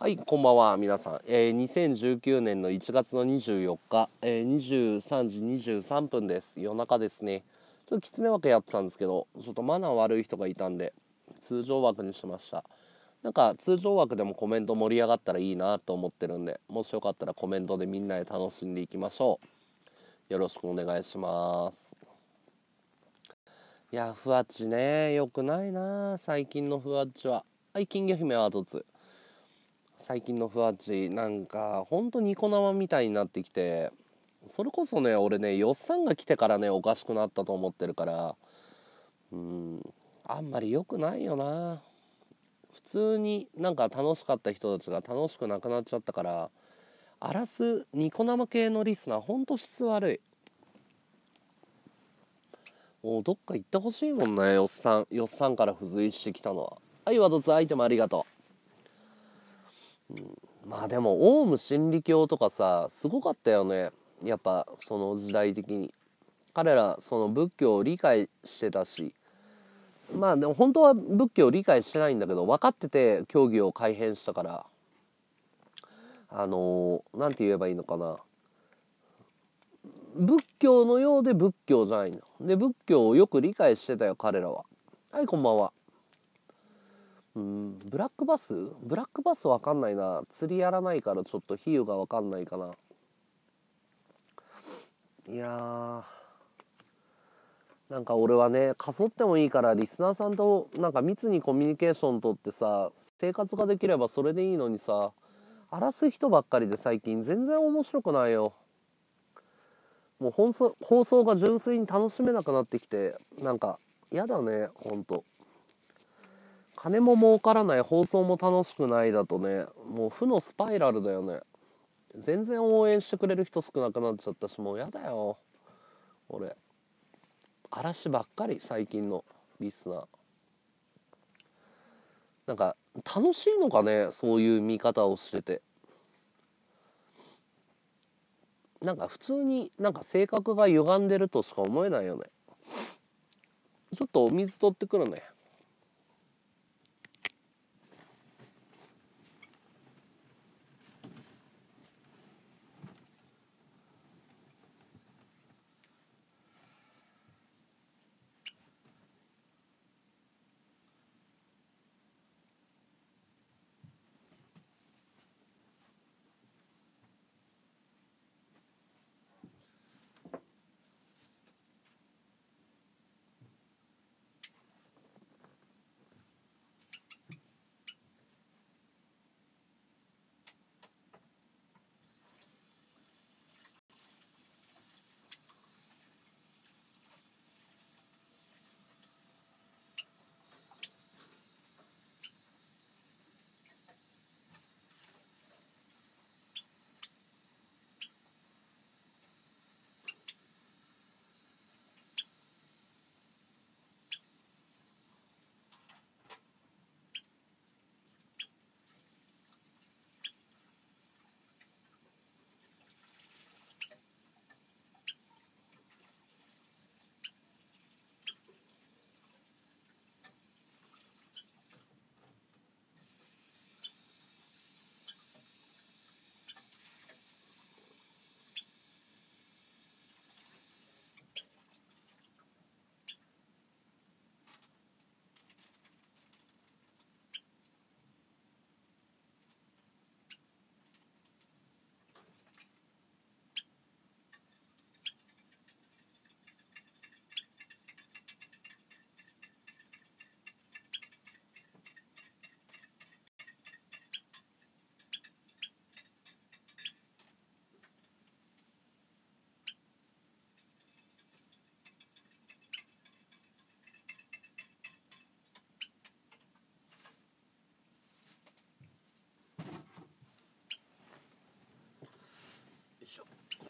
はい、こんばんは、皆さん。えー、2019年の1月の24日、えー、23時23分です。夜中ですね。ちょっときつね枠やってたんですけど、ちょっとマナー悪い人がいたんで、通常枠にしました。なんか、通常枠でもコメント盛り上がったらいいなと思ってるんで、もしよかったらコメントでみんなで楽しんでいきましょう。よろしくお願いします。いや、ふわっちね、良くないな最近のふわっちは。はい、金魚姫はどつ。最近のふわっちなんかほんとニコ生みたいになってきてそれこそね俺ねよっさんが来てからねおかしくなったと思ってるからうんあんまり良くないよな普通になんか楽しかった人たちが楽しくなくなっちゃったから荒らすニコ生系のリスナーほんと質悪いもうどっか行ってほしいもんねよっさんよっさんから付随してきたのははいワドツアイテムありがとうまあでもオウム真理教とかさすごかったよねやっぱその時代的に彼らその仏教を理解してたしまあでも本当は仏教を理解してないんだけど分かってて教義を改変したからあの何、ー、て言えばいいのかな仏教のようで仏教じゃないので仏教をよく理解してたよ彼らははいこんばんはうんブラックバスブラックバスわかんないな釣りやらないからちょっと比喩がわかんないかないやなんか俺はねかそってもいいからリスナーさんとなんか密にコミュニケーションとってさ生活ができればそれでいいのにさ荒らす人ばっかりで最近全然面白くないよもう放送放送が純粋に楽しめなくなってきてなんか嫌だねほんと。金も儲からない放送も楽しくないだとねもう負のスパイラルだよね全然応援してくれる人少なくなっちゃったしもうやだよ俺嵐ばっかり最近のリスナーなんか楽しいのかねそういう見方をしててなんか普通になんか性格が歪んでるとしか思えないよねちょっとお水取ってくるね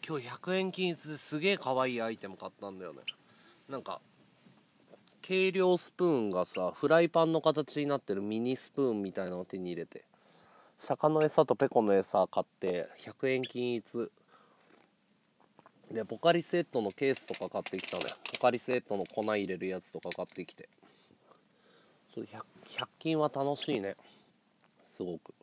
今日100円均一ですげえ可愛いアイテム買ったんだよねなんか軽量スプーンがさフライパンの形になってるミニスプーンみたいなのを手に入れて釈迦の餌とペコの餌買って100円均一でポカリスエットのケースとか買ってきたねポカリスエットの粉入れるやつとか買ってきてそう 100, 100均は楽しいねすごく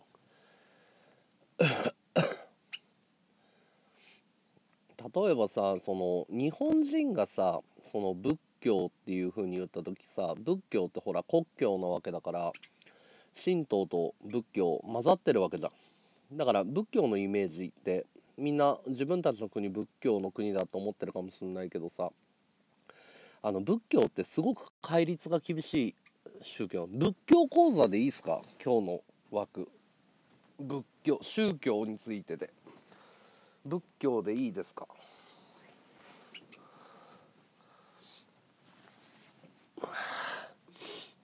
例えばさその日本人がさその仏教っていう風に言った時さ仏教ってほら国教なわけだから神道と仏教混ざってるわけじゃんだから仏教のイメージってみんな自分たちの国仏教の国だと思ってるかもしれないけどさあの仏教ってすごく戒律が厳しい宗教仏教講座でいいですか今日の枠仏教宗教についてで仏教でいいですか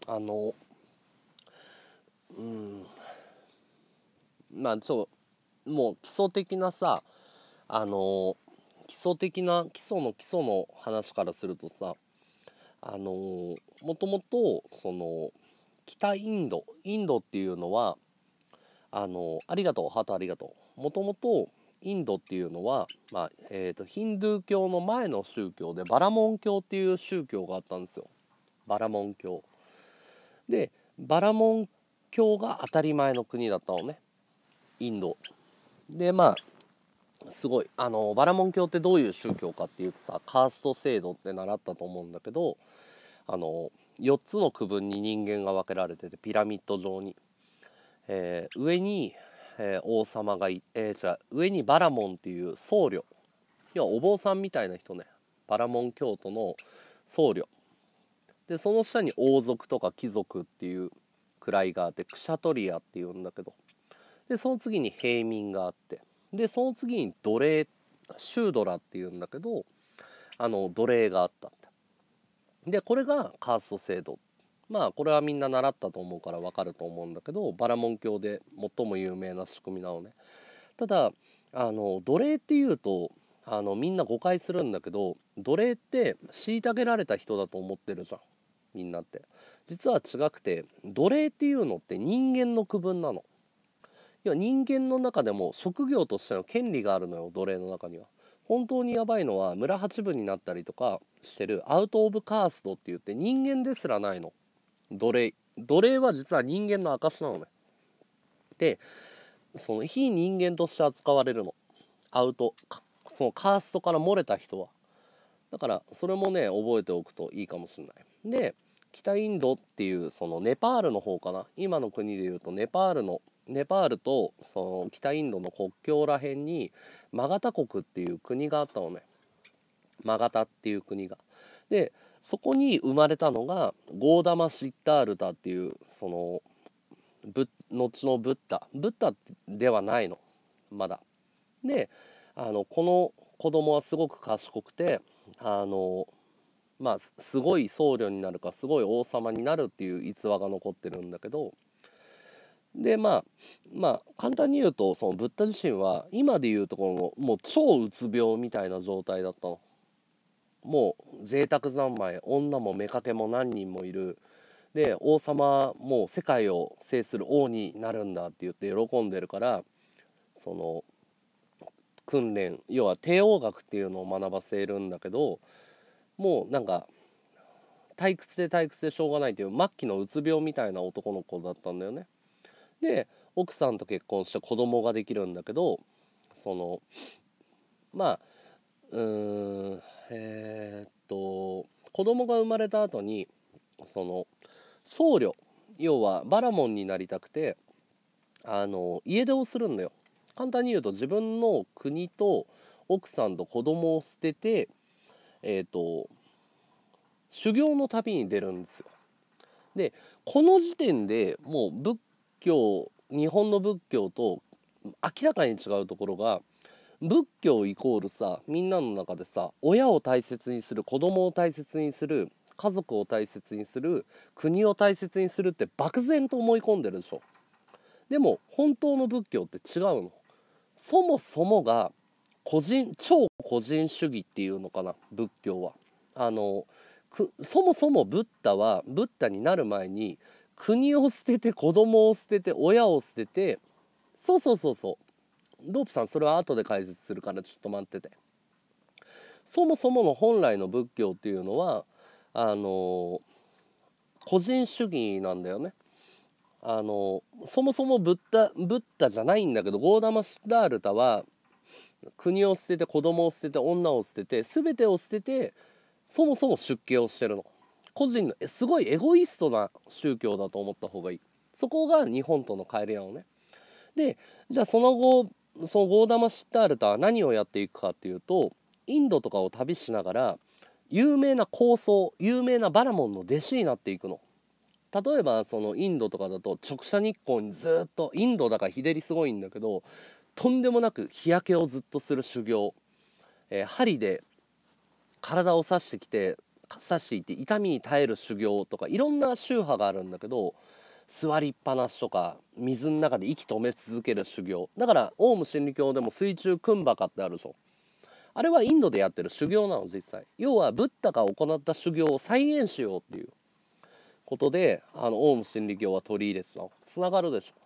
あのうんまあそうもう基礎的なさあの基礎的な基礎の基礎の話からするとさあのもともとその北インドインドっていうのはあのありがとうハートありがとうもともとインドっていうのは、まあえーと、とヒンドゥー教の前の宗教でバラモン教っていう宗教があったんですよバラモン教でバラモン教が当たり前の国だったのねインドでまあすごいあのバラモン教ってどういう宗教かっていうとさカースト制度って習ったと思うんだけどあの4つの区分に人間が分けられててピラミッド状に、えー、上に、えー、王様がい、えー、ゃう上にバラモンっていう僧侶要はお坊さんみたいな人ねバラモン教徒の僧侶でその下に王族とか貴族っていう位があってクシャトリアっていうんだけどでその次に平民があってでその次に奴隷シュードラっていうんだけどあの奴隷があったってでこれがカースト制度まあこれはみんな習ったと思うからわかると思うんだけどバラモン教で最も有名な仕組みなのねただあの奴隷っていうとあのみんな誤解するんだけど奴隷って虐げられた人だと思ってるじゃんみんなって実は違くて奴隷っていうのって人間の区分なの要は人間の中でも職業としての権利があるのよ奴隷の中には本当にやばいのは村八分になったりとかしてるアウト・オブ・カーストって言って人間ですらないの奴隷奴隷は実は人間の証なのねでその非人間として扱われるのアウトそのカーストから漏れた人はだからそれもね覚えておくといいかもしれないで北インドっていうそのネパールの方かな今の国でいうとネパールのネパールとその北インドの国境らへんにマガタ国っていう国があったのねマガタっていう国が。でそこに生まれたのがゴーダマ・シッタールタっていうそのぶ後のブッダブッダではないのまだ。であのこの子供はすごく賢くてあのまあ、すごい僧侶になるかすごい王様になるっていう逸話が残ってるんだけどでまあまあ簡単に言うとそのブッダ自身は今で言うとこのもう超うつ病みたいな状態だったの。もう贅沢三昧女も妾も何人もいるで王様もう世界を制する王になるんだって言って喜んでるからその訓練要は帝王学っていうのを学ばせるんだけどもうなんか退屈で退屈でしょうがないという末期のうつ病みたいな男の子だったんだよね。で奥さんと結婚して子供ができるんだけどそのまあうーんえー、っと子供が生まれた後にその僧侶要はバラモンになりたくてあの家出をするんだよ。簡単に言うと自分の国と奥さんと子供を捨ててえー、と修行の旅に出るんですよ。でこの時点でもう仏教日本の仏教と明らかに違うところが仏教イコールさみんなの中でさ親を大切にする子供を大切にする家族を大切にする国を大切にするって漠然と思い込んでるでしょ。でも本当の仏教って違うの。そもそもが個人超個人主義っていうのかな仏教は。あのそもそもブッダはブッダになる前に国を捨てて子供を捨てて親を捨ててそうそうそうそうロープさんそれは後で解説するからちょっと待っててそもそもの本来の仏教っていうのはあの個人主義なんだよねあのそもそもブッダブッダじゃないんだけどゴーダマ・シダールタは国を捨てて子供を捨てて女を捨てて全てを捨ててそもそも出家をしてるの個人のすごいエゴイストな宗教だと思った方がいいそこが日本との帰りなのねでじゃあその後そのゴーダマ・シッタールタは何をやっていくかっていうとインドとかを旅しながら有名な高僧有名なバラモンの弟子になっていくの例えばそのインドとかだと直射日光にずっとインドだから日照りすごいんだけどとんでもなく日焼けをずっとする修行、えー、針で体を刺してきて刺していて痛みに耐える修行とかいろんな宗派があるんだけど座りっぱなしとか水の中で息止め続ける修行だからオウム真理教でも水中クンバカってあるでしょあれはインドでやってる修行なの実際要はブッダが行った修行を再現しようっていうことであのオウム真理教は取り入れてたのつながるでしょ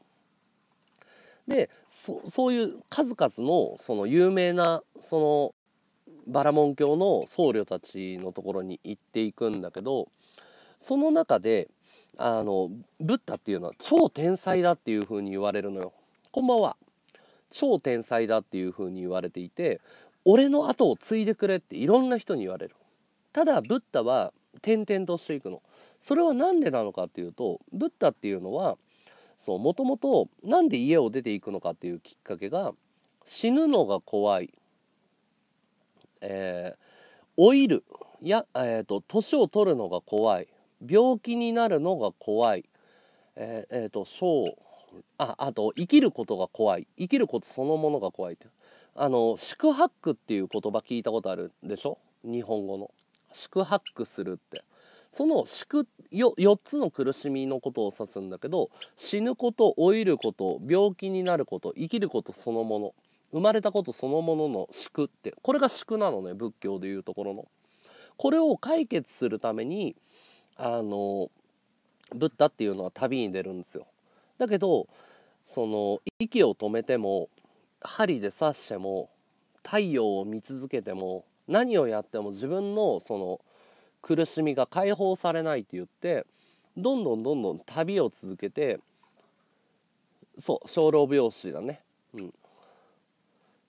でそういう数々のその有名なそのバラモン教の僧侶たちのところに行っていくんだけどその中であのブッダっていうのは超天才だっていうふうに言われるのよ。こんばんは超天才だっていうふうに言われていて俺の後を継いでくれっていろんな人に言われる。ただブッダは転々としていくの。それは何でなのかっていうとブッダっていうのはそうもともと何で家を出ていくのかっていうきっかけが死ぬのが怖い、えー、老いるやえっ、ー、と年を取るのが怖い病気になるのが怖いえっ、ー、えー、と小ああと生きることが怖い生きることそのものが怖いってあの宿泊っていう言葉聞いたことあるでしょ日本語の宿泊するって。その宿よ4つの苦しみのことを指すんだけど死ぬこと老いること病気になること生きることそのもの生まれたことそのものの宿ってこれが宿なのね仏教でいうところの。これを解決するためにあのブッダっていうのは旅に出るんですよ。だけどその息を止めても針で刺しても太陽を見続けても何をやっても自分のその苦しみが解放されないって言ってどんどんどんどん旅を続けてそう精老病死だねうん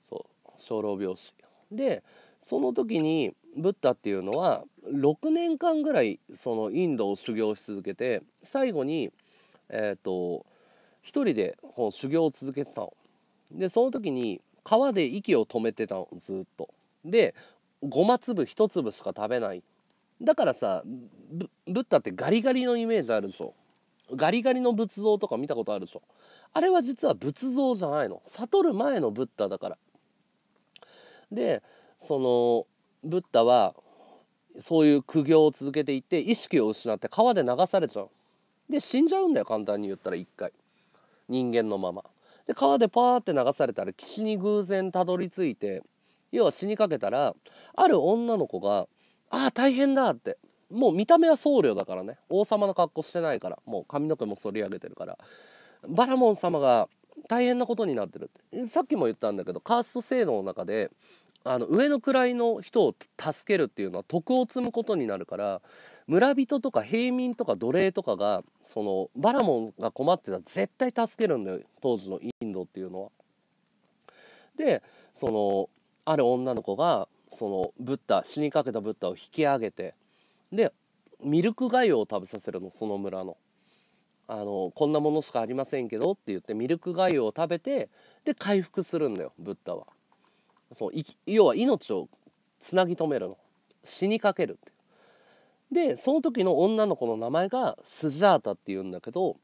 そう精老病死でその時にブッダっていうのは6年間ぐらいそのインドを修行し続けて最後にえっ、ー、と一人でこう修行を続けてたの。でその時に川で息を止めてたのずっと。でごま粒一粒しか食べないだからさブッダってガリガリのイメージあるでしょガリガリの仏像とか見たことあるでしょあれは実は仏像じゃないの悟る前のブッダだからでそのブッダはそういう苦行を続けていって意識を失って川で流されちゃうで死んじゃうんだよ簡単に言ったら一回人間のままで川でパーって流されたら岸に偶然たどり着いて要は死にかけたらある女の子がああ大変だってもう見た目は僧侶だからね王様の格好してないからもう髪の毛も剃り上げてるからバラモン様が大変なことになってるってさっきも言ったんだけどカースト制度の中であの上の位の人を助けるっていうのは徳を積むことになるから村人とか平民とか奴隷とかがそのバラモンが困ってたら絶対助けるんだよ当時のインドっていうのは。でそのある女の子がそのブッダ死にかけたブッダを引き上げてでミルク粥を食べさせるのその村のあのこんなものしかありませんけどって言ってミルク粥を食べてで回復するんだよブッダはそう要は命をつなぎ止めるの死にかけるってでその時の女の子の名前がスジャータっていうんだけど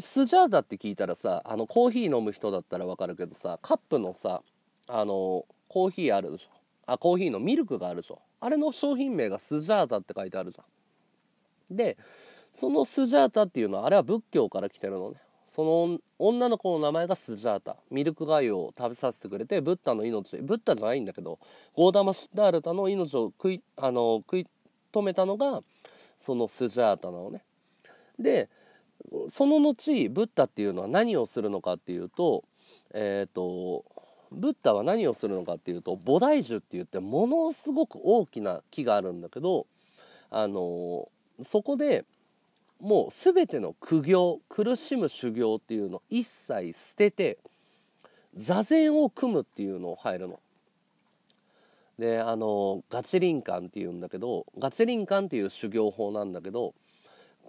スジャータって聞いたらさあのコーヒー飲む人だったらわかるけどさカップのさあのコーヒーあるでしょあコーヒーのミルクがあるぞあれの商品名がスジャータって書いてあるじゃんでそのスジャータっていうのはあれは仏教から来てるのねその女の子の名前がスジャータミルクがゆを食べさせてくれてブッダの命ブッダじゃないんだけどゴーダマ・シッダールタの命を食いあの食い止めたのがそのスジャータなのねでその後ブッダっていうのは何をするのかっていうとえっ、ー、とブッダは何をするのかっていうと菩提樹って言ってものすごく大きな木があるんだけど、あのー、そこでもう全ての苦行苦しむ修行っていうのを一切捨てて座禅を組むっていうのを入るの。であのガチリンカンっていうんだけどガチリンカンっていう修行法なんだけど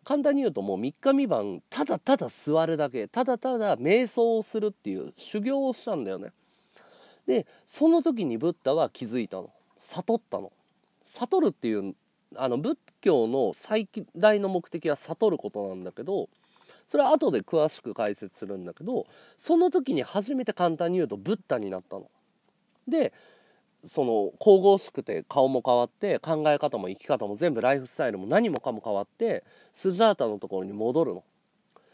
簡単に言うともう3日3晩ただただ座るだけただただ瞑想をするっていう修行をしたんだよね。でその時にブッダは気づいたの悟ったの悟るっていうあの仏教の最大の目的は悟ることなんだけどそれは後で詳しく解説するんだけどその時に初めて簡単に言うとブッダになったの。でその神々しくて顔も変わって考え方も生き方も全部ライフスタイルも何もかも変わってスジャータのところに戻るの。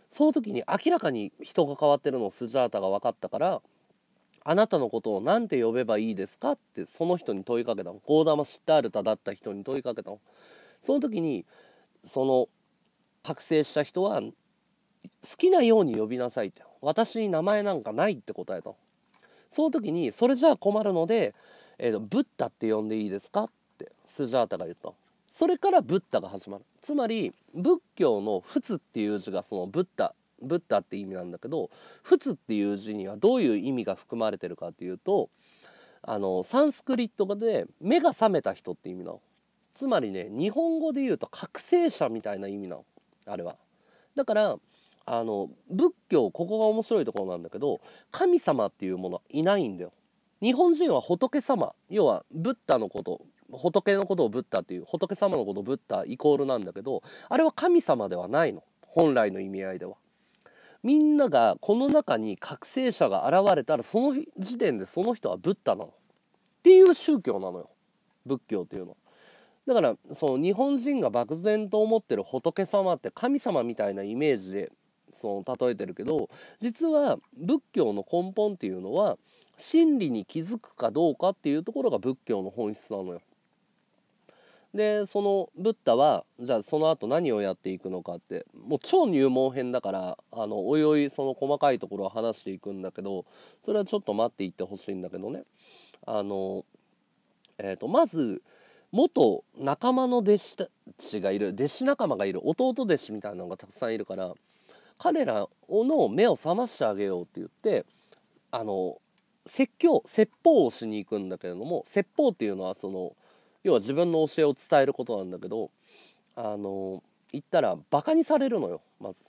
その時に明らかに人が変わってるのをスジャータが分かったからあなたのことを何て呼べばいいですかってその人に問いかけたの郷玉も知ってあるただった人に問いかけたのその時にその覚醒した人は好きなように呼びなさいって私に名前なんかないって答えたのその時にそれじゃあ困るので、えーと、ブッダって呼んでいいですかってスジャータが言ったのそれからブッダが始まるつまり仏教の「仏」っていう字がそのブッダブッダって意味なんだけど仏っていう字にはどういう意味が含まれてるかっていうとあのサンスクリット語で目が覚めた人って意味なのつまりね日本語で言うと覚醒者みたいな意味なのあれはだからあの仏教ここが面白いところなんだけど神様っていうものはいないんだよ日本人は仏様要はブッダのこと仏のことをブッダっていう仏様のことをブッダイコールなんだけどあれは神様ではないの本来の意味合いではみんながこの中に覚醒者が現れたらその時点でその人はブッダなのっていう宗教なのよ仏教というのは。だからその日本人が漠然と思ってる仏様って神様みたいなイメージでその例えてるけど実は仏教の根本っていうのは真理に気づくかどうかっていうところが仏教の本質なのよ。でそのブッダはじゃあその後何をやっていくのかってもう超入門編だからあのおいおいその細かいところを話していくんだけどそれはちょっと待っていってほしいんだけどねあの、えーと、とまず元仲間の弟子たちがいる弟子仲間がいる弟弟子みたいなのがたくさんいるから彼らの目を覚ましてあげようって言ってあの説教説法をしに行くんだけれども説法っていうのはその要は自分の教えを伝えることなんだけどあの言ったらバカにされるのよまず。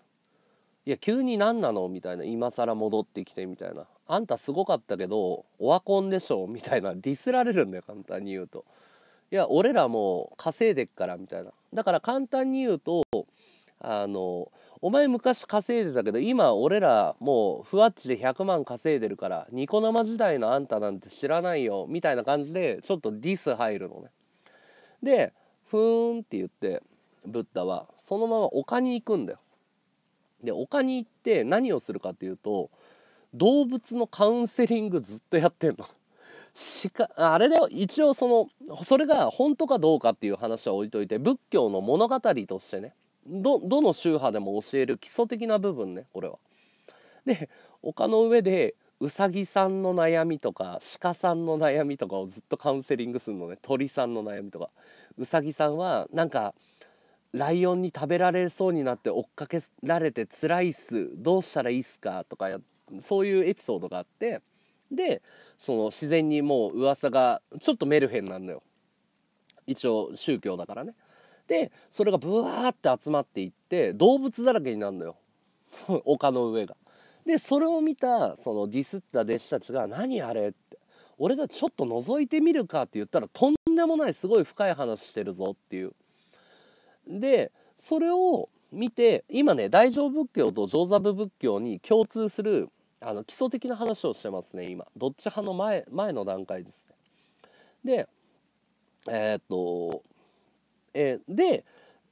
いや急に何なのみたいな今更戻ってきてみたいなあんたすごかったけどオワコンでしょみたいなディスられるんだよ簡単に言うといや俺らもう稼いでっからみたいなだから簡単に言うとあのお前昔稼いでたけど今俺らもうふわっちで100万稼いでるからニコ生時代のあんたなんて知らないよみたいな感じでちょっとディス入るのねでふーんって言ってブッダはそのまま丘に行くんだよ。で丘に行って何をするかっていうと動物のカウンセリングずっとやってんの。鹿あれだよ一応そのそれが本当かどうかっていう話は置いといて仏教の物語としてねどどの宗派でも教える基礎的な部分ねこれは。で丘の上でうさぎさんの悩みとか鹿さんの悩みとかをずっとカウンセリングするのね鳥さんの悩みとかうさぎさんはなんかライオンに食べられそうになって追っかけられて辛いっすどうしたらいいっすかとかそういうエピソードがあってでその自然にもう噂がちょっとメルヘンなんのよ一応宗教だからねでそれがブワーって集まっていって動物だらけになるのよ 丘の上が。でそれを見たそのディスった弟子たちが「何あれ?」って「俺たちちょっと覗いてみるか」って言ったらとんでもないすごい深い話してるぞっていう。でそれを見て今ね大乗仏教と上座部仏教に共通するあの基礎的な話をしてますね今どっち派の前前の段階ですね。でえー、っと、えー、で、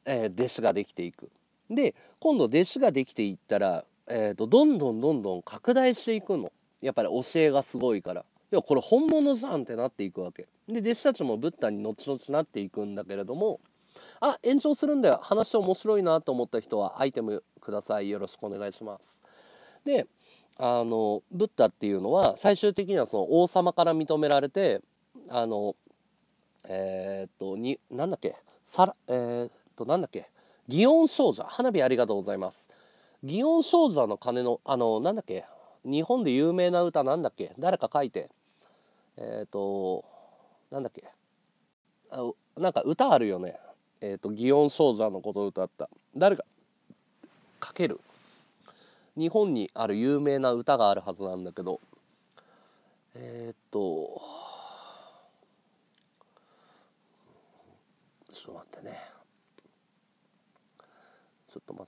えー、弟子ができていく。で今度弟子ができていったらえーと、どんどんどんどん拡大していくのやっぱり教えがすごいから要はこれ本物じゃんってなっていくわけで弟子たちもブッダに後々なっていくんだけれどもあ延長するんだよ話面白いなと思った人はアイテムくださいよろしくお願いしますであのブッダっていうのは最終的にはその王様から認められてあのえー、っとになんだっけさらえー、っとなんだっけ祇園少女花火ありがとうございます祇園正座の鐘のあのなんだっけ日本で有名な歌なんだっけ誰か書いてえっ、ー、となんだっけあなんか歌あるよねえっ、ー、と祇園正座のことを歌った誰か書ける日本にある有名な歌があるはずなんだけどえっ、ー、とちょっと待ってねちょっと待って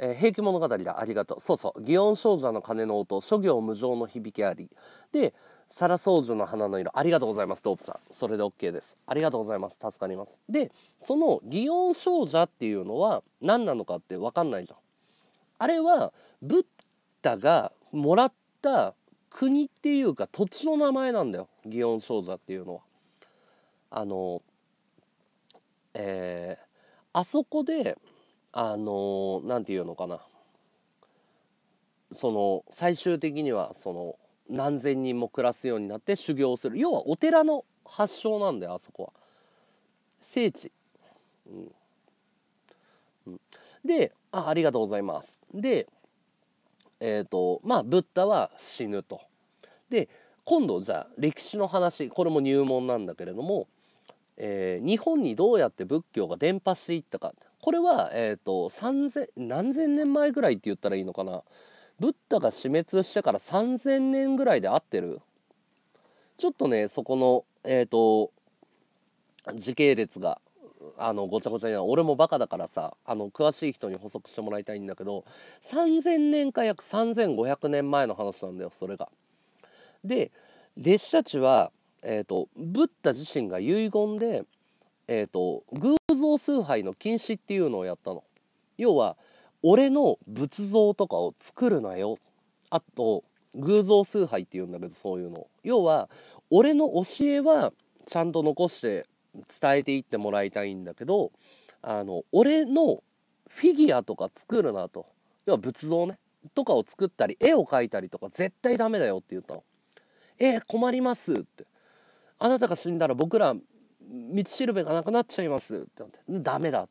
えー、平家物語だありがとうそうそう祇園少女の鐘の音諸行無常の響きありでサラソ皿ジュの花の色ありがとうございますドープさんそれで OK ですありがとうございます助かりますでその祇園少女っていうのは何なのかって分かんないじゃんあれはブッダがもらった国っていうか土地の名前なんだよ祇園少女っていうのはあのえー、あそこであの何て言うのかなその最終的にはその何千人も暮らすようになって修行する要はお寺の発祥なんだよあそこは聖地、うんうん、であありがとうございますでえっ、ー、とまあブッダは死ぬとで今度じゃあ歴史の話これも入門なんだけれども、えー、日本にどうやって仏教が伝播していったかこれは、えーと、3 0何千年前ぐらいって言ったらいいのかなブッダが死滅してから3,000年ぐらいで合ってるちょっとねそこのえっ、ー、と時系列があのごちゃごちゃになる俺もバカだからさあの詳しい人に補足してもらいたいんだけど3,000年か約3,500年前の話なんだよそれが。で弟子たちは、えーと、ブッダ自身が遺言で、えーと、と像崇拝の禁止っていうのをやったの要は俺の仏像とかを作るなよあと偶像崇拝っていうんだけどそういうの要は俺の教えはちゃんと残して伝えていってもらいたいんだけどあの俺のフィギュアとか作るなと要は仏像ねとかを作ったり絵を描いたりとか絶対ダメだよって言ったの。えー、困りますってあなたが死んだら僕ら道しるべがなくなっちゃいますってってダメだっ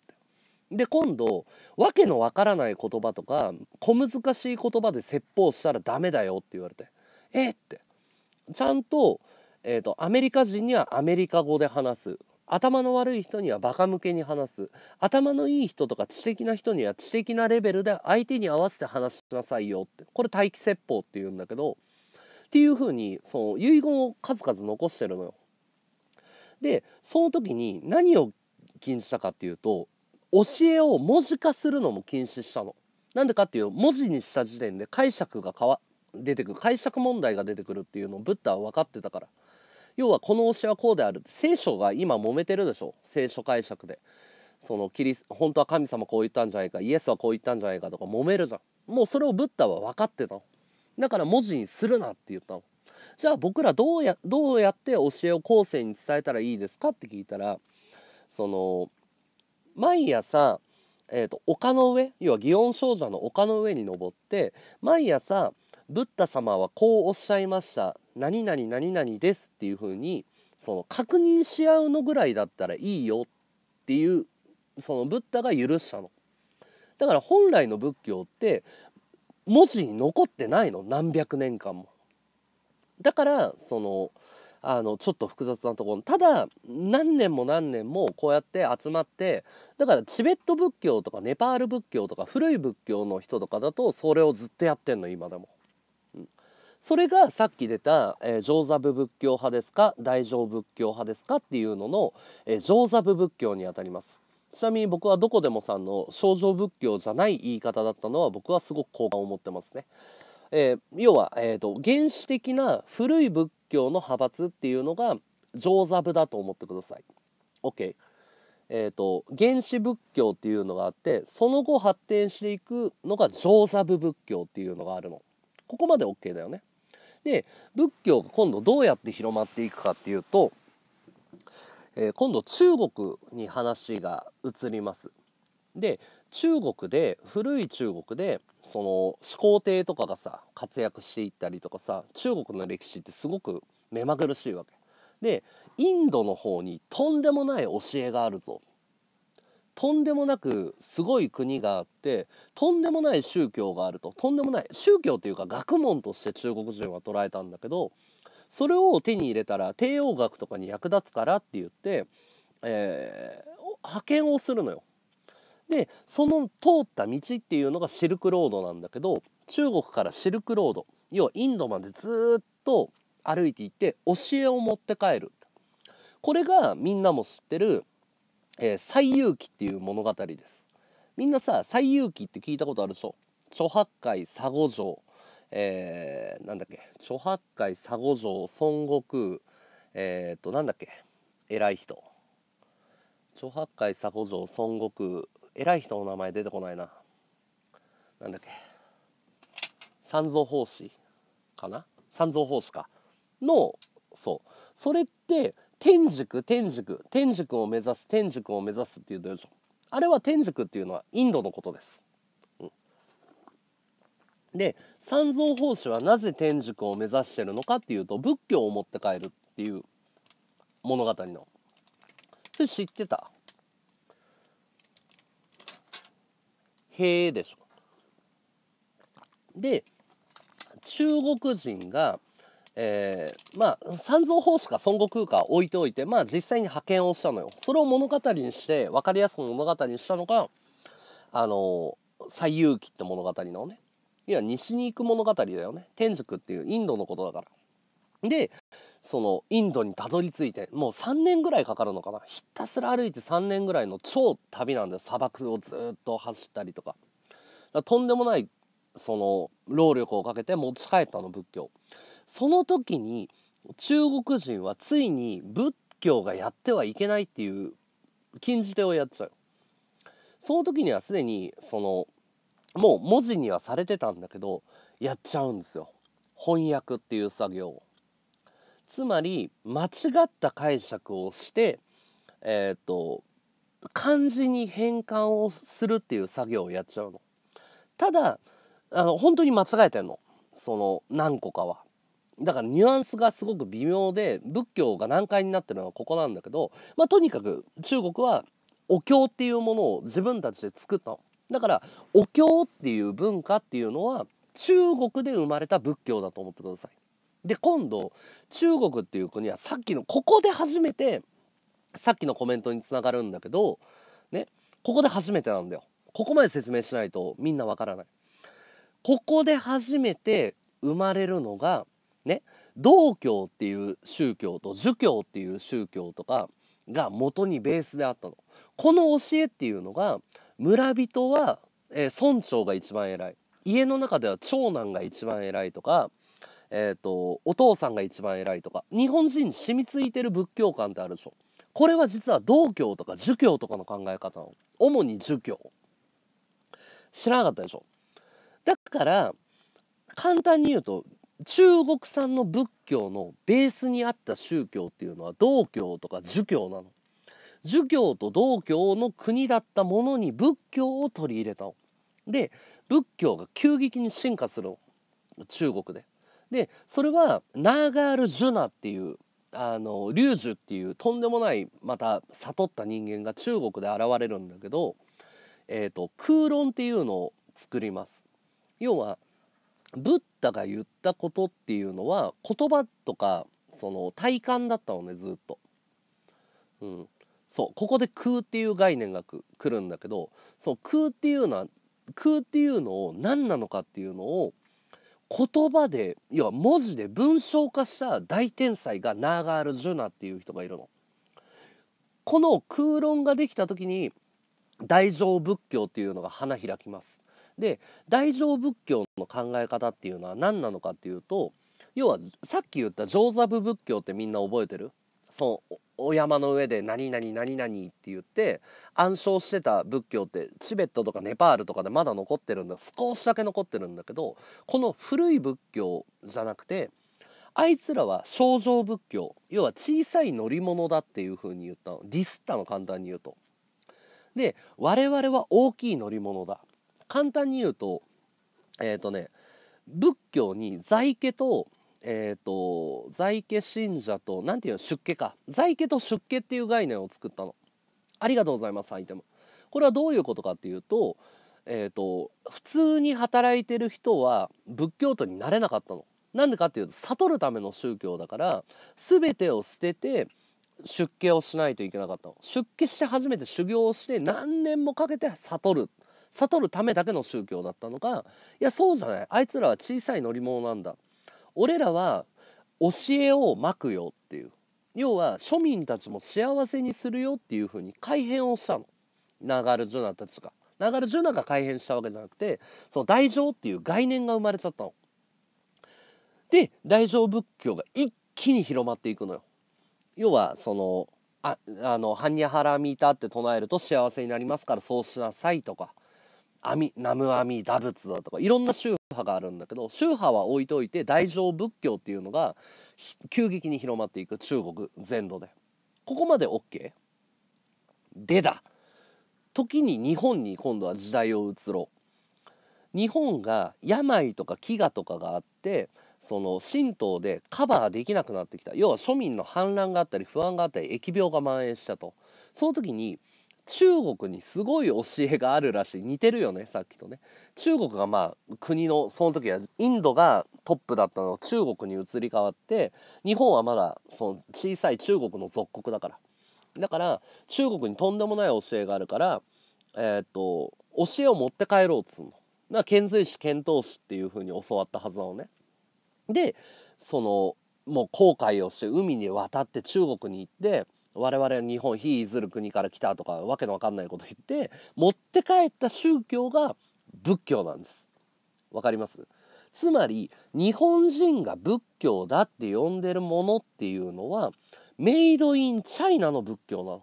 て。で今度わけのわからない言葉とか小難しい言葉で説法したらダメだよって言われてえってちゃんと,、えーと、とアメリカ人にはアメリカ語で話す頭の悪い人にはバカ向けに話す頭のいい人とか知的な人には知的なレベルで相手に合わせて話しなさいよってこれ待機説法っていうんだけどっていうふうにその遺言を数々残してるのよ。でその時に何を禁止したかっていうと教えを文字化するのも禁止したの。なんでかっていう文字にした時点で解釈が変わ出てくる解釈問題が出てくるっていうのをブッダは分かってたから要はこの教えはこうである聖書が今揉めてるでしょ聖書解釈でそのキリス本当は神様こう言ったんじゃないかイエスはこう言ったんじゃないかとか揉めるじゃんもうそれをブッダは分かってたのだから文字にするなって言ったのじゃあ僕らどうやどうやって教えを後世に伝えたらいいですかって聞いたらその毎朝、えーと、丘の上要は祇園少女の丘の上に登って毎朝ブッダ様はこうおっしゃいました何々何々ですっていう風にそに確認し合うのぐらいだったらいいよっていうそのブッダが許したの。だから本来の仏教って文字に残ってないの何百年間も。だからそのあのちょっと複雑なところただ何年も何年もこうやって集まってだからチベット仏教とかネパール仏教とか古い仏教の人とかだとそれをずっとやってんの今でも。うん、それがさっき出た、えー、上座部仏教派ですか大乗仏教派ですかっていうのの、えー、上座部仏教にあたりますちなみに僕はどこでもさんの「少女仏教」じゃない言い方だったのは僕はすごく好感を持ってますね。えー、要は、えーと、原始的な古い仏教の派閥っていうのが上座部だと思ってください。OK えーと、と原始仏教っていうのがあってその後発展していくのが上座部仏教っていうのがあるの。ここまで OK だよね。で仏教が今度どうやって広まっていくかっていうと、えー、今度中国に話が移ります。で中国で古い中国でその始皇帝とかがさ活躍していったりとかさ中国の歴史ってすごく目まぐるしいわけ。でインドの方にとんでもない教えがあるぞとんでもなくすごい国があってとんでもない宗教があるととんでもない宗教というか学問として中国人は捉えたんだけどそれを手に入れたら帝王学とかに役立つからって言って、えー、派遣をするのよでその通った道っていうのがシルクロードなんだけど中国からシルクロード要はインドまでずっと歩いていって教えを持って帰るこれがみんなも知ってる「えー、西遊記」っていう物語です。みんなさ「西遊記」って聞いたことあるでしょ諸八海佐五城えー、なんだっけ諸八海佐五城孫悟空えっ、ー、となんだっけ偉い人諸八海佐五城孫悟空偉い人の名前出てこないななんだっけ三蔵法師かな三蔵法師かのそうそれって天竺天竺天竺を目指す天竺を目指すっていうしょあれは天竺っていうのはインドのことです、うん、で三蔵法師はなぜ天竺を目指してるのかっていうと仏教を持って帰るっていう物語のそれ知ってたへーです。で中国人が、えー、まあ三蔵法師か孫悟空か置いておいてまあ実際に派遣をしたのよ。それを物語にして分かりやすく物語にしたのがあの「西遊記」って物語のねいや西に行く物語だよね天竺っていうインドのことだから。でそのインドにたどり着いてもう3年ぐらいかかるのかなひたすら歩いて3年ぐらいの超旅なんだよ砂漠をずっと走ったりとかかとんでもないその労力をかけて持ち帰ったの仏教その時に中国人はついに仏教がやってはいけないっていう禁じ手をやっちゃうその時にはすでにそのもう文字にはされてたんだけどやっちゃうんですよ翻訳っていう作業をつまり間違った解釈をしてえっ、ー、と漢字に変換をするっていう作業をやっちゃうの。ただあの本当に間違えてんのその何個かは。だからニュアンスがすごく微妙で仏教が難解になってるのはここなんだけど、まあ、とにかく中国はお経っていうものを自分たちで作ったの。だからお経っていう文化っていうのは中国で生まれた仏教だと思ってください。で今度中国っていう国はさっきのここで初めてさっきのコメントにつながるんだけどねここで初めてなんだよここまで説明しないとみんなわからないここで初めて生まれるのがね道教っていう宗教と儒教っていう宗教とかが元にベースであったのこの教えっていうのが村人は、えー、村長が一番偉い家の中では長男が一番偉いとかえっ、ー、と、お父さんが一番偉いとか、日本人に染みついてる仏教観ってあるでしょ。これは実は道教とか儒教とかの考え方の。主に儒教。知らなかったでしょ。だから、簡単に言うと、中国産の仏教のベースにあった宗教っていうのは道教とか儒教なの。儒教と道教の国だったものに仏教を取り入れたの。で、仏教が急激に進化するの。中国で。でそれはナーガール・ジュナっていうあのリュジュっていうとんでもないまた悟った人間が中国で現れるんだけど、えーと、空論っていうのを作ります。要はブッダが言ったことっていうのは言葉とかその体感だったのねずっと。うん、そうここで空っていう概念がくるんだけどそう空っていうのは空っていうのを何なのかっていうのを言葉で要は文字で文章化した大天才がナーガール・ジュナっていう人がいるの。この空論ができた時に大乗仏教っていうのが花開きます。で大乗仏教の考え方っていうのは何なのかっていうと要はさっき言った上座部仏教ってみんな覚えてるそうお山の上で「何々何々」って言って暗唱してた仏教ってチベットとかネパールとかでまだ残ってるんだ少しだけ残ってるんだけどこの古い仏教じゃなくてあいつらは象乗仏教要は小さい乗り物だっていう風に言ったのディスったの簡単に言うと。で我々は大きい乗り物だ簡単に言うとえっ、ー、とね仏教に在家とえっ、ー、と在家信者と何ていうの出家か在家と出家っていう概念を作ったのありがとうございますアイテムこれはどういうことかっていうと,、えーと、普通に働いてる人は仏教徒になれなかったのなんでかっていうと悟るための宗教だから全てを捨てて出家をしないといけなかったの出家して初めて修行をして何年もかけて悟る悟るためだけの宗教だったのかいやそうじゃないあいつらは小さい乗り物なんだ俺らは教えをまくよっていう要は庶民たちも幸せにするよっていうふうに改変をしたのナガルジュナたちがナガルジュナが改変したわけじゃなくてその大乗っていう概念が生まれちゃったの。で大乗仏教が一気に広まっていくのよ。要はそのああの「般若波羅蜜多って唱えると幸せになりますからそうしなさいとか阿弥南無阿弥陀仏だとかいろんな宗派があるんだけど宗派は置いといて大乗仏教っていうのが急激に広まっていく中国全土でここまで OK でだ時に日本に今度は時代を移ろう日本が病とか飢餓とかがあってその神道でカバーできなくなってきた要は庶民の反乱があったり不安があったり疫病が蔓延したとその時に中国にすごい教えがあるらしい似てるよねさっきとね中国がまあ国のその時はインドがトップだったのが中国に移り変わって日本はまだその小さい中国の属国だからだから中国にとんでもない教えがあるからえー、っと教えを持って帰ろうっつうの遣隋使遣唐使っていう風に教わったはずなのねでそのもう航海をして海に渡って中国に行って我々日本非ずる国から来たとかわけのわかんないこと言って持って帰った宗教が仏教なんです。わかりますつまり日本人が仏教だって呼んでるものっていうのはメイドインチャイナの仏教なの。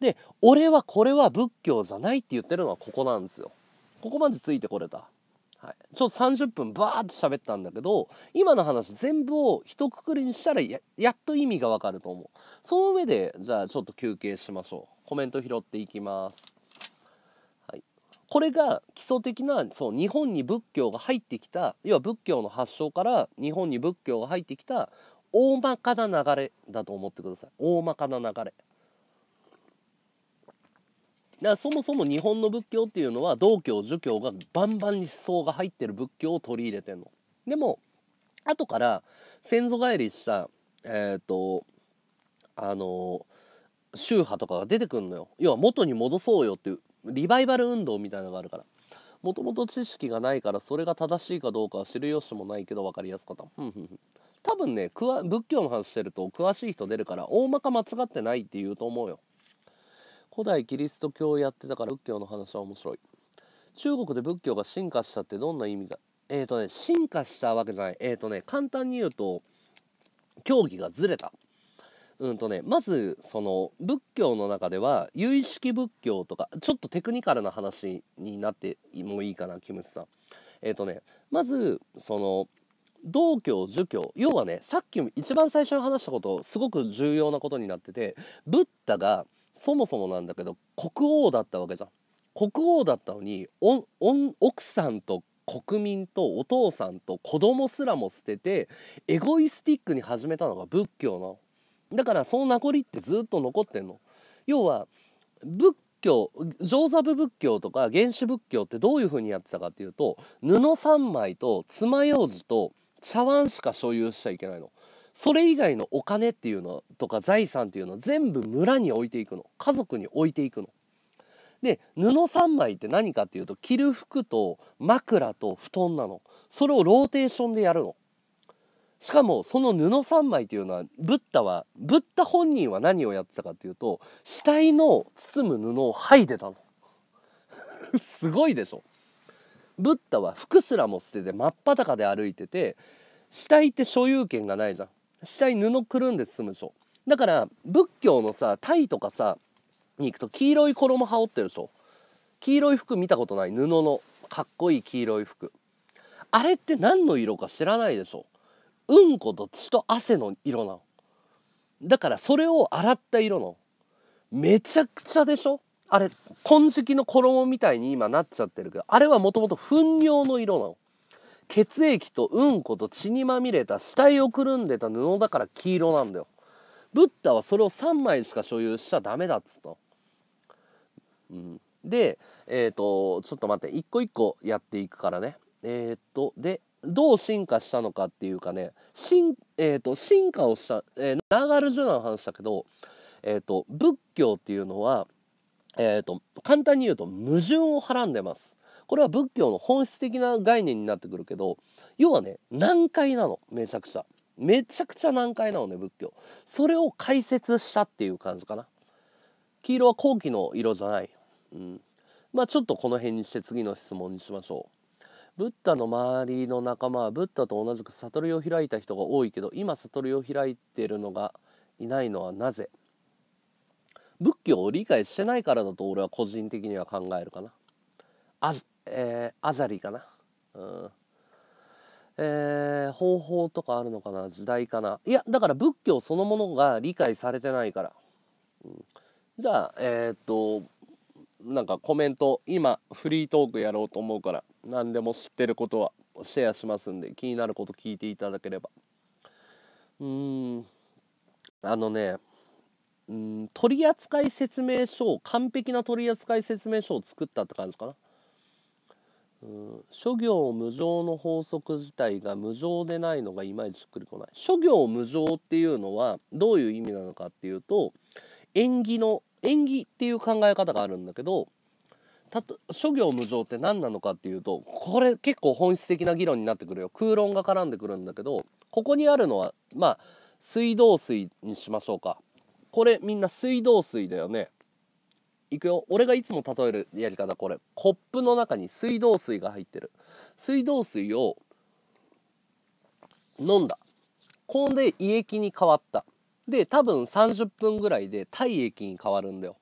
で俺はこれは仏教じゃないって言ってるのはここなんですよ。ここまでついてこれた。はい、ちょっと30分バーッと喋ったんだけど今の話全部を一括りにしたらやっと意味がわかると思うその上でじゃあちょっと休憩しましょうコメント拾っていきますこれが基礎的なそう日本に仏教が入ってきた要は仏教の発祥から日本に仏教が入ってきた大まかな流れだと思ってください大まかな流れだからそもそも日本の仏教っていうのは道教儒教がバンバンに思想が入ってる仏教を取り入れてんの。でも後から先祖返りしたえっ、ー、とあの宗派とかが出てくるのよ。要は元に戻そうよっていうリバイバル運動みたいなのがあるから。もともと知識がないからそれが正しいかどうかは知る由もないけど分かりやすかった。多分ね仏教の話してると詳しい人出るから大まか間違ってないって言うと思うよ。古代キリスト教をやってたから仏教の話は面白い中国で仏教が進化したってどんな意味がえっ、ー、とね進化したわけじゃないえっ、ー、とね簡単に言うと教義がずれたうんとね、まずその仏教の中では有意識仏教とかちょっとテクニカルな話になってもいいかなキムチさん。えっ、ー、とねまずその道教儒教要はねさっき一番最初に話したことすごく重要なことになっててブッダがそもそもなんだけど国王だったわけじゃん国王だったのに奥さんと国民とお父さんと子供すらも捨ててエゴイスティックに始めたのが仏教のだからその名残ってずっと残ってんの要は仏教上座部仏教とか原始仏教ってどういう風にやってたかっていうと布三枚と爪楊枝と茶碗しか所有しちゃいけないの。それ以外のお金っていうのとか財産っていうのは全部村に置いていくの家族に置いていくの。で布3枚って何かっていうと着る服と枕と布団なのそれをローテーションでやるのしかもその布3枚っていうのはブッダはブッダ本人は何をやってたかっていうと死体の包む布を剥いでたの すごいでしょブッダは服すらも捨てて真っ裸で歩いてて死体って所有権がないじゃん下に布くるんで進むでしょだから仏教のさタイとかさに行くと黄色い衣羽織ってるでしょ黄色い服見たことない布のかっこいい黄色い服あれって何の色か知らないでしょうんこと血と汗の色なのだからそれを洗った色のめちゃくちゃでしょあれ痕跡の衣みたいに今なっちゃってるけどあれはもともと糞尿の色なの血液とうんこと血にまみれた死体をくるんでた布だから黄色なんだよブッダはそれを3枚しか所有しちゃダメだっつと。うん、でえっ、ー、とちょっと待って一個一個やっていくからねえっ、ー、とでどう進化したのかっていうかね進,、えーと、進化をした、えー、ナーガルジュナの話だけど、えーと、仏教っていうのは、えーと簡単に言うと矛盾をはらんでます。これは仏教の本質的な概念になってくるけど要はね難解なのめちゃくちゃめちゃくちゃ難解なのね仏教それを解説したっていう感じかな黄色は後期の色じゃない、うん、まあちょっとこの辺にして次の質問にしましょうブッダの周りの仲間はブッダと同じく悟りを開いた人が多いけど今悟りを開いてるのがいないのはなぜ仏教を理解してないからだと俺は個人的には考えるかなえー、アザリかな、うんえー、方法とかあるのかな時代かないやだから仏教そのものが理解されてないから、うん、じゃあえー、っとなんかコメント今フリートークやろうと思うから何でも知ってることはシェアしますんで気になること聞いていただければうーんあのねうん取扱説明書を完璧な取扱説明書を作ったって感じかな諸行無常の法則自体が無常でないのがいまいちしっくりこない諸行無常っていうのはどういう意味なのかっていうと縁起の縁起っていう考え方があるんだけどたと諸行無常って何なのかっていうとこれ結構本質的な議論になってくるよ空論が絡んでくるんだけどここにあるのはまあ水道水にしましょうかこれみんな水道水だよねいくよ俺がいつも例えるやり方これコップの中に水道水が入ってる水道水を飲んだこんで胃液に変わったで多分30分ぐらいで体液に変わるんだよ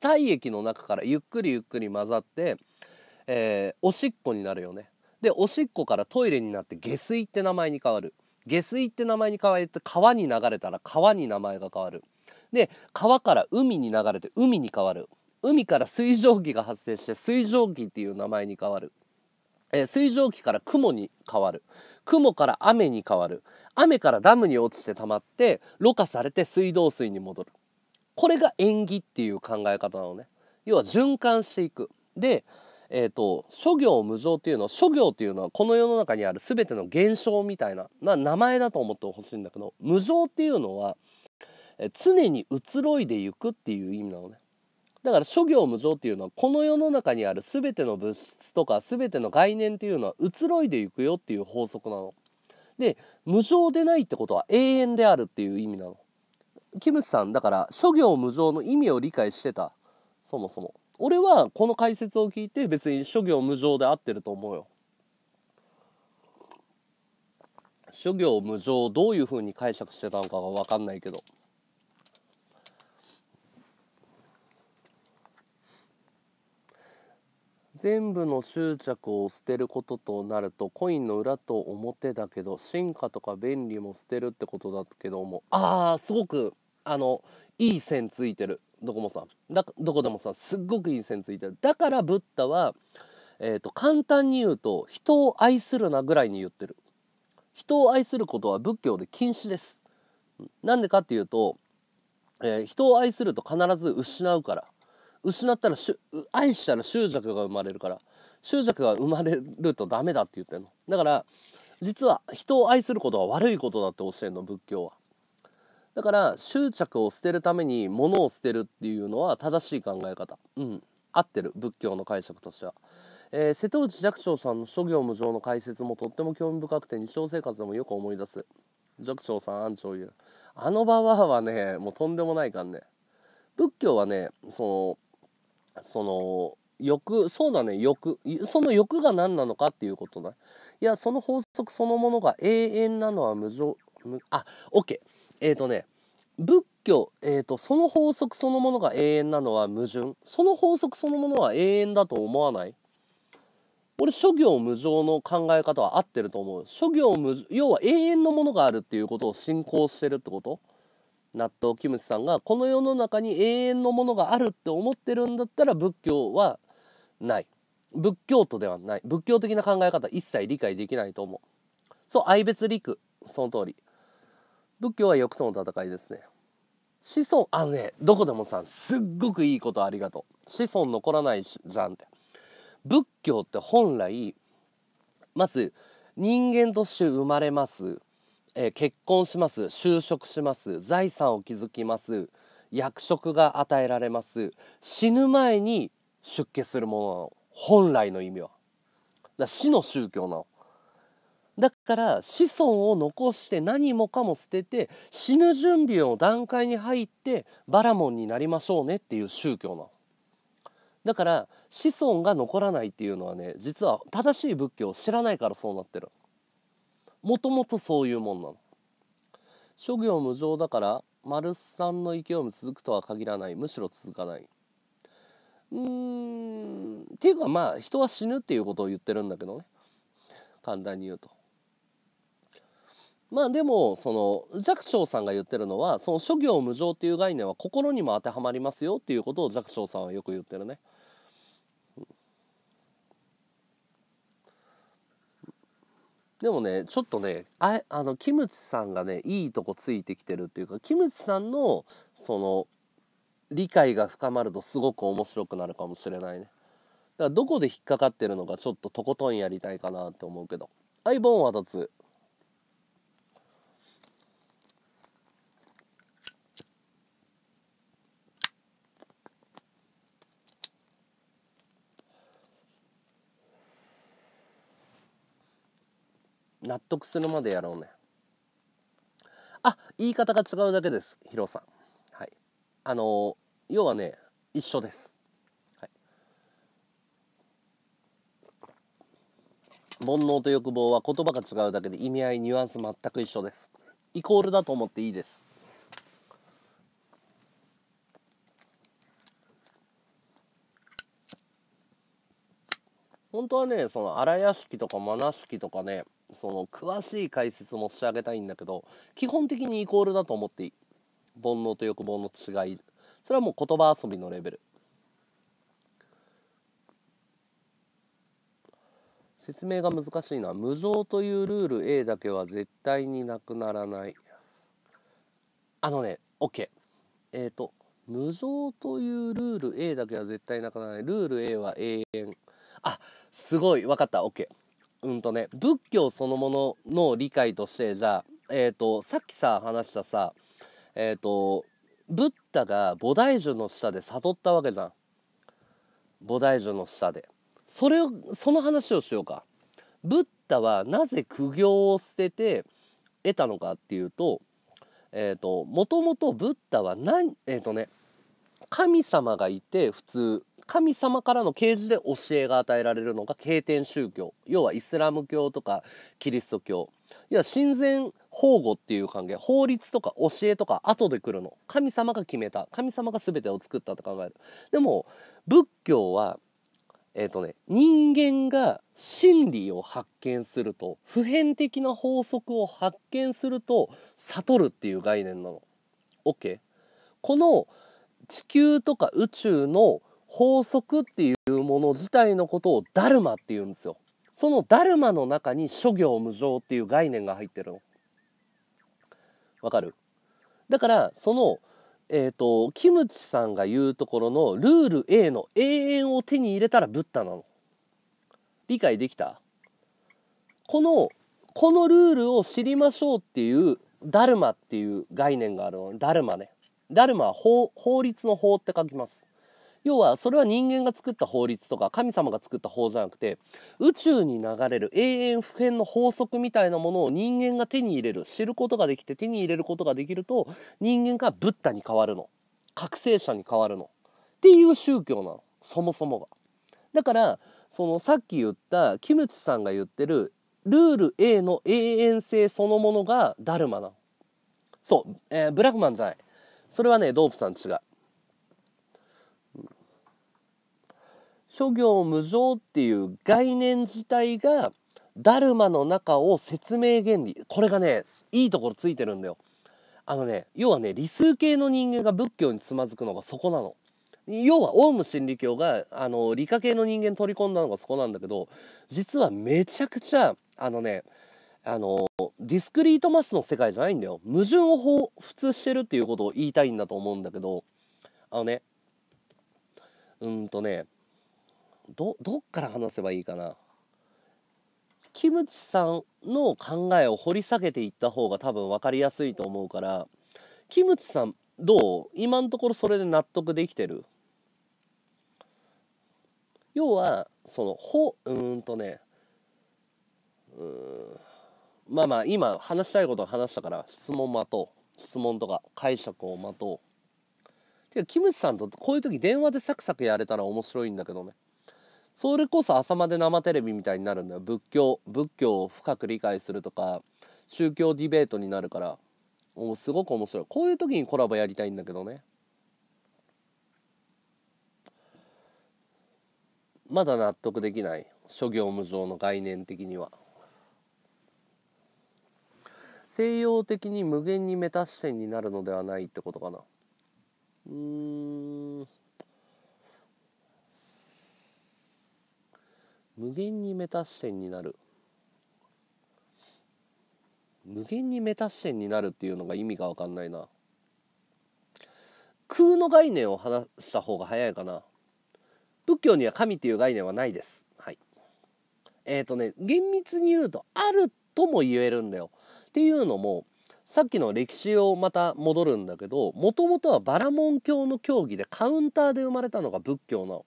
体液の中からゆっくりゆっくり混ざって、えー、おしっこになるよねでおしっこからトイレになって下水って名前に変わる下水って名前に変わって川に流れたら川に名前が変わるで川から海に流れて海に変わる海から水蒸気が発生して水蒸気っていう名前に変わる、えー、水蒸気から雲に変わる雲から雨に変わる雨からダムに落ちて溜まってろ過されて水道水に戻るこれが縁起っていう考え方なのね要は循環していくでえーと、諸行無常っていうのは諸行っていうのはこの世の中にある全ての現象みたいな、まあ、名前だと思ってほしいんだけど無常っていうのは常に移ろいでいくっていう意味なのねだから諸行無常っていうのはこの世の中にある全ての物質とか全ての概念っていうのは移ろいでいくよっていう法則なの。で無常でないってことは永遠であるっていう意味なの。キムさんだから諸行無常の意味を理解してたそもそも。俺はこの解説を聞いて別に諸行無常で合ってると思うよ。諸行無常をどういうふうに解釈してたのかが分かんないけど。全部の執着を捨てることとなるとコインの裏と表だけど進化とか便利も捨てるってことだけどもああすごくあのいい線ついてるドコモさんどこでもさすっごくいい線ついてるだからブッダは、えーと、と簡単に言うと人を愛するなぐらいに言ってる人を愛することは仏教で禁止ですなんでかっていうと、えー、人を愛すると必ず失うから失ったら愛したら執着が生まれるから執着が生まれるとダメだって言ってんのだから実は人を愛することは悪いことだって教えるの仏教はだから執着を捨てるために物を捨てるっていうのは正しい考え方うん合ってる仏教の解釈としては、えー、瀬戸内寂聴さんの「諸行無常」の解説もとっても興味深くて日常生活でもよく思い出す寂聴さん安長優あのババアはねもうとんでもないかんね仏教はねそのその欲そうだね欲その欲が何なのかっていうことだいやその法則そのものが永遠なのは無常無あオッケーえっ、ー、とね仏教、えーと、その法則そのものが永遠なのは矛盾その法則そのものは永遠だと思わない俺諸行無常の考え方は合ってると思う諸行無要は永遠のものがあるっていうことを信仰してるってこと納豆キムチさんがこの世の中に永遠のものがあるって思ってるんだったら仏教はない仏教徒ではない仏教的な考え方一切理解できないと思うそう愛別陸その通り仏教は欲との戦いですね子孫あのねどこでもさんすっごくいいことありがとう子孫残らないじゃんって仏教って本来まず人間として生まれますえー、結婚します就職します財産を築きます役職が与えられます死ぬ前に出家するものなの本来の意味はだ死の宗教なのだから子孫を残して何もかも捨てて死ぬ準備の段階に入ってバラモンになりましょうねっていう宗教なのだから子孫が残らないっていうのはね実は正しい仏教を知らないからそうなってるもともとそういうもんなの諸行無常だから丸さんの勢いも続くとは限らないむしろ続かないうーんっていうかまあ人は死ぬっていうことを言ってるんだけどね簡単に言うとまあでもその寂聴さんが言ってるのはその諸行無常っていう概念は心にも当てはまりますよっていうことを寂聴さんはよく言ってるね。でもねちょっとねああのキムチさんがねいいとこついてきてるっていうかキムチさんのその理解が深まるとすごく面白くなるかもしれないねだからどこで引っかかってるのかちょっととことんやりたいかなって思うけどはいボンは立つ納得するまでやろうねあ言い方が違うだけですヒロさんはいあのー、要はね一緒です、はい、煩悩と欲望は言葉が違うだけで意味合いニュアンス全く一緒ですイコールだと思っていいです本当はねその荒屋敷とか真愛式とかねその詳しい解説も仕上げたいんだけど基本的にイコールだと思っていい煩悩と欲望の違いそれはもう言葉遊びのレベル説明が難しいのは無常というルール A だけは絶対になくならないあのね OK えっ、ー、と無常というルール A だけは絶対なくならないルール A は永遠あすごい分かった OK うんとね仏教そのものの理解としてじゃあ、えーと、さっきさ話したさえっ、ー、とブッダが菩提樹の下で悟ったわけじゃん菩提樹の下でそれをその話をしようかブッダはなぜ苦行を捨てて得たのかっていうとえっ、ー、ともともとブッダは何えっ、ー、とね神様がいて普通神様からの啓示で教えが与えられるのが経典宗教要はイスラム教とかキリスト教いや親善保護っていう関係法律とか教えとか後で来るの神様が決めた神様が全てを作ったと考えるでも仏教はえっ、ー、とね人間が真理を発見すると普遍的な法則を発見すると悟るっていう概念なの OK この地球とか宇宙の法則っていうもの自体のことをダルマって言うんですよ。そのダルマの中に諸行無常っていう概念が入ってるの。わかるだからそのえっ、ー、とキムチさんが言うところのルール A の永遠を手に入れたらブッダなの。理解できたこのこのルールを知りましょうっていうダルマっていう概念があるのダルマね。ダルマは法律の法って書きます。要はそれは人間が作った法律とか神様が作った法じゃなくて宇宙に流れる永遠不変の法則みたいなものを人間が手に入れる知ることができて手に入れることができると人間がブッダに変わるの覚醒者に変わるのっていう宗教なのそもそもが。だからそのさっき言ったキムチさんが言ってるルール A の永遠性そのものがダルマなの。そう、えー、ブラックマンじゃない。それはねドープさん違う。諸行無常っていう概念自体がダルマの中を説明原理これがねいいところついてるんだよ。あのね要はね理数系の人間が仏教につまずくのがそこなの。要はオウム真理教があの理科系の人間取り込んだのがそこなんだけど実はめちゃくちゃあのねあのディスクリートマスの世界じゃないんだよ矛盾を彷彿してるっていうことを言いたいんだと思うんだけどあのねうんとねどどっから話せばいいかなキムチさんの考えを掘り下げていった方が多分分かりやすいと思うからキムチさんどう今のところそれで納得できてる要はそのほうんとねうんまあまあ今話したいことを話したから質問待とう質問とか解釈を待とうてかキムチさんとこういう時電話でサクサクやれたら面白いんだけどねそれこそ朝まで生テレビみたいになるんだよ仏教仏教を深く理解するとか宗教ディベートになるからうすごく面白いこういう時にコラボやりたいんだけどねまだ納得できない諸行無常の概念的には西洋的に無限にメタ視点になるのではないってことかなうん無限にメタ視点になる無限にメタ視点になるっていうのが意味が分かんないな空の概念を話した方が早いかな仏教には神っていう概念はないですはいえっ、ー、とね厳密に言うとあるとも言えるんだよっていうのもさっきの歴史をまた戻るんだけどもともとはバラモン教の教義でカウンターで生まれたのが仏教の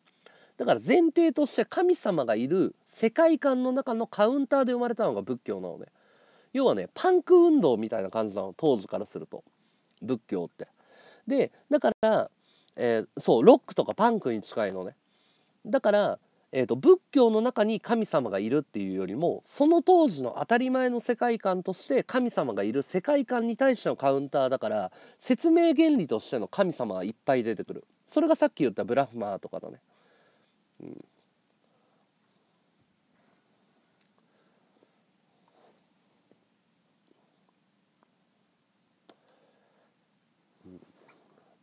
だから前提として神様がいる世界観の中のカウンターで生まれたのが仏教なのね要はねパンク運動みたいな感じなの当時からすると仏教ってでだから、えー、そうロックとかパンクに近いのねだから、えーと、仏教の中に神様がいるっていうよりもその当時の当たり前の世界観として神様がいる世界観に対してのカウンターだから説明原理としての神様がいっぱい出てくるそれがさっき言ったブラフマーとかだねうん、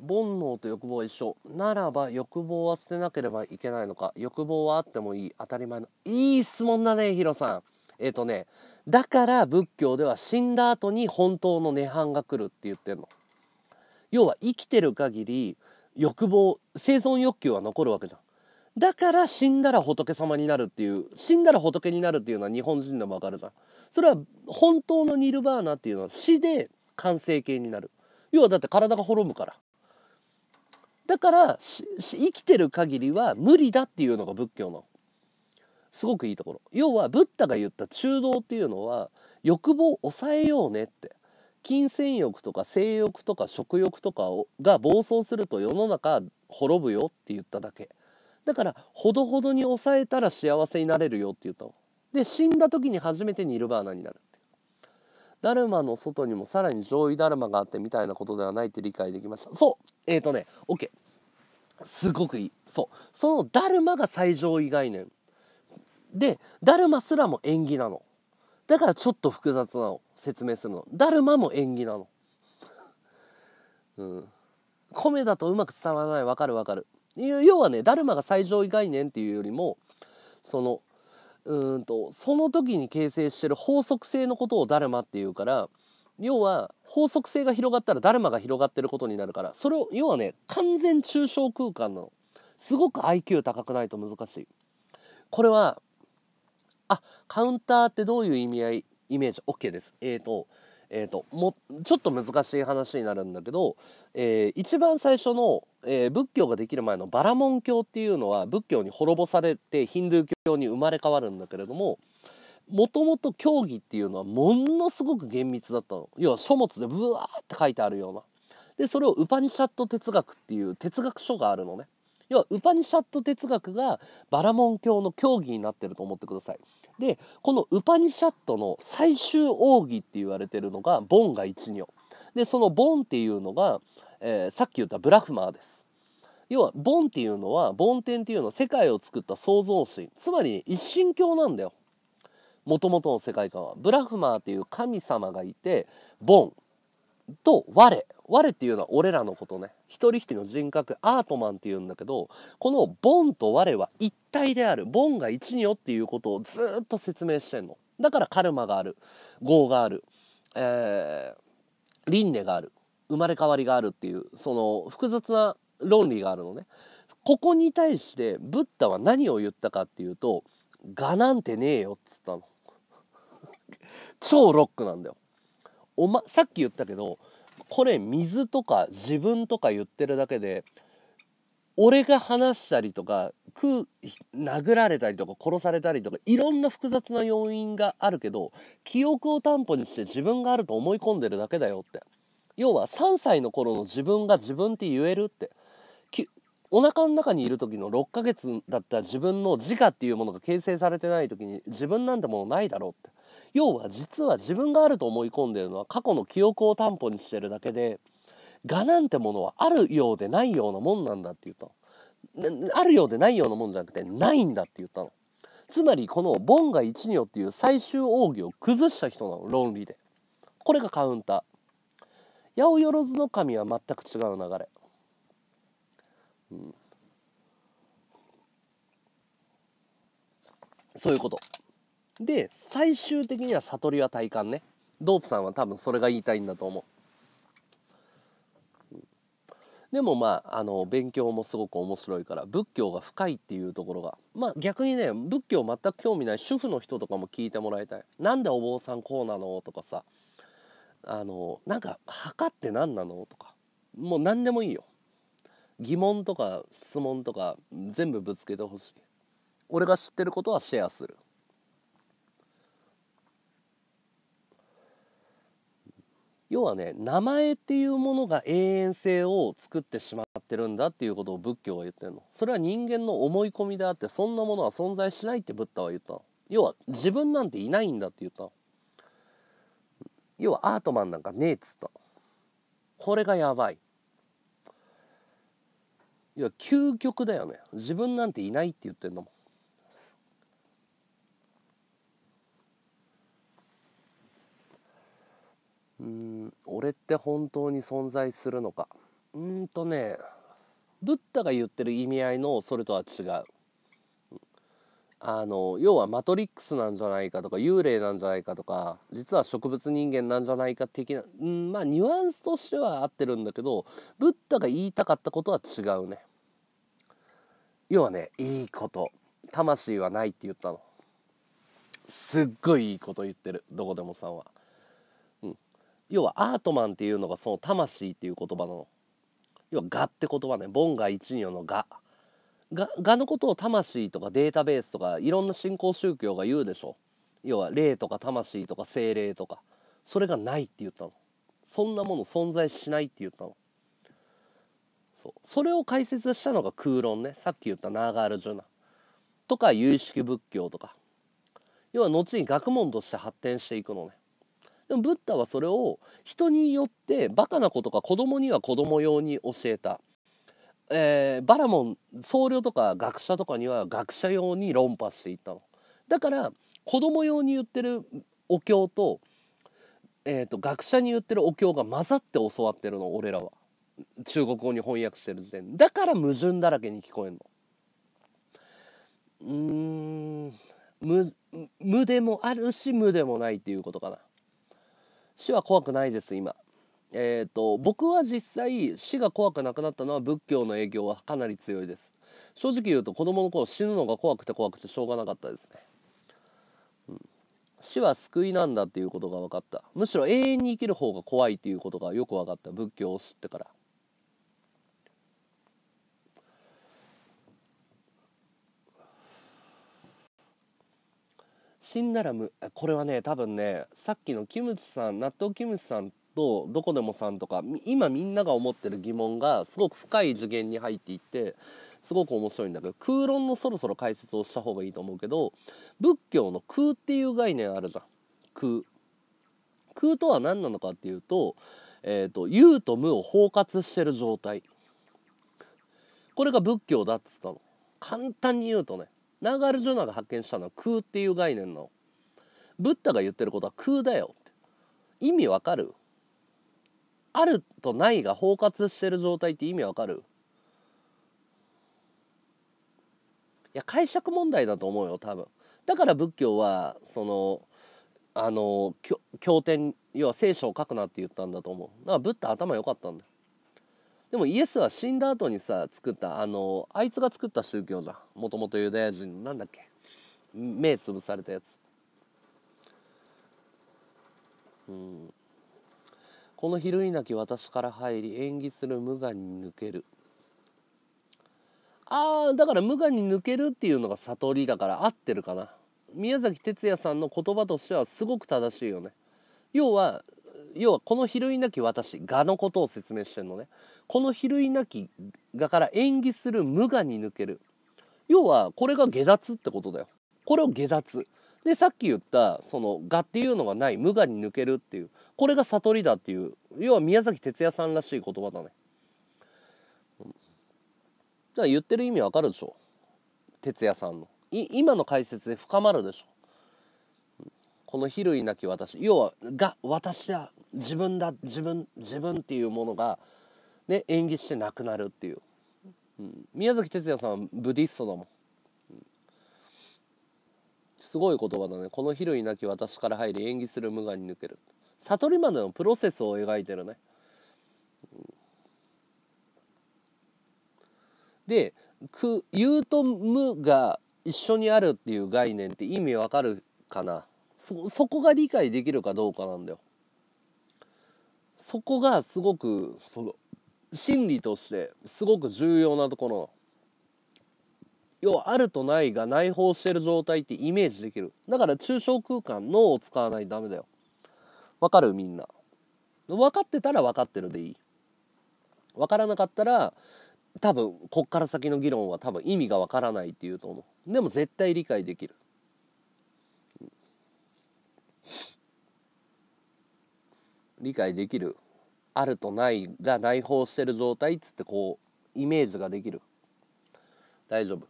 煩悩と欲望は一緒ならば欲望は捨てなければいけないのか欲望はあってもいい当たり前のいい質問だねヒロさんえっ、ー、とねだから仏教では死んだ後に本当の涅槃が来るって言ってんの要は生きてる限り欲望生存欲求は残るわけじゃんだから死んだら仏様になるっていう死んだら仏になるっていうのは日本人でもわかるじゃんそれは本当のニルバーナっていうのは死で完成形になる要はだって体が滅ぶからだから生きてる限りは無理だっていうのが仏教のすごくいいところ要はブッダが言った中道っていうのは欲望を抑えようねって金銭欲とか性欲とか食欲とかが暴走すると世の中滅ぶよって言っただけだからほどほどに抑えたら幸せになれるよって言ったので死んだ時に初めてニルバーナになるダルマの外にもさらに上位ダルマがあってみたいなことではないって理解できましたそうえっ、ー、とね OK すごくいいそうそのダルマが最上位概念でダルマすらも縁起なのだからちょっと複雑なの説明するのダルマも縁起なのうん米だとうまく伝わらないわかるわかる要はねだるまが最上位概念っていうよりもそのうんとその時に形成してる法則性のことをダルマっていうから要は法則性が広がったらだるまが広がってることになるからそれを要はね完全抽象空間のすごく IQ 高くないと難しいこれはあカウンターってどういう意味合いイメージ OK ですえっ、ー、とえーと、もちょっと難しい話になるんだけど、えー、一番最初の、えー、仏教ができる前のバラモン教っていうのは仏教に滅ぼされてヒンドゥー教に生まれ変わるんだけれどももともと教義っていうのはものすごく厳密だったの要は書物でブワーって書いてあるようなでそれをウパニシャット哲学っていう哲学書があるのね要はウパニシャット哲学がバラモン教の教義になってると思ってくださいでこのウパニシャットの最終奥義って言われてるのがボンが一如でそのボンっていうのが、えー、さっき言ったブラフマーです要はボンっていうのは梵天っていうのは世界を作った創造神つまり、ね、一神教なんだよもともとの世界観はブラフマーっていう神様がいてボンと我我っていうのは俺らのことね一人一人の人格アートマンっていうんだけどこの「ボン」と「我」は一体である「ボン」が一によっていうことをずっと説明してんのだからカルマがある業があるえー、輪廻がある生まれ変わりがあるっていうその複雑な論理があるのねここに対してブッダは何を言ったかっていうと「我なんてねえよ」っつったの超ロックなんだよお、ま、さっき言ったけどこれ水とか自分とか言ってるだけで俺が話したりとか殴られたりとか殺されたりとかいろんな複雑な要因があるけど記憶を担保にして自分があると思い込んでるだけだよって要は3歳の頃の自分が自分って言えるってお腹の中にいる時の6ヶ月だった自分の自我っていうものが形成されてない時に自分なんてものないだろうって要は実は自分があると思い込んでるのは過去の記憶を担保にしてるだけで我なんてものはあるようでないようなもんなんだって言ったの。あるようでないようなもんじゃなくてないんだって言ったの。つまりこの「ボンが一如」っていう最終奥義を崩した人なの論理で。これがカウンター。八百万の神は全く違う流れ。うん、そういうこと。で最終的には悟りは体感ねドープさんは多分それが言いたいんだと思うでもまああの勉強もすごく面白いから仏教が深いっていうところがまあ逆にね仏教全く興味ない主婦の人とかも聞いてもらいたい何でお坊さんこうなのとかさあのなんか墓って何なのとかもう何でもいいよ疑問とか質問とか全部ぶつけてほしい俺が知ってることはシェアする要はね名前っていうものが永遠性を作ってしまってるんだっていうことを仏教は言ってるのそれは人間の思い込みであってそんなものは存在しないってブッダは言ったの要は自分なんていないんだって言ったの要はアートマンなんかねえっつったこれがやばい要は究極だよね自分なんていないって言ってんのもうん俺って本当に存在するのかうんとねブッダが言ってる意味合いのそれとは違うあの要はマトリックスなんじゃないかとか幽霊なんじゃないかとか実は植物人間なんじゃないか的な、うん、まあニュアンスとしては合ってるんだけどブッダが言いたかったことは違うね要はねいいこと魂はないって言ったのすっごいいいこと言ってるどこでもさんは。要はアートマンっていうのがその魂っていう言葉の要は「が」って言葉ね「ボンガ一4のが」ががのことを魂とかデータベースとかいろんな信仰宗教が言うでしょ要は霊とか魂とか精霊とかそれがないって言ったのそんなもの存在しないって言ったのそうそれを解説したのが空論ねさっき言ったナーガールジュナとか有意識仏教とか要は後に学問として発展していくのねでもブッダはそれを人によってバカなことか子供には子供用に教えた、えー、バラモン僧侶とか学者とかには学者用に論破していったの。だから子供用に言ってるお経と,、えー、と学者に言ってるお経が混ざって教わってるの俺らは中国語に翻訳してる時点だから矛盾だらけに聞こえるの。うーん無無でもあるし無でもないっていうことかな。死は怖くないです今。えーと、と僕は実際死が怖くなくなったのは仏教の影響はかなり強いです正直言うと子供の頃死ぬのが怖くて怖くてしょうがなかったですね、うん、死は救いなんだっていうことが分かったむしろ永遠に生きる方が怖いっていうことがよく分かった仏教を知ってから死んだらむこれはね多分ねさっきのキムチさん納豆キムチさんとどこでもさんとか今みんなが思ってる疑問がすごく深い次元に入っていってすごく面白いんだけど空論のそろそろ解説をした方がいいと思うけど仏教の空っていう概念あるじゃん空。空とは何なのかっていうと,、えーと、と有と無を包括してる状態これが仏教だっつったの簡単に言うとねナガール・ジョナが発見したのは空っていう概念のブッダが言ってることは空だよ意味わかるあるとないが包括してる状態って意味わかるいや解釈問題だと思うよ多分だから仏教はそのあの経典要は聖書を書くなって言ったんだと思うだからブッダ頭良かったんだよでもイエスは死んだ後にさ作ったあのあいつが作った宗教じゃんもともとユダヤ人のなんだっけ目潰されたやつうんこの比類なき私から入り演技する無我に抜けるあーだから無我に抜けるっていうのが悟りだから合ってるかな宮崎哲也さんの言葉としてはすごく正しいよね要は要はこの比類なき私我のことを説明してるのねこの比類なき我から縁起する無我に抜ける要はこれが下脱ってことだよこれを下脱でさっき言ったその我っていうのがない無我に抜けるっていうこれが悟りだっていう要は宮崎哲也さんらしい言葉だねだから言ってる意味わかるでしょ哲也さんの今の解説で深まるでしょこの比類なき私要は「が私だ自分だ自分自分っていうものが、ね、演技してなくなるっていう、うん、宮崎哲也さんはブディストだもん、うん、すごい言葉だねこの比類なき私から入り演技する無我に抜ける悟りまでのプロセスを描いてるね、うん、でく言うと無が一緒にあるっていう概念って意味わかるかなそこが理解できるかどうかなんだよそこがすごくその心理としてすごく重要なところ要はあるとないが内包してる状態ってイメージできるだから抽象空間脳を使わないとダメだよわかるみんな分かってたら分かってるでいい分からなかったら多分こっから先の議論は多分意味が分からないっていうと思うでも絶対理解できる理解できるあるとないが内包してる状態っつってこうイメージができる大丈夫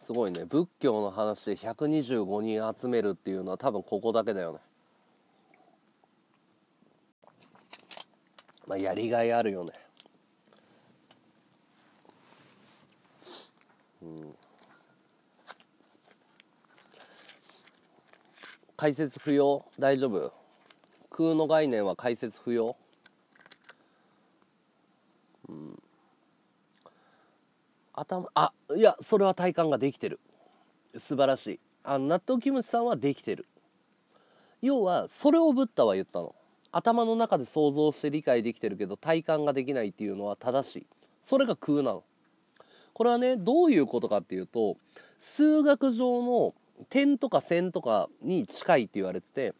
すごいね仏教の話で125人集めるっていうのは多分ここだけだよねまあやりがいあるよねうん解説不要大丈夫空の概念は解説不要うん頭あいやそれは体感ができてる素晴らしいあ納豆キムチさんはできてる要はそれをブッダは言ったの頭の中で想像して理解できてるけど体感ができないっていうのは正しいそれが空なのこれはねどういうことかっていうと数学上の点とか線とかに近いって言われてて、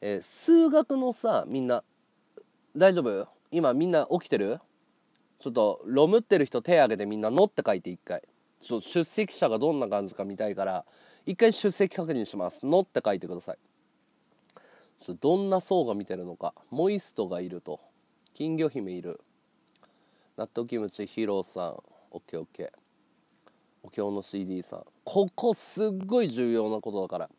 えー、数学のさみんな大丈夫今みんな起きてるちょっとロムってる人手挙げてみんな「の」って書いて一回ちょっと出席者がどんな感じか見たいから一回出席確認します「の」って書いてくださいどんな層が見てるのかモイストがいると金魚姫いる納豆キムチヒーローさんオッケーオッケーお経の CD さんここすっごい重要なことだから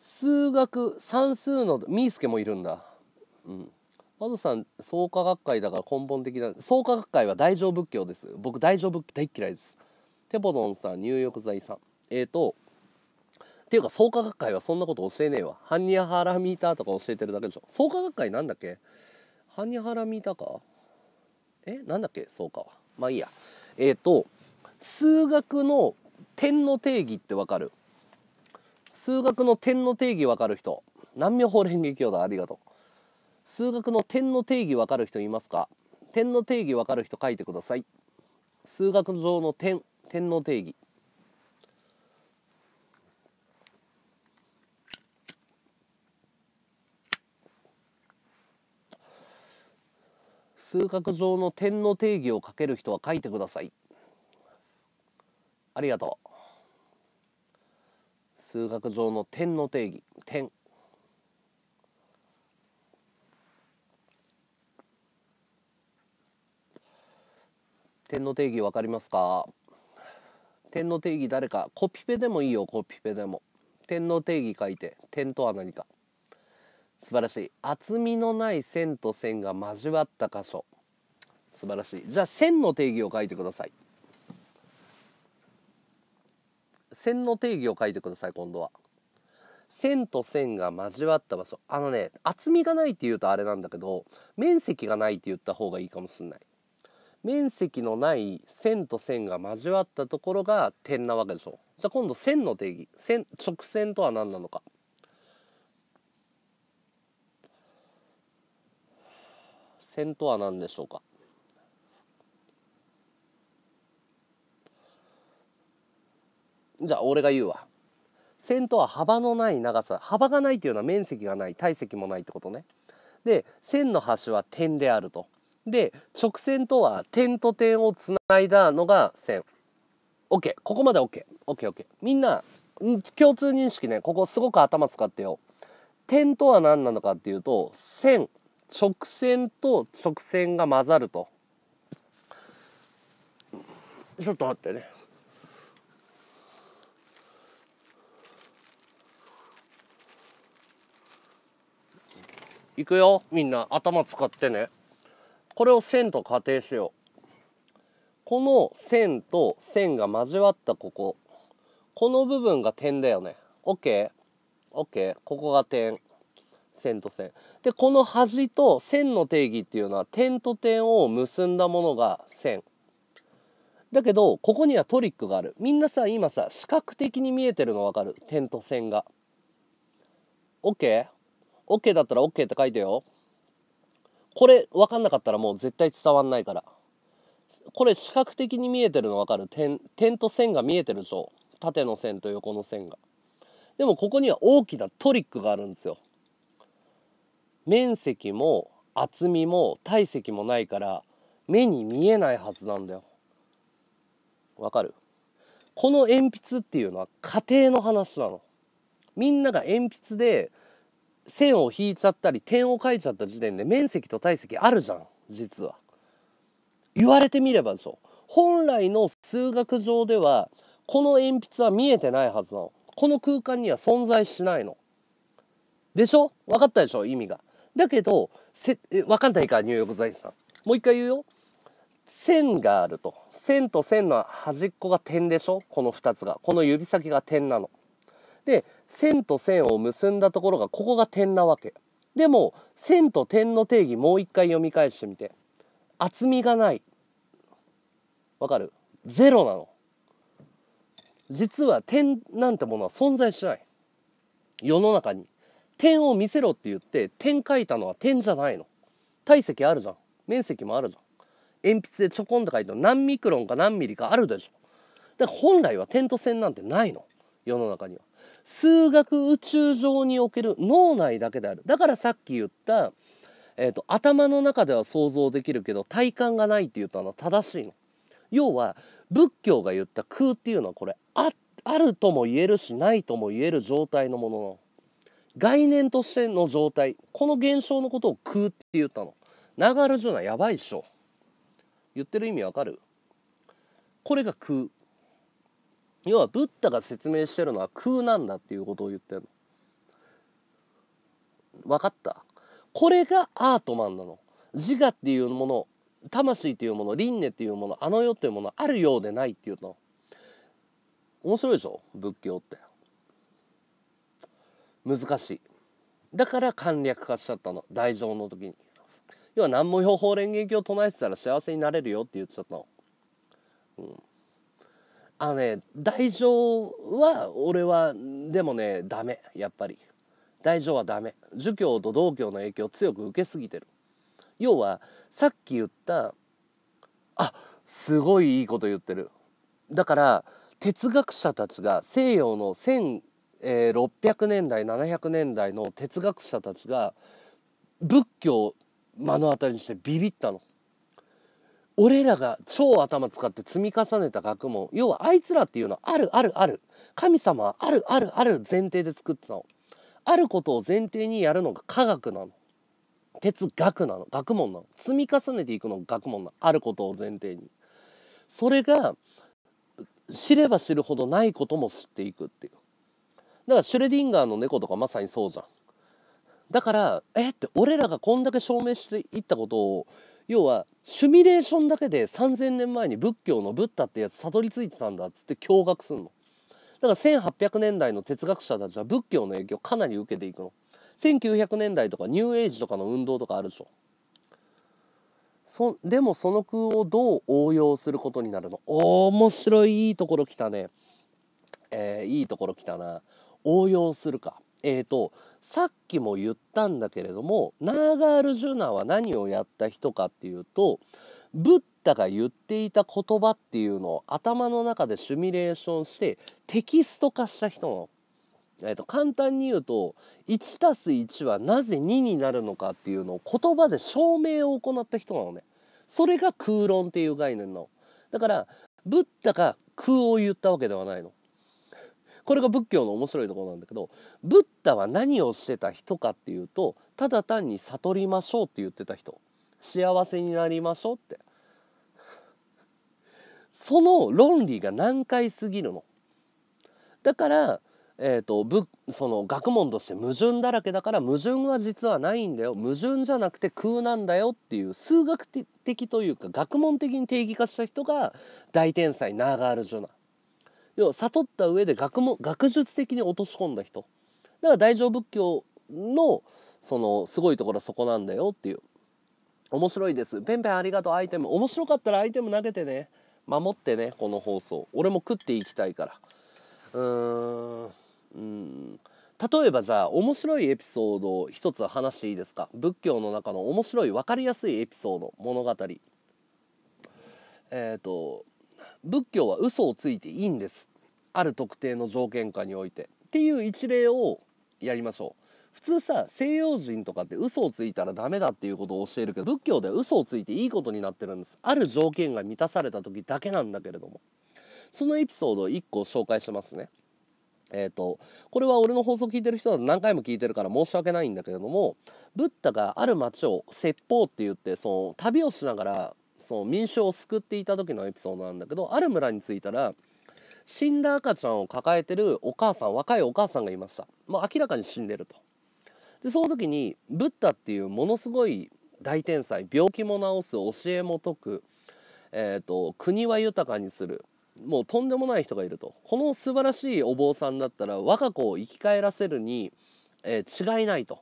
数学算数のミースケもいるんだうんマドさん創価学会だから根本的な創価学会は大乗仏教です僕大乗仏教大嫌いですテポドンさん入浴剤さんえっ、ー、とっていうか創価学会はそんなこと教えねえわハンニャハラミーターとか教えてるだけでしょ創価学会なんだっけハンニャハラミーターかえなんだっけ創価はまあいいやえっ、ー、と数学の点の定義ってわかる数学の点の定義わかる人南妙法蓮華経だありがとう数学の点の定義わかる人いますか点の定義わかる人書いてください数学上の点点の定義数学上の点の定義を書ける人は書いてくださいありがとう数学上の点の定義点点の定義わかりますか点の定義誰かコピペでもいいよコピペでも点の定義書いて点とは何か素晴らしい厚みのない線と線が交わった箇所素晴らしいじゃあ線の定義を書いてください線の定義を書いてください今度は線と線が交わった場所あのね厚みがないって言うとあれなんだけど面積がないって言った方がいいかもしれない面積のない線と線が交わったところが点なわけでしょじゃあ今度線の定義線直線とは何なのか線とは何でしょうかじゃあ俺が言うわ線とは幅のない長さ幅がないっていうのは面積がない体積もないってことねで線の端は点であるとで直線とは点と点をつないだのが線 OK ここまで o k OK OK、みんな共通認識ねここすごく頭使ってよ点とは何なのかっていうと線直線と直線が混ざるとちょっと待ってねいくよみんな頭使ってねこれを線と仮定しようこの線と線が交わったこここの部分が点だよね OK?OK、OK? OK、ここが点線と線でこの端と線の定義っていうのは点と点を結んだものが線だけどここにはトリックがあるみんなさ今さ視覚的に見えてるの分かる点と線が OK? OK だったら OK って書いてよ。これ分かんなかったらもう絶対伝わんないから。これ視覚的に見えてるの分かる点点と線が見えてるでしょ縦の線と横の線が。でもここには大きなトリックがあるんですよ。面積も厚みも体積もないから目に見えないはずなんだよ。わかるこの鉛筆っていうのは家庭の話なの。みんなが鉛筆で線を引いちゃったり点を書いちゃった時点で面積と体積あるじゃん実は。言われてみればでしょ。本来の数学上ではこの鉛筆は見えてないはずなの。この空間には存在しないの。でしょ分かったでしょ意味が。だけどせ分かんないから入浴剤さん。もう一回言うよ。線があると。線と線の端っこが点でしょこの2つが。この指先が点なの。で線と線を結んだところがここが点なわけでも線と点の定義もう一回読み返してみて厚みがないわかるゼロなの実は点なんてものは存在しない世の中に点を見せろって言って点書いたのは点じゃないの体積あるじゃん面積もあるじゃん鉛筆でちょこんと書いて何ミクロンか何ミリかあるでしょで本来は点と線なんてないの世の中には数学宇宙上における脳内だけであるだからさっき言った、えーと、頭の中では想像できるけど体感がないって言ったのは正しいの。要は仏教が言った空っていうのはこれあるとも言えるしないとも言える状態のものの概念としての状態この現象のことを空って言ったの。流るじゃないやばいっしょ。言ってる意味わかるこれが空要はブッダが説明してるのは空なんだっていうことを言ってるの分かったこれがアートマンなの自我っていうもの魂っていうもの輪廻っていうものあの世っていうものあるようでないっていうの面白いでしょ仏教って難しいだから簡略化しちゃったの大乗の時に要は何も標法蓮華経唱えてたら幸せになれるよって言っちゃったのうんあのね大乗は俺はでもねダメやっぱり大乗はダメ儒教と道教の影響を強く受けすぎてる要はさっき言ったあすごいいいこと言ってるだから哲学者たちが西洋の1600年代700年代の哲学者たちが仏教を目の当たりにしてビビったの。俺らが超頭使って積み重ねた学問要はあいつらっていうのはあるあるある神様はあるあるある前提で作ってたのあることを前提にやるのが科学なの哲学なの学問なの積み重ねていくのが学問なのあることを前提にそれが知れば知るほどないことも知っていくっていうだからシュレディンガーの猫とかまさにそうじゃんだからえって俺らがこんだけ証明していったことを要はシュミレーションだけで3,000年前に仏教のブッダってやつ悟りついてたんだっつって驚愕すんの。だから1800年代の哲学者たちは仏教の影響かなり受けていくの。1900年代とかニューエイジとかの運動とかあるでしょ。そでもその空をどう応用することになるの面白いいいところ来たね。えー、いいところ来たな。応用するか。えっ、ー、とさっきも言ったんだけれどもナーガールジュナは何をやった人かっていうとブッダが言っていた言葉っていうのを頭の中でシミュレーションしてテキスト化した人のえー、と簡単に言うと 1+1 はなぜ2になるのかっていうのを言葉で証明を行った人なのねそれが空論っていう概念のだからブッダが空を言ったわけではないのこれが仏教の面白いところなんだけどブッダは何をしてた人かっていうとただ単に悟りましょうって言ってた人幸せになりましょうってその論理が難解すぎるの。だから、えーと、その学問として矛盾だらけだから矛盾は実はないんだよ矛盾じゃなくて空なんだよっていう数学的というか学問的に定義化した人が大天才ナーガールジュナ。要は悟った上で学も学術的に落とし込んだ人だから大乗仏教のそのすごいところはそこなんだよっていう面白いですペンペンありがとうアイテム面白かったらアイテム投げてね守ってねこの放送俺も食っていきたいからうーんうん例えばじゃあ面白いエピソードを一つ話していいですか仏教の中の面白い分かりやすいエピソード物語えっ、ー、と仏教は嘘をついていいんですある特定の条件下においてっていう一例をやりましょう普通さ西洋人とかって嘘をついたらダメだっていうことを教えるけど仏教では嘘をついていいことになってるんですある条件が満たされた時だけなんだけれどもそのエピソードを1個紹介しますねえっ、ー、とこれは俺の放送聞いてる人は何回も聞いてるから申し訳ないんだけれどもブッダがある町を説法って言ってその旅をしながらその民衆を救っていた時のエピソードなんだけどある村に着いたら死んだ赤ちゃんを抱えてるお母さん若いお母さんがいました、まあ、明らかに死んでるとでその時にブッダっていうものすごい大天才病気も治す教えも説く、えーと、国は豊かにするもうとんでもない人がいるとこの素晴らしいお坊さんだったら我が子を生き返らせるに、えー、違いないと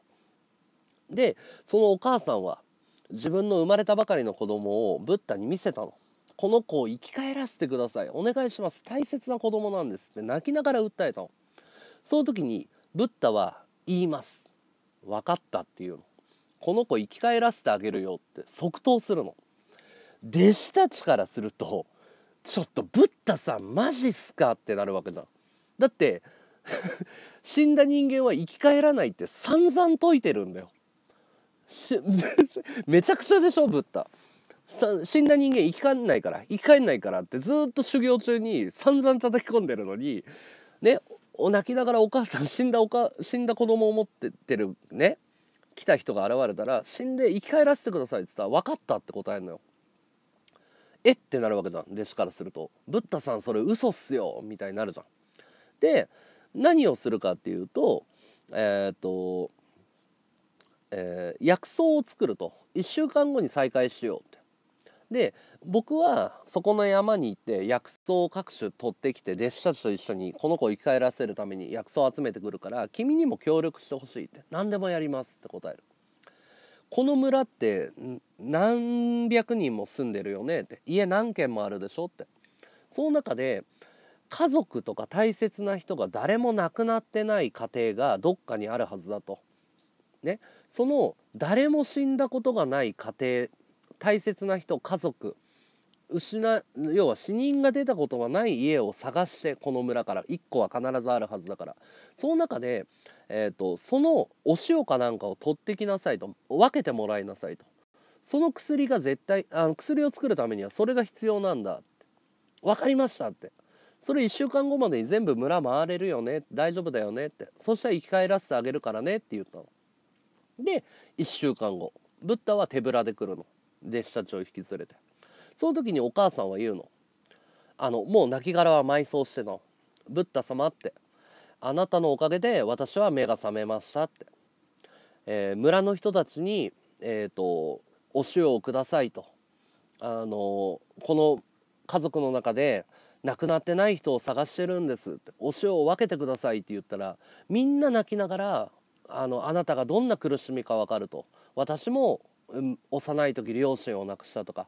でそのお母さんは自分の生まれたばかりの子供をブッダに見せたのこの子を生き返らせてくださいお願いします大切な子供なんですって泣きながら訴えたのその時にブッダは言います分かったっていうのこの子生き返らせてあげるよって即答するの弟子たちからするとちょっとブッダさんマジっすかってなるわけじゃんだって 死んだ人間は生き返らないって散々説いてるんだよ めちゃくちゃでしょブッダ死んだ人間生き返んないから生き返んないからってずっと修行中に散々叩き込んでるのにねお泣きながらお母さん死んだおか死んだ子供を持ってってるね来た人が現れたら死んで生き返らせてくださいって言ったら分かったって答えるのよ。えってなるわけじゃん弟子からすると「ブッダさんそれ嘘っすよ」みたいになるじゃん。で何をするかっていうとえっ、とえー、薬草を作ると1週間後に再開しようってで僕はそこの山に行って薬草を各種取ってきて弟子たちと一緒にこの子を生き返らせるために薬草を集めてくるから君にも協力してほしいって何でもやりますって答えるこの村って何百人も住んでるよねって家何軒もあるでしょってその中で家族とか大切な人が誰も亡くなってない家庭がどっかにあるはずだとね、その誰も死んだことがない家庭大切な人家族失要は死人が出たことがない家を探してこの村から1個は必ずあるはずだからその中で、えーと、そのお塩かなんかを取ってきなさいと分けてもらいなさいとその薬が絶対あの薬を作るためにはそれが必要なんだ分かりましたってそれ1週間後までに全部村回れるよね大丈夫だよねってそしたら生き返らせてあげるからねって言ったので1週間後ブッダは手ぶらで来るので社長を引き連れてその時にお母さんは言うのあのもう亡骸は埋葬してのブッダ様ってあなたのおかげで私は目が覚めましたって、えー、村の人たちに、えーと、とお塩をくださいと、あのー、この家族の中で亡くなってない人を探してるんですってお塩を分けてくださいって言ったらみんな泣きながらあのあなたがどんな苦しみか分かると私も幼い時両親を亡くしたとか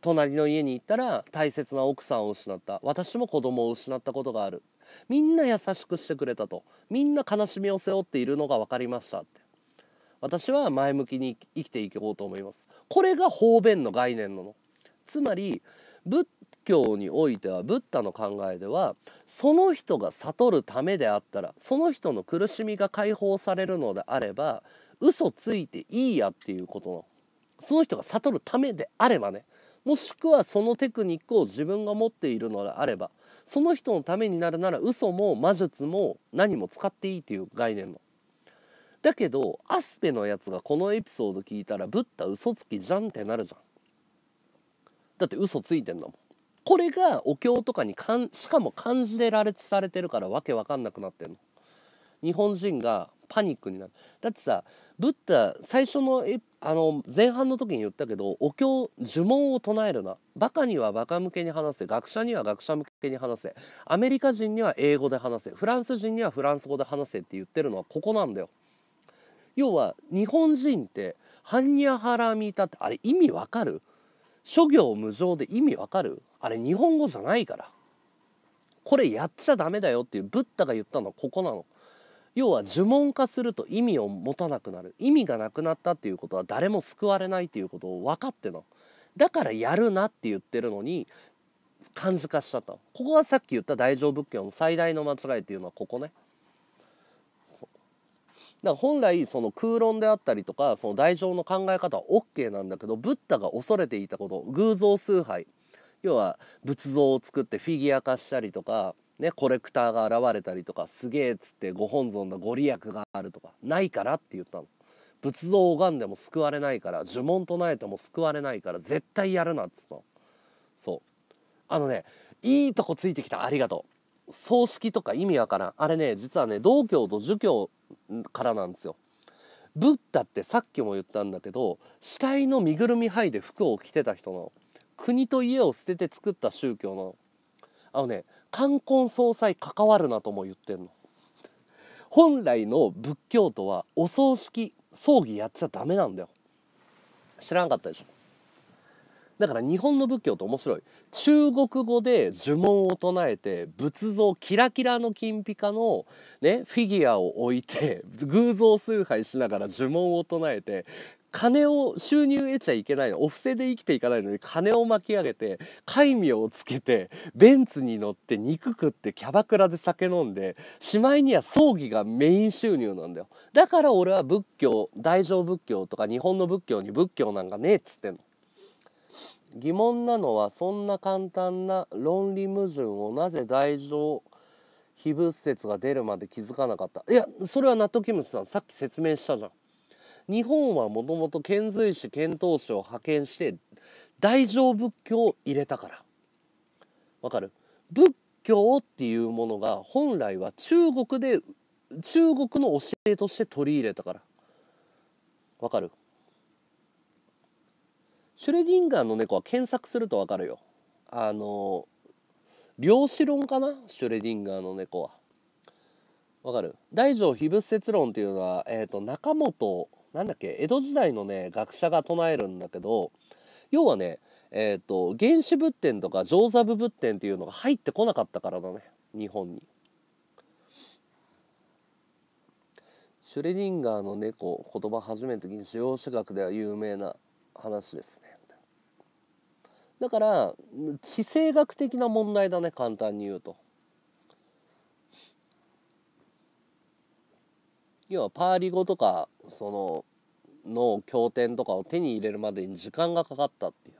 隣の家に行ったら大切な奥さんを失った私も子供を失ったことがあるみんな優しくしてくれたとみんな悲しみを背負っているのが分かりましたって私は前向きに生きていこうと思いますこれが方便の概念なのつまりブッ教においてはブッダの考えではその人が悟るためであったらその人の苦しみが解放されるのであれば嘘ついていいやっていうことのその人が悟るためであればねもしくはそのテクニックを自分が持っているのであればその人のためになるなら嘘も魔術も何も使っていいっていう概念の。だけどアスペのやつがこのエピソード聞いたらブッダ嘘つきじゃんってなるじゃん。だって嘘ついてんだもん。これがお経とかにかんしかも漢字で羅列されてるからわけわかんなくなってんの。日本人がパニックになるだってさブッダ最初のえあの前半の時に言ったけどお経呪文を唱えるなバカにはバカ向けに話せ学者には学者向けに話せアメリカ人には英語で話せフランス人にはフランス語で話せって言ってるのはここなんだよ。要は日本人って「ハンニャハラミタ」ってあれ意味わかる諸行無常で意味わかるあれ日本語じゃないからこれやっちゃダメだよっていうブッダが言ったのはここなの要は呪文化すると意味を持たなくなる意味がなくなったっていうことは誰も救われないっていうことを分かってのだからやるなって言ってるのに漢字化しちゃったここがさっき言った大乗仏教の最大の間違いっていうのはここねだから本来その空論であったりとかその大乗の考え方は OK なんだけどブッダが恐れていたこと偶像崇拝要は仏像を作ってフィギュア化したりとか、ね、コレクターが現れたりとかすげえっつってご本尊のご利益があるとかないからって言ったの。仏像を拝んでも救われないから呪文唱えても救われないから絶対やるなっつったの。そうあのねいいとこついてきたありがとう葬式とか意味わからんあれね実はね道教と儒教からなんですよブッダってさっきも言ったんだけど死体の身ぐるみ剥いで服を着てた人なの。国と家を捨てて作った宗教のあのね冠婚葬祭関わるなとも言ってんの本来の仏教徒はお葬式葬儀やっちゃダメなんだよ知らんかったでしょだから日本の仏教って面白い中国語で呪文を唱えて仏像キラキラの金ピカの、ね、フィギュアを置いて偶像崇拝しながら呪文を唱えて金を収入得ちゃいけないのお布施で生きていかないのに金を巻き上げて戒名をつけてベンツに乗って肉食ってキャバクラで酒飲んでしまいには葬儀がメイン収入なんだよだから俺は仏教大乗仏教とか日本の仏教に仏教なんかねえっつってんの疑問なのはそんな簡単な論理矛盾をなぜ大乗非仏説が出るまで気づかなかったいやそれは納得キムスさんさっき説明したじゃん日本はもともと遣隋使遣唐使を派遣して大乗仏教を入れたからわかる仏教っていうものが本来は中国で中国の教えとして取り入れたからわかるシュレディンガーの猫は検索するとわかるよあの量子論かなシュレディンガーの猫はわかる大乗非物説論っていうのは、えーと中本なんだっけ江戸時代のね学者が唱えるんだけど要はねえっ、ー、と原始仏典とか上座部仏典っていうのが入ってこなかったからだね日本に。シュレディンガーの猫言葉初めて時に使用史学では有名な話ですね。だから地政学的な問題だね簡単に言うと。要はパーリ語とかそのの経典とかを手に入れるまでに時間がかかったっていう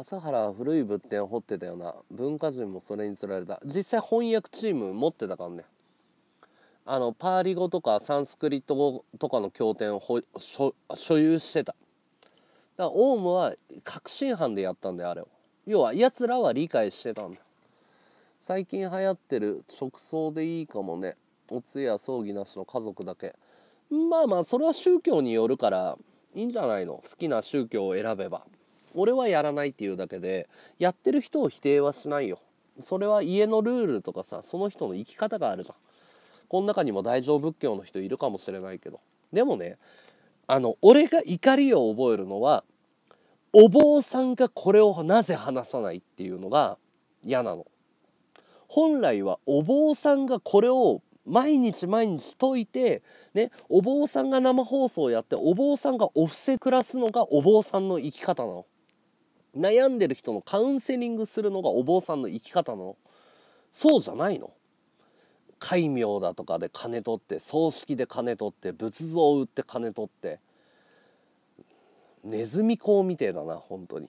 朝原古い物件を掘ってたような文化人もそれにつられた実際翻訳チーム持ってたからねあのパーリ語とかサンスクリット語とかの経典を所有してただからオウムは確信犯でやったんだよあれを要はやつらは理解してたんだ最近流行ってる直葬でいいかもねお通夜葬儀なしの家族だけまあまあそれは宗教によるからいいんじゃないの好きな宗教を選べば俺はやらないっていうだけでやってる人を否定はしないよそれは家のルールとかさその人の生き方があるじゃんこの中にも大乗仏教の人いるかもしれないけどでもねあの俺が怒りを覚えるのはお坊さんがこれをなぜ話さないっていうのが嫌なの。本来はお坊さんがこれを毎日毎日解いて、ね、お坊さんが生放送をやってお坊さんがお布施暮らすのがお坊さんの生き方なの。悩んでる人のカウンセリングするのがお坊さんの生き方のそうじゃないの戒名だとかで金取って葬式で金取って仏像を売って金取ってネズミ講みてえだな本当に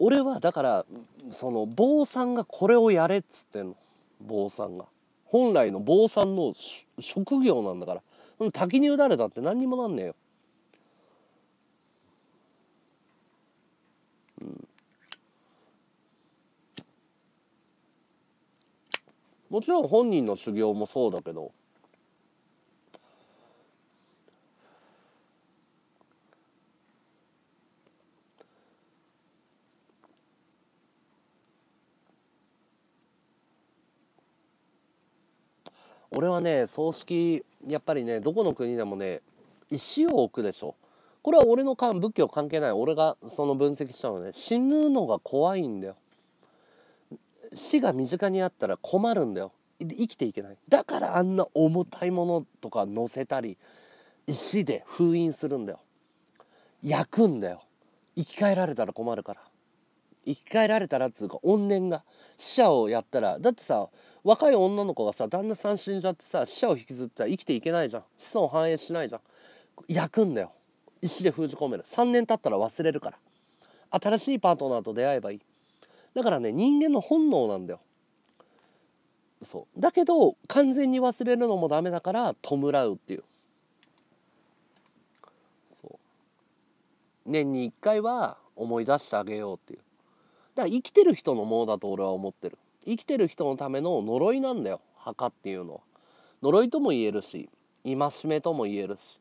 俺はだからその坊さんがこれをやれっつってんの坊さんが本来の坊さんの職業なんだから滝に打たれたって何にもなんねえよもちろん本人の修行もそうだけど俺はね葬式やっぱりねどこの国でもね石を置くでしょこれは俺の仏教関係ない俺がその分析したのね死ぬのが怖いんだよ死が身近にあったら困るんだよ生きていけないだからあんな重たいものとか乗せたり石で封印するんだよ焼くんだよ生き返られたら困るから生き返られたらっつうか怨念が死者をやったらだってさ若い女の子がさ旦那さん死んじゃってさ死者を引きずったら生きていけないじゃん子孫繁栄しないじゃん焼くんだよ石で封じ込める3年経ったら忘れるから新しいパートナーと出会えばいいだからね人間の本能なんだよそうだけど完全に忘れるのもダメだから弔うっていうそう年に1回は思い出してあげようっていうだから生きてる人のものだと俺は思ってる生きてる人のための呪いなんだよ墓っていうのは呪いとも言えるし戒めとも言えるし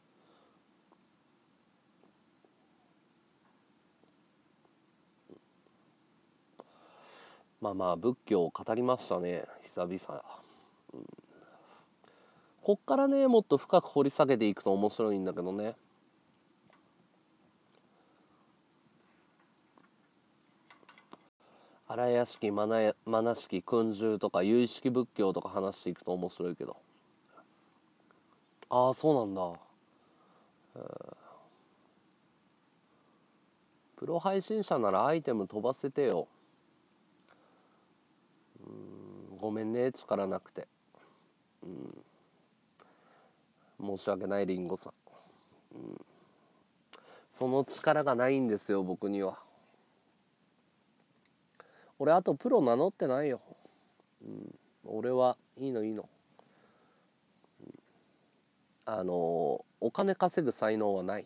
まあまあ仏教を語りましたね久々、うん、こっからねもっと深く掘り下げていくと面白いんだけどね荒屋敷真名き君獣とか有意識仏教とか話していくと面白いけどああそうなんだ、プロ配信者ならアイテム飛ばせてよごめんね力なくてうん申し訳ないりんごさん、うん、その力がないんですよ僕には俺あとプロ名乗ってないよ、うん、俺はいいのいいの、うん、あのお金稼ぐ才能はない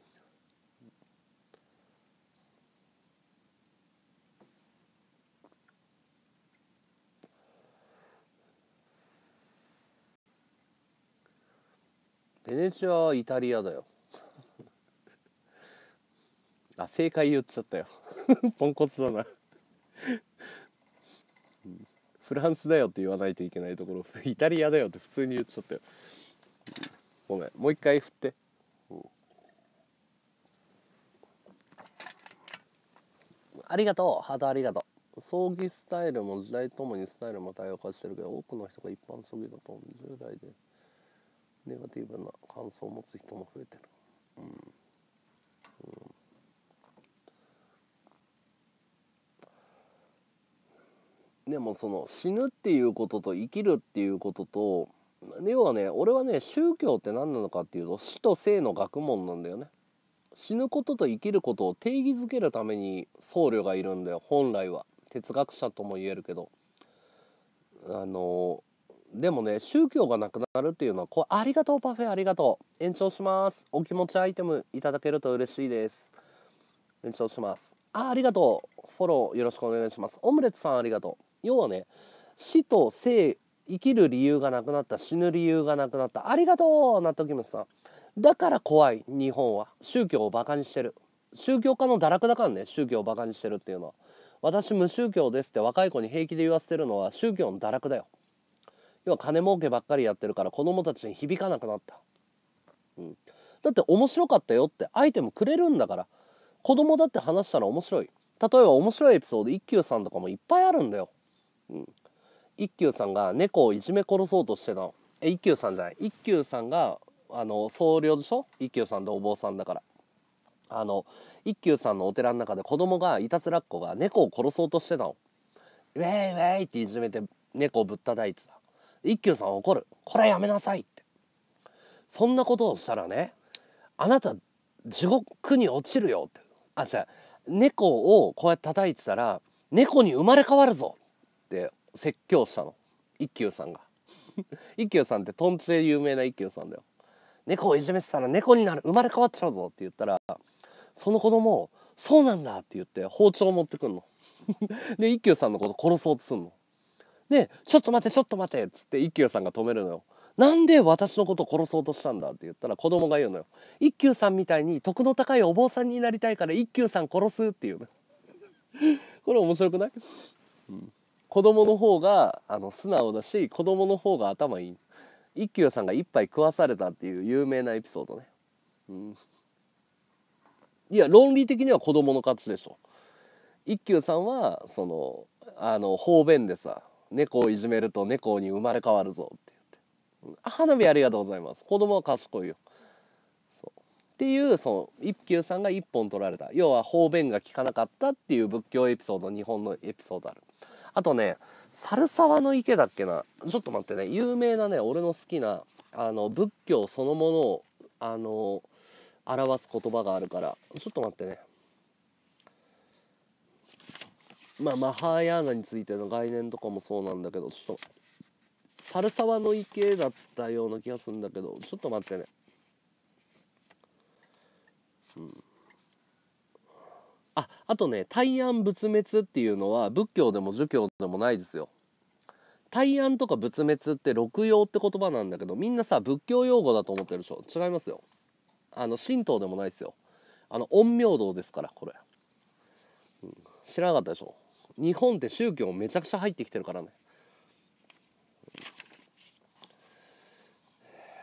ベネチアはイタリアだよ あ正解言っちゃったよ ポンコツだなフランスだよって言わないといけないところ イタリアだよって普通に言っちゃったよごめんもう一回振って、うん、ありがとうハートありがとう葬儀スタイルも時代ともにスタイルも多様化してるけど多くの人が一般葬儀だと10代でネガティブな感想を持つ人も増えてるうん、うんでもその死ぬっていうことと生きるっていうことと要はね俺はね宗教って何なのかっていうと死と生の学問なんだよね死ぬことと生きることを定義づけるために僧侶がいるんだよ本来は哲学者とも言えるけどあのでもね宗教がなくなるっていうのはこうありがとうパフェありがとう延長しますお気持ちアイテムいただけると嬉しいです延長しますあありがとうフォローよろしくお願いしますオムレツさんありがとう要はね死と生生きる理由がなくなった死ぬ理由がなくなったありがとう納きキムさんだから怖い日本は宗教をバカにしてる宗教家の堕落だからね宗教をバカにしてるっていうのは私無宗教ですって若い子に平気で言わせてるのは宗教の堕落だよ要は金儲けばっかりやってるから子供たちに響かなくなった、うん、だって面白かったよってアイテムくれるんだから子供だって話したら面白い例えば面白いエピソード一休さんとかもいっぱいあるんだよ、うん、一休さんが猫をいじめ殺そうとしてたのえ一休さんじゃない一休さんがあの僧侶でしょ一休さんとお坊さんだからあの一休さんのお寺の中で子供がいたずらっ子が猫を殺そうとしてたのウェイウェイっていじめて猫をぶったたいてた一休さん怒るこれやめなさいってそんなことをしたらねあなた地獄に落ちるよってあゃあ猫をこうやって叩いてたら猫に生まれ変わるぞって説教したの一休さんが 一休さんってとんちで有名な一休さんだよ猫をいじめてたら猫になる生まれ変わっちゃうぞって言ったらその子供そうなんだ」って言って包丁持ってくんの で一休さんのこと殺そうとすんので「ちょっと待てちょっと待て」っつって一休さんが止めるのよ。なんで私のこと殺そうとしたんだって言ったら子供が言うのよ。一休さんみたいに徳の高いお坊さんになりたいから一休さん殺すっていうの。これ面白くない、うん、子供の方があの素直だし子供の方が頭いい。一休さんが一杯食わされたっていう有名なエピソードね。うん、いや論理的には子供の勝ちでしょ。一休さんはそのあの方便でさ猫をいじめると猫に生まれ変わるぞって言って、花火ありがとうございます子供は賢いよっていうその一休さんが一本取られた要は方便が効かなかったっていう仏教エピソード日本のエピソードあるあとね猿沢の池だっけなちょっと待ってね有名なね俺の好きなあの仏教そのものをあの表す言葉があるからちょっと待ってねまあマハーヤーナについての概念とかもそうなんだけどちょっと猿沢の池だったような気がするんだけどちょっと待ってねうんああとね大安仏滅っていうのは仏教でも儒教でもないですよ大安とか仏滅って六曜って言葉なんだけどみんなさ仏教用語だと思ってるでしょ違いますよあの神道でもないですよあの陰陽道ですからこれ、うん、知らなかったでしょ日本って宗教めちゃくちゃ入ってきてるからねえー、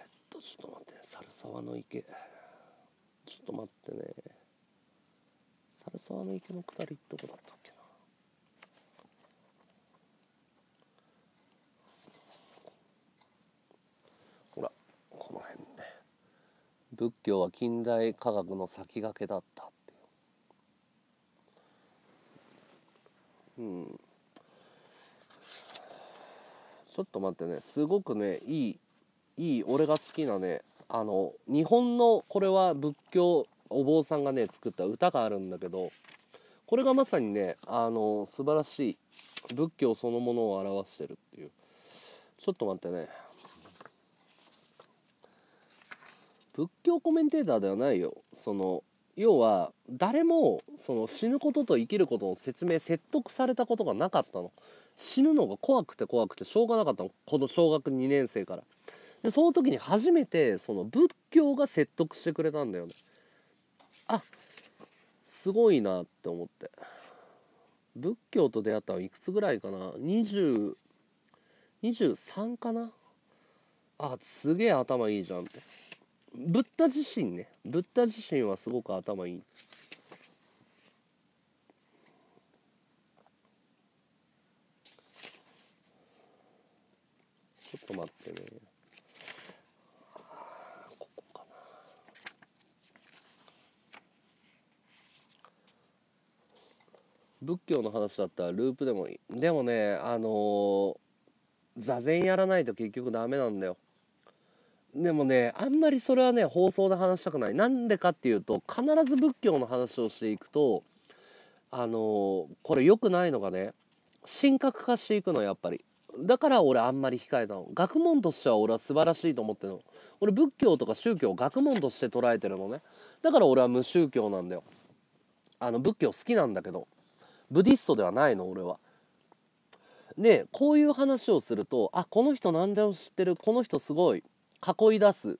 っとちょっと待って猿沢の池ちょっと待ってね猿沢の池の下りどこだったっけなほらこの辺ね仏教は近代科学の先駆けだったちょっと待ってねすごくねいいいい俺が好きなねあの日本のこれは仏教お坊さんがね作った歌があるんだけどこれがまさにねあの素晴らしい仏教そのものを表してるっていうちょっと待ってね仏教コメンテーターではないよその要は誰もその死ぬことと生きることの説明説得されたことがなかったの死ぬのが怖くて怖くてしょうがなかったのこの小学2年生からでその時に初めてその仏教が説得してくれたんだよねあすごいなって思って仏教と出会ったのいくつぐらいかな20 23かなあすげえ頭いいじゃんってブッダ自身ねブッダ自身はすごく頭いいちょっと待ってねここかな仏教の話だったらループでもいいでもねあのー、座禅やらないと結局ダメなんだよでもねあんまりそれはね放送で話したくないなんでかっていうと必ず仏教の話をしていくとあのこれ良くないのがね神格化していくのやっぱりだから俺あんまり控えたの学問としては俺は素晴らしいと思ってるの俺仏教とか宗教を学問として捉えてるのねだから俺は無宗教なんだよあの仏教好きなんだけどブディストではないの俺はでこういう話をするとあこの人何でも知ってるこの人すごい囲い出す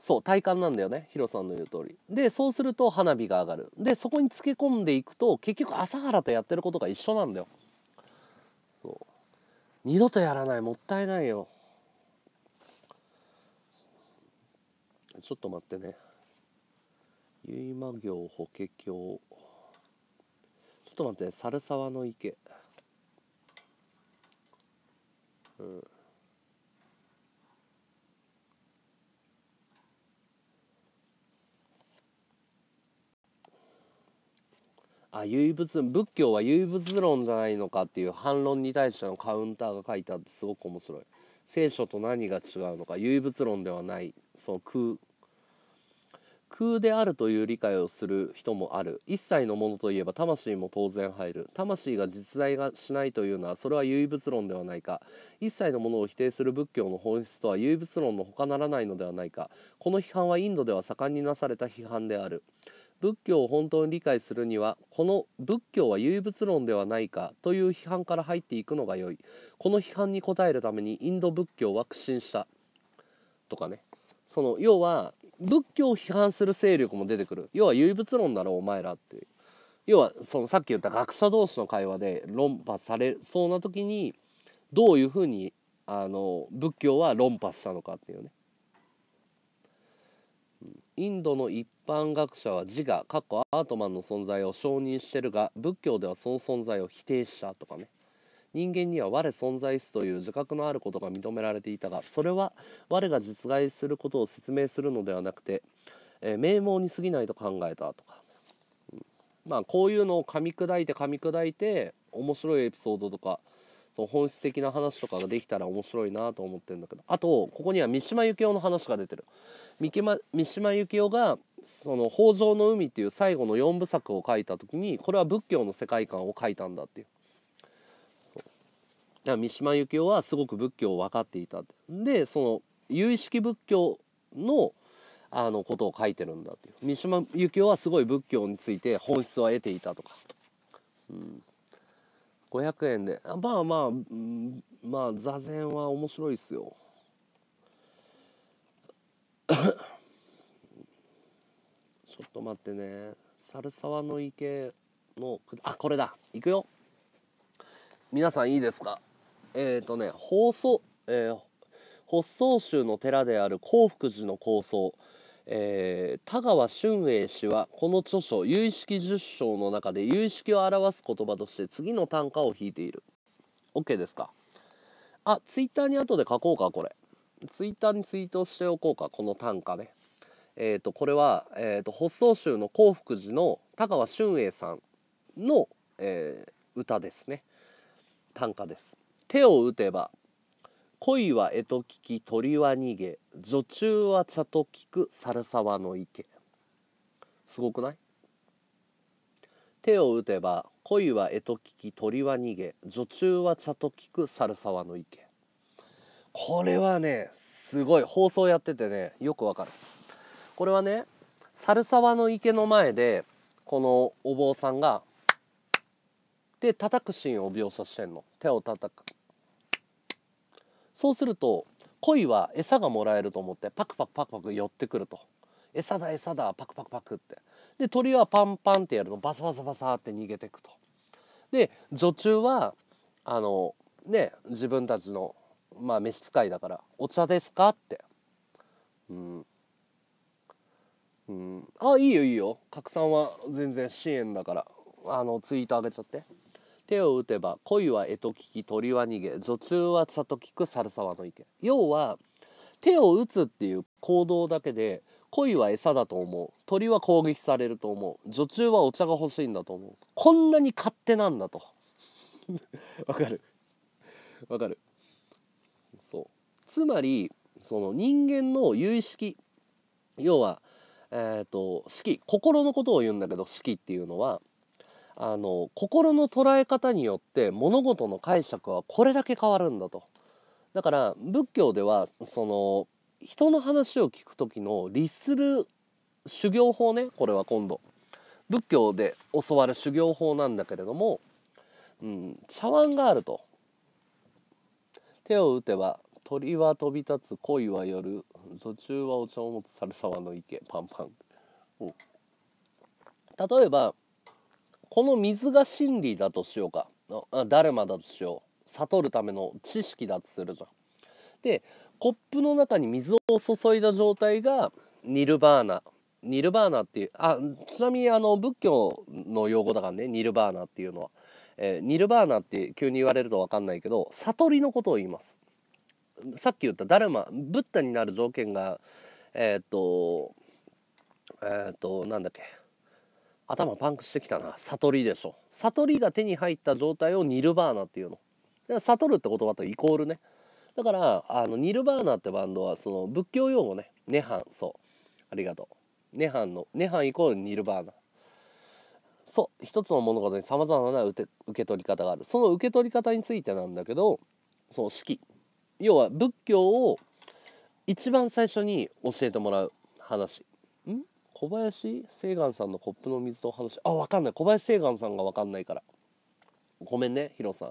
そう体感なんだよねヒロさんの言う通りでそうすると花火が上がるでそこにつけ込んでいくと結局朝原とやってることが一緒なんだよそう二度とやらないもったいないよちょっと待ってね結馬行法華経ちょっと待って猿沢の池うんあ唯物仏教は唯物論じゃないのかっていう反論に対してのカウンターが書いてあってすごく面白い聖書と何が違うのか唯物論ではないその空空であるという理解をする人もある一切のものといえば魂も当然入る魂が実在がしないというのはそれは唯物論ではないか一切のものを否定する仏教の本質とは唯物論の他ならないのではないかこの批判はインドでは盛んになされた批判である仏教を本当に理解するにはこの仏教は唯物論ではないかという批判から入っていくのが良いこの批判に応えるためにインド仏教は苦心したとかねその要は仏教を批判する勢力も出てくる要は唯物論だろお前らって要はそのさっき言った学者同士の会話で論破されそうな時にどういうふうにあの仏教は論破したのかっていうねインドの一般学者は自我っこアートマンの存在を承認してるが仏教ではその存在を否定したとかね人間には我存在すという自覚のあることが認められていたがそれは我が実在することを説明するのではなくて、えー、名門に過ぎないと考えたとか、うん、まあこういうのを噛み砕いて噛み砕いて面白いエピソードとかそう本質的な話とかができたら面白いなと思ってるんだけどあとここには三島由紀夫の話が出てる三ま、三島由紀夫がその「北条の海」っていう最後の4部作を書いた時にこれは仏教の世界観を書いたんだっていう。そうだ三島由紀夫はすごく仏教を分かっていたでその有意識仏教のあのことを書いてるんだっていう三島由紀夫はすごい仏教について本質は得ていたとか、うん、500円でまあまあ、うん、まあ座禅は面白いっすよ ちょっと待ってね猿沢の池のあこれだ行くよ皆さんいいですかえっ、ー、とね放送えー、発想宗の寺である興福寺の構想えー、田川俊英氏はこの著書「有意識十章」の中で有意識を表す言葉として次の単価を引いている OK ですかあツイッターに後で書こうかこれツイッターにツイートしておこうかこの単価ねえっ、ー、とこれは、えーと、発想集の興福寺の田川俊英さんの、えー、歌ですね単価です手を打てば恋は江と聞き鳥は逃げ女中は茶と聞く猿沢の池すごくない手を打てば恋は江と聞き鳥は逃げ女中は茶と聞く猿沢の池これはねすごい放送やっててねよくわかるこれはね猿沢の池の前でこのお坊さんがで叩くシーンを描写してんの手を叩くそうすると鯉は餌がもらえると思ってパクパクパクパク寄ってくると餌だ餌だパクパクパクってで鳥はパンパンってやるとバサバサバサって逃げてくとで女中はあのね自分たちのまあ召使いだから「お茶ですか?」ってうんうんあいいよいいよ拡散は全然支援だからあのツイート上げちゃって手を打てば恋は絵と聞き鳥は逃げ女中は茶と聞く猿沢の意見要は手を打つっていう行動だけで恋は餌だと思う鳥は攻撃されると思う女中はお茶が欲しいんだと思うこんなに勝手なんだと わかるわかるそうつまりその人間の有意識要はえっ、ー、と四季心のことを言うんだけど四季っていうのはあの心の捉え方によって物事の解釈はこれだけ変わるんだと。だから仏教ではその人の話を聞く時の律する修行法ねこれは今度仏教で教わる修行法なんだけれども、うん、茶碗があると手を打てば鳥は飛び立つ恋は夜途中はお茶を持つ猿沢の池パンパン。うん、例えばこの水が真理だとしようかダルマだとしよう悟るための知識だとするじゃん。でコップの中に水を注いだ状態がニルバーナニルバーナっていうあちなみにあの仏教の用語だからねニルバーナっていうのは、えー、ニルバーナって急に言われると分かんないけど悟りのことを言いますさっき言ったダルマブッダになる条件がえっ、とえっ、となんだっけ頭パンクしてきたな悟りでしょ悟りが手に入った状態をニルバーナっていうの悟るって言葉とイコールねだからあのニルバーナってバンドはその仏教用語ね涅槃そうありがとう涅槃の涅槃イコールニルバーナそう一つの物事にさまざまな受け取り方があるその受け取り方についてなんだけどその式要は仏教を一番最初に教えてもらう話小林聖願さんのコップの水とお話あ分かんない小林聖願さんが分かんないからごめんねヒロさん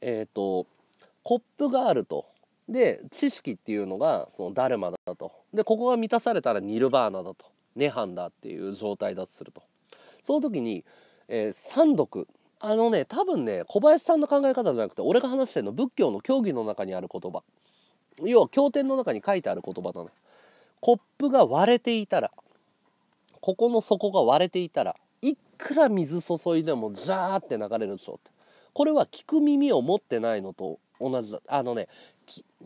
えっ、ー、とコップがあるとで知識っていうのがそのダルマだとでここが満たされたらニルバーナだと涅槃だっていう状態だとするとその時に、えー、三毒あのね多分ね小林さんの考え方じゃなくて俺が話してるの仏教の教義の中にある言葉要は経典の中に書いてある言葉だねコップが割れていたらここの底が割れていたらいくら水注いでもジャーって流れるでしょってこれは聞く耳を持ってないのと同じだあのね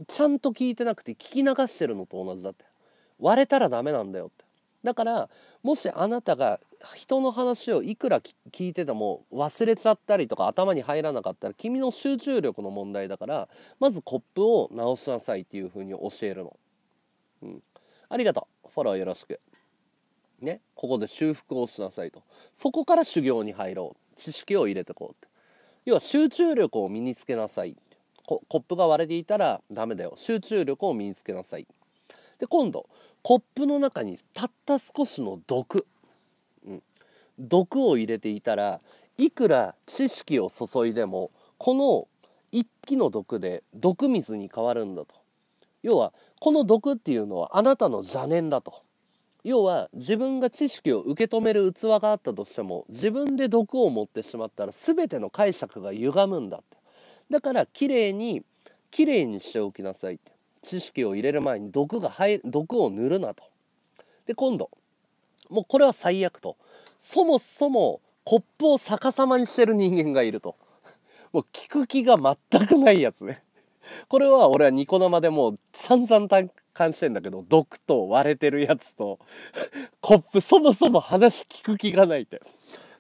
ちゃんと聞いてなくて聞き流してるのと同じだって割れたらダメなんだよってだからもしあなたが人の話をいくら聞いてても忘れちゃったりとか頭に入らなかったら君の集中力の問題だからまずコップを直しなさいっていうふうに教えるの。うん、ありがとうフォローよろしく。ね、ここで修復をしなさいとそこから修行に入ろう知識を入れてこうって要は集中力を身につけなさいコップが割れていたらダメだよ集中力を身につけなさいで今度コップの中にたった少しの毒、うん、毒を入れていたらいくら知識を注いでもこの一気の毒で毒水に変わるんだと要はこの毒っていうのはあなたの邪念だと要は自分が知識を受け止める器があったとしても自分で毒を持ってしまったら全ての解釈が歪むんだってだから綺麗に綺麗にしておきなさいって知識を入れる前に毒が入毒を塗るなとで今度もうこれは最悪とそもそもコップを逆さまにしてる人間がいるともう聞く気が全くないやつねこれは俺はニコ生でもう散々感じてんだけど毒と割れてるやつと コップそもそも話聞く気がないって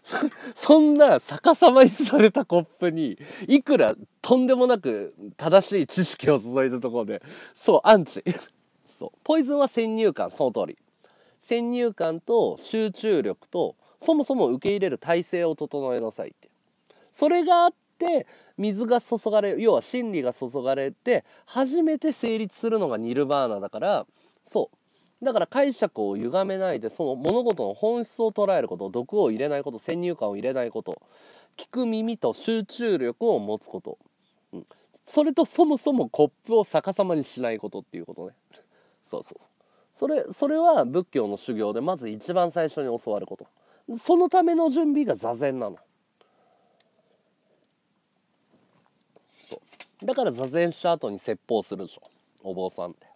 そんな逆さまにされたコップにいくらとんでもなく正しい知識を注いだところでそうアンチ そうポイズンは先入観その通り先入観と集中力とそもそも受け入れる体制を整えなさいってそれがあって水が注がれ要は真理が注がれて初めて成立するのがニルバーナだからそうだから解釈を歪めないでその物事の本質を捉えること毒を入れないこと先入観を入れないこと聞く耳と集中力を持つこと、うん、それとそもそもコップを逆さまにしないことっていうことね そうそうそれそれは仏教の修行でまず一番最初に教わることそのための準備が座禅なのだから座禅した後に説法するでしょお坊さんって。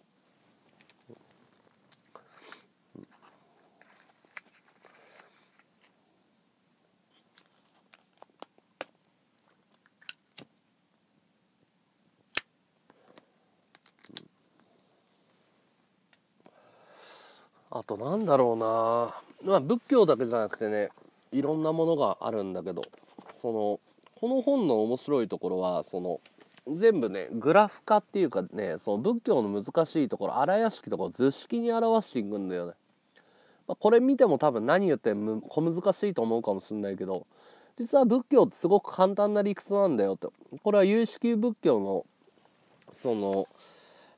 あとなんだろうなまあ仏教だけじゃなくてねいろんなものがあるんだけどそのこの本の面白いところはその全部ねグラフ化っていうかねその仏教の難しいところ荒屋敷とかを図式に表していくんだよね。まあ、これ見ても多分何言っても小難しいと思うかもしれないけど実は仏教ってすごく簡単な理屈なんだよとこれは有識仏教のその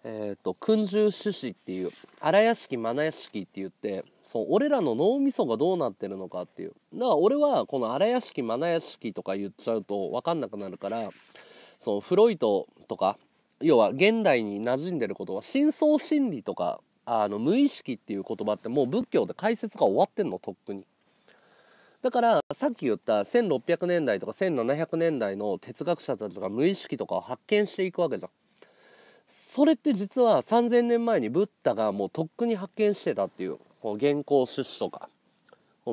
えっ、ー、と君従種子っていう荒屋敷マナ屋敷って言ってそう俺らの脳みそがどうなってるのかっていうだから俺はこの荒屋敷マナ屋敷とか言っちゃうと分かんなくなるからそのフロイトとか要は現代に馴染んでることは深層心理とかあの無意識っていう言葉ってもう仏教で解説が終わってんのとっくに。だからさっき言った1600年代とか1700年代の哲学者たちが無意識とかを発見していくわけじゃん。それって実は3,000年前にブッダがもうとっくに発見してたっていうこう現行出所とか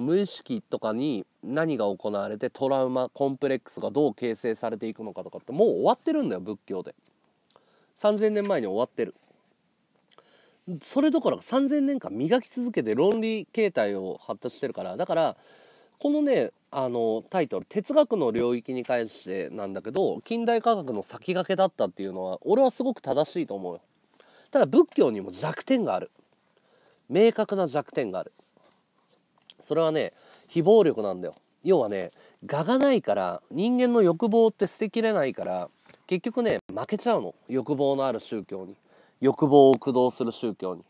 無意識とかに何が行われてトラウマコンプレックスがどう形成されていくのかとかってもう終わってるんだよ仏教で3,000年前に終わってるそれどころか3,000年間磨き続けて論理形態を発達してるからだからこのねあのタイトル哲学の領域に関してなんだけど近代科学の先駆けだったっていうのは俺はすごく正しいと思うよただ仏教にも弱点がある明確な弱点があるそれはね非暴力なんだよ要はね我がないから人間の欲望って捨てきれないから結局ね負けちゃうの欲望のある宗教に欲望を駆動する宗教に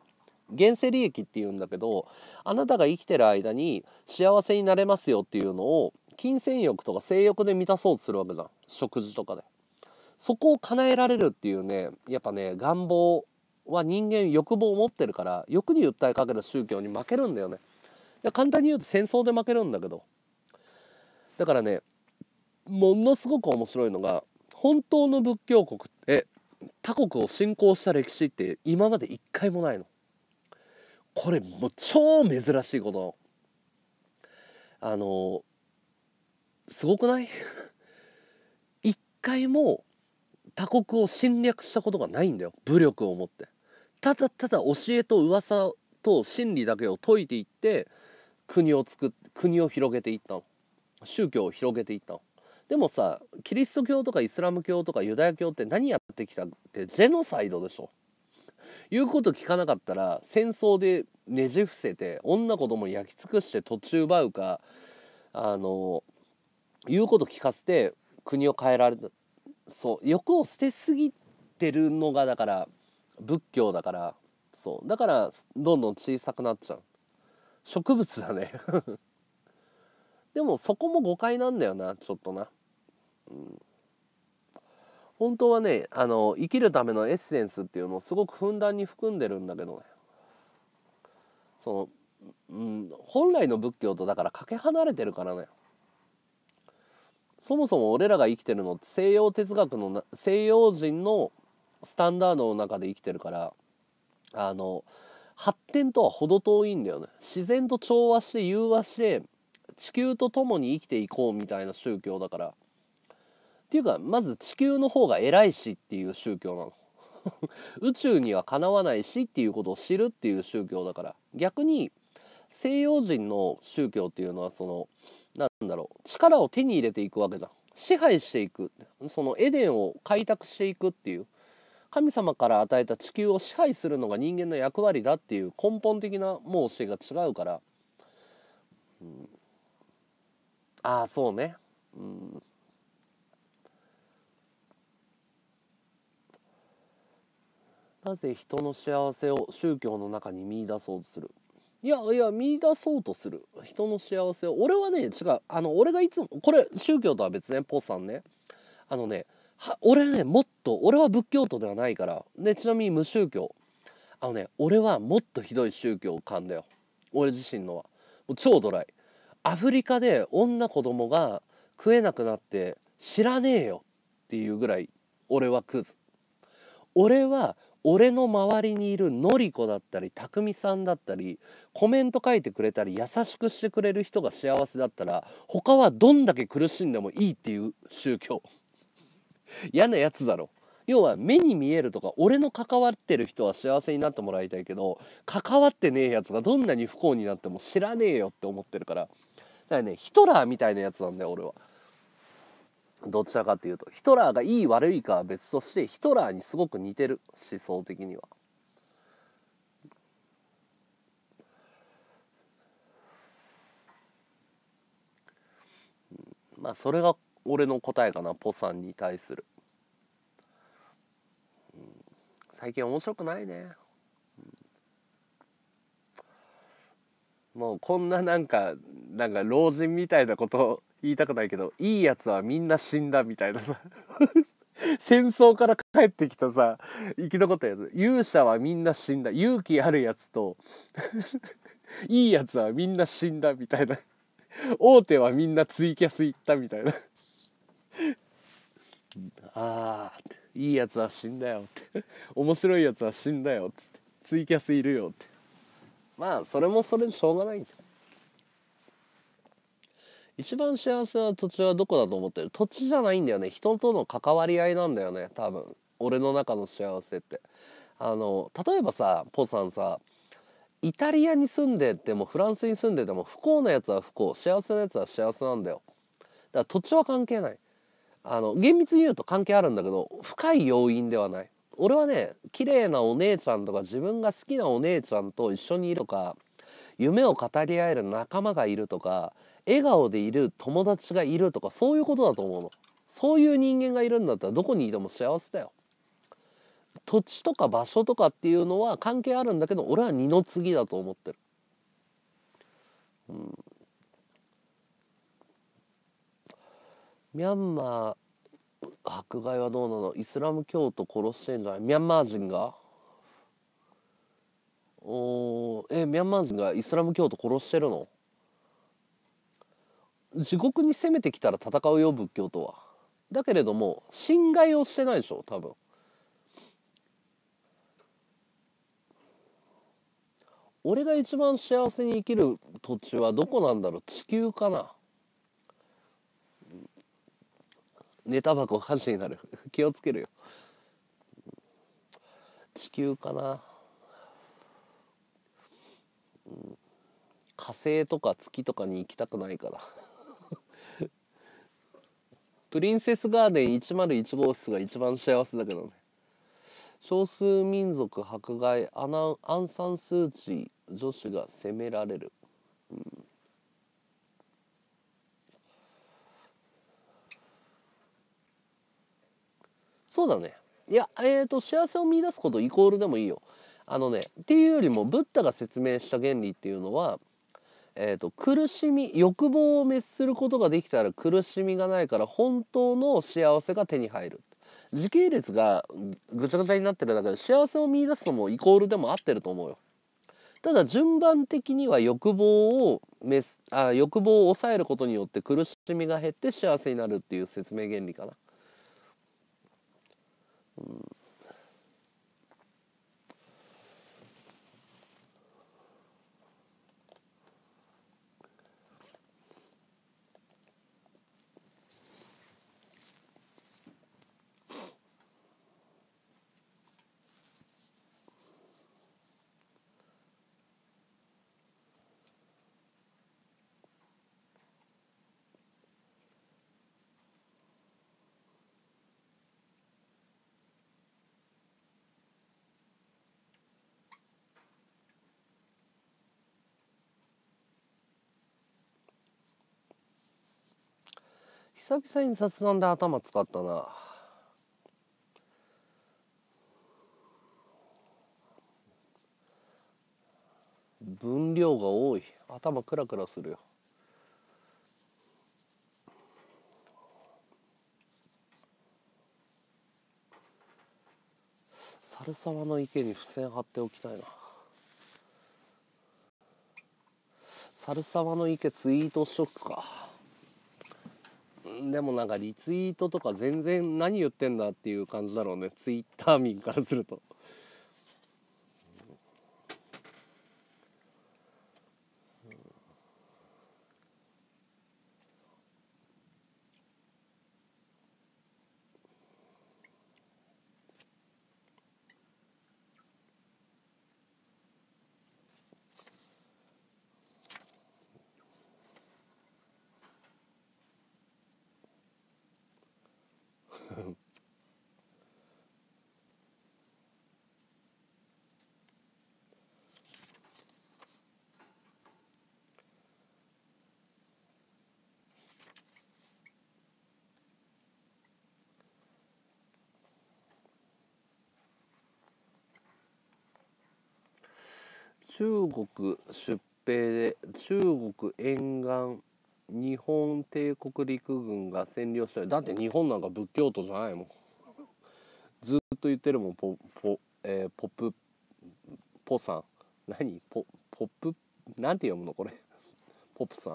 現世利益っていうんだけどあなたが生きてる間に幸せになれますよっていうのを金銭欲とか性欲で満たそうとするわけじゃん食事とかでそこを叶えられるっていうねやっぱね願望は人間欲望を持ってるから欲に訴えかける宗教に負けるんだよねや簡単に言うと戦争で負けるんだけどだからねものすごく面白いのが本当の仏教国って他国を侵攻した歴史って今まで一回もないの。これもう超珍しいことあのすごくない 一回も他国を侵略したことがないんだよ武力を持ってただただ教えと噂と真理だけを解いていって国を作っ国を広げていったの宗教を広げていったのでもさキリスト教とかイスラム教とかユダヤ教って何やってきたってジェノサイドでしょ言うこと聞かなかったら戦争でねじ伏せて女子供焼き尽くして土地奪うかあの言うこと聞かせて国を変えられたそう欲を捨てすぎてるのがだから仏教だからそうだからどんどん小さくなっちゃう植物だねでもそこも誤解なんだよなちょっとな、うん、本当はねあの生きるためのエッセンスっていうのをすごくふんだんに含んでるんだけどねその、うん、本来の仏教とだからかけ離れてるからねそもそも俺らが生きてるのって西洋哲学の西洋人のスタンダードの中で生きてるからあの発展とは程遠いんだよね自然と調和して融和して地球と共に生きていこうみたいな宗教だからっていうかまず地球の方が偉いしっていう宗教なの 宇宙にはかなわないしっていうことを知るっていう宗教だから逆に西洋人の宗教っていうのはそのなんだろう力を手に入れていくわけじゃん支配していくそのエデンを開拓していくっていう神様から与えた地球を支配するのが人間の役割だっていう根本的なもう教えが違うから、うん、ああそうねうんなぜ人の幸せを宗教の中に見出そうとするいやいや見出そうとする人の幸せを俺はね違うあの俺がいつもこれ宗教とは別ねポッさんねあのねは俺ねもっと俺は仏教徒ではないからでちなみに無宗教あのね俺はもっとひどい宗教観だよ俺自身のはもう超ドライアフリカで女子供が食えなくなって知らねえよっていうぐらい俺はクズ俺は俺の周りにいるのりこだったりたくみさんだったりコメント書いてくれたり優しくしてくれる人が幸せだったら他はどんだけ苦しんでもいいっていう宗教嫌なやつだろ要は目に見えるとか俺の関わってる人は幸せになってもらいたいけど関わってねえやつがどんなに不幸になっても知らねえよって思ってるからだからねヒトラーみたいなやつなんだよ俺は。どちらかというとヒトラーがいい悪いかは別としてヒトラーにすごく似てる思想的には。まあそれが俺の答えかなポさんに対する、うん、最近面白くないね、うん、もうこんななんかなんか老人みたいなこと言いたくないけどいいやつはみんな死んだみたいなさ 戦争から帰ってきたさ生き残ったやつ勇者はみんな死んだ勇気あるやつと いいやつはみんな死んだみたいな大手はみんなツイキャス行ったみたいなああいいやつは死んだよって 面白いやつは死んだよっつってツイキャスいるよってまあそれもそれでしょうがないんだ一番幸せな土地はどこだと思ってる土地じゃないんだよね人との関わり合いなんだよね多分俺の中の幸せってあの例えばさポさんさイタリアに住んでてもフランスに住んでても不幸なやつは不幸幸せなやつは幸せなんだよだから土地は関係ないあの厳密に言うと関係あるんだけど深い要因ではない俺はね綺麗なお姉ちゃんとか自分が好きなお姉ちゃんと一緒にいるとか夢を語り合える仲間がいるとか笑顔でいる友達がいるとかそういうことだと思うのそういう人間がいるんだったらどこにいても幸せだよ土地とか場所とかっていうのは関係あるんだけど俺は二の次だと思ってる、うん、ミャンマー迫害はどうなのイスラム教徒殺してんじゃないミャンマー人がおえミャンマー人がイスラム教徒殺してるの地獄に攻めてきたら戦うよ仏教とはだけれども侵害をしてないでしょ多分俺が一番幸せに生きる土地はどこなんだろう地球かな寝タバコ箸になる 気をつけるよ地球かな、うん、火星とか月とかに行きたくないから プリンセスガーデン101号室が一番幸せだけどね少数民族迫害アナアンサンスーチ女子が責められる、うんそうだねいやえっ、ー、と幸せを見出すことイコールでもいいよあのねっていうよりもブッダが説明した原理っていうのは、えーと、苦しみ欲望を滅することができたら苦しみがないから本当の幸せが手に入る時系列がぐちゃぐちゃになってるだけで幸せを見いだすのもイコールでも合ってると思うよただ順番的には欲望を滅あ欲望を抑えることによって苦しみが減って幸せになるっていう説明原理かな Hmm. 久々に雑談で頭使ったな分量が多い頭クラクラするよ猿沢の池に付箋貼っておきたいな猿沢の池ツイートしとくかでもなんかリツイートとか全然何言ってんだっていう感じだろうねツイッター民からすると中国出兵で中国沿岸日本帝国陸軍が占領しただって日本なんか仏教徒じゃないもんずっと言ってるもんポポ,、えー、ポップポさん何ポポップなんて読むのこれポップさ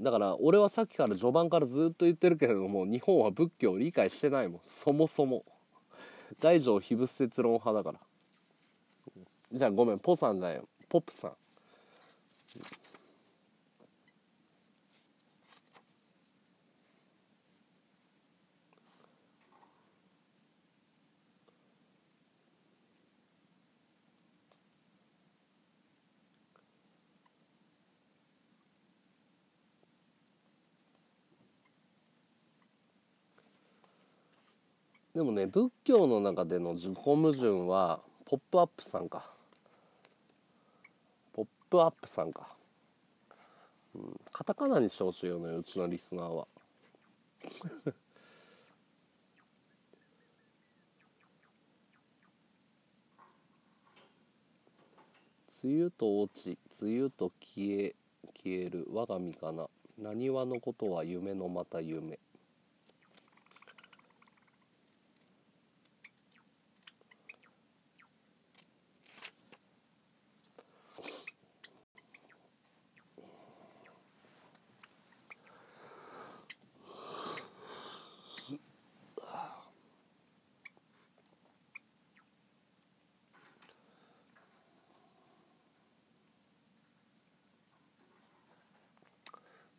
んだから俺はさっきから序盤からずっと言ってるけれども日本は仏教を理解してないもんそもそも大乗非仏説論派だからじゃあごめんポさんだよポップさんでもね仏教の中での自己矛盾はポップアップさんかプアップさんか、うん、カタカナにしてほしいよねうちのリスナーは 梅雨と落ち梅雨と消え消える我が身かななにわのことは夢のまた夢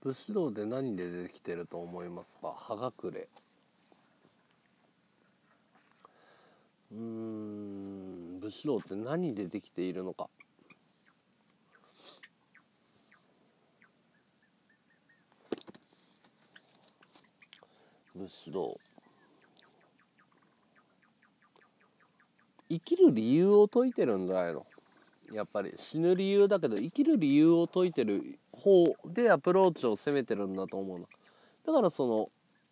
武士道で何でできてると思いますか葉隠れうん武士道って何でできているのか武士道生きる理由を説いてるんじゃないのやっぱり死ぬ理由だけど生きる理由を解いてる方でアプローチを攻めてるんだと思うのだからその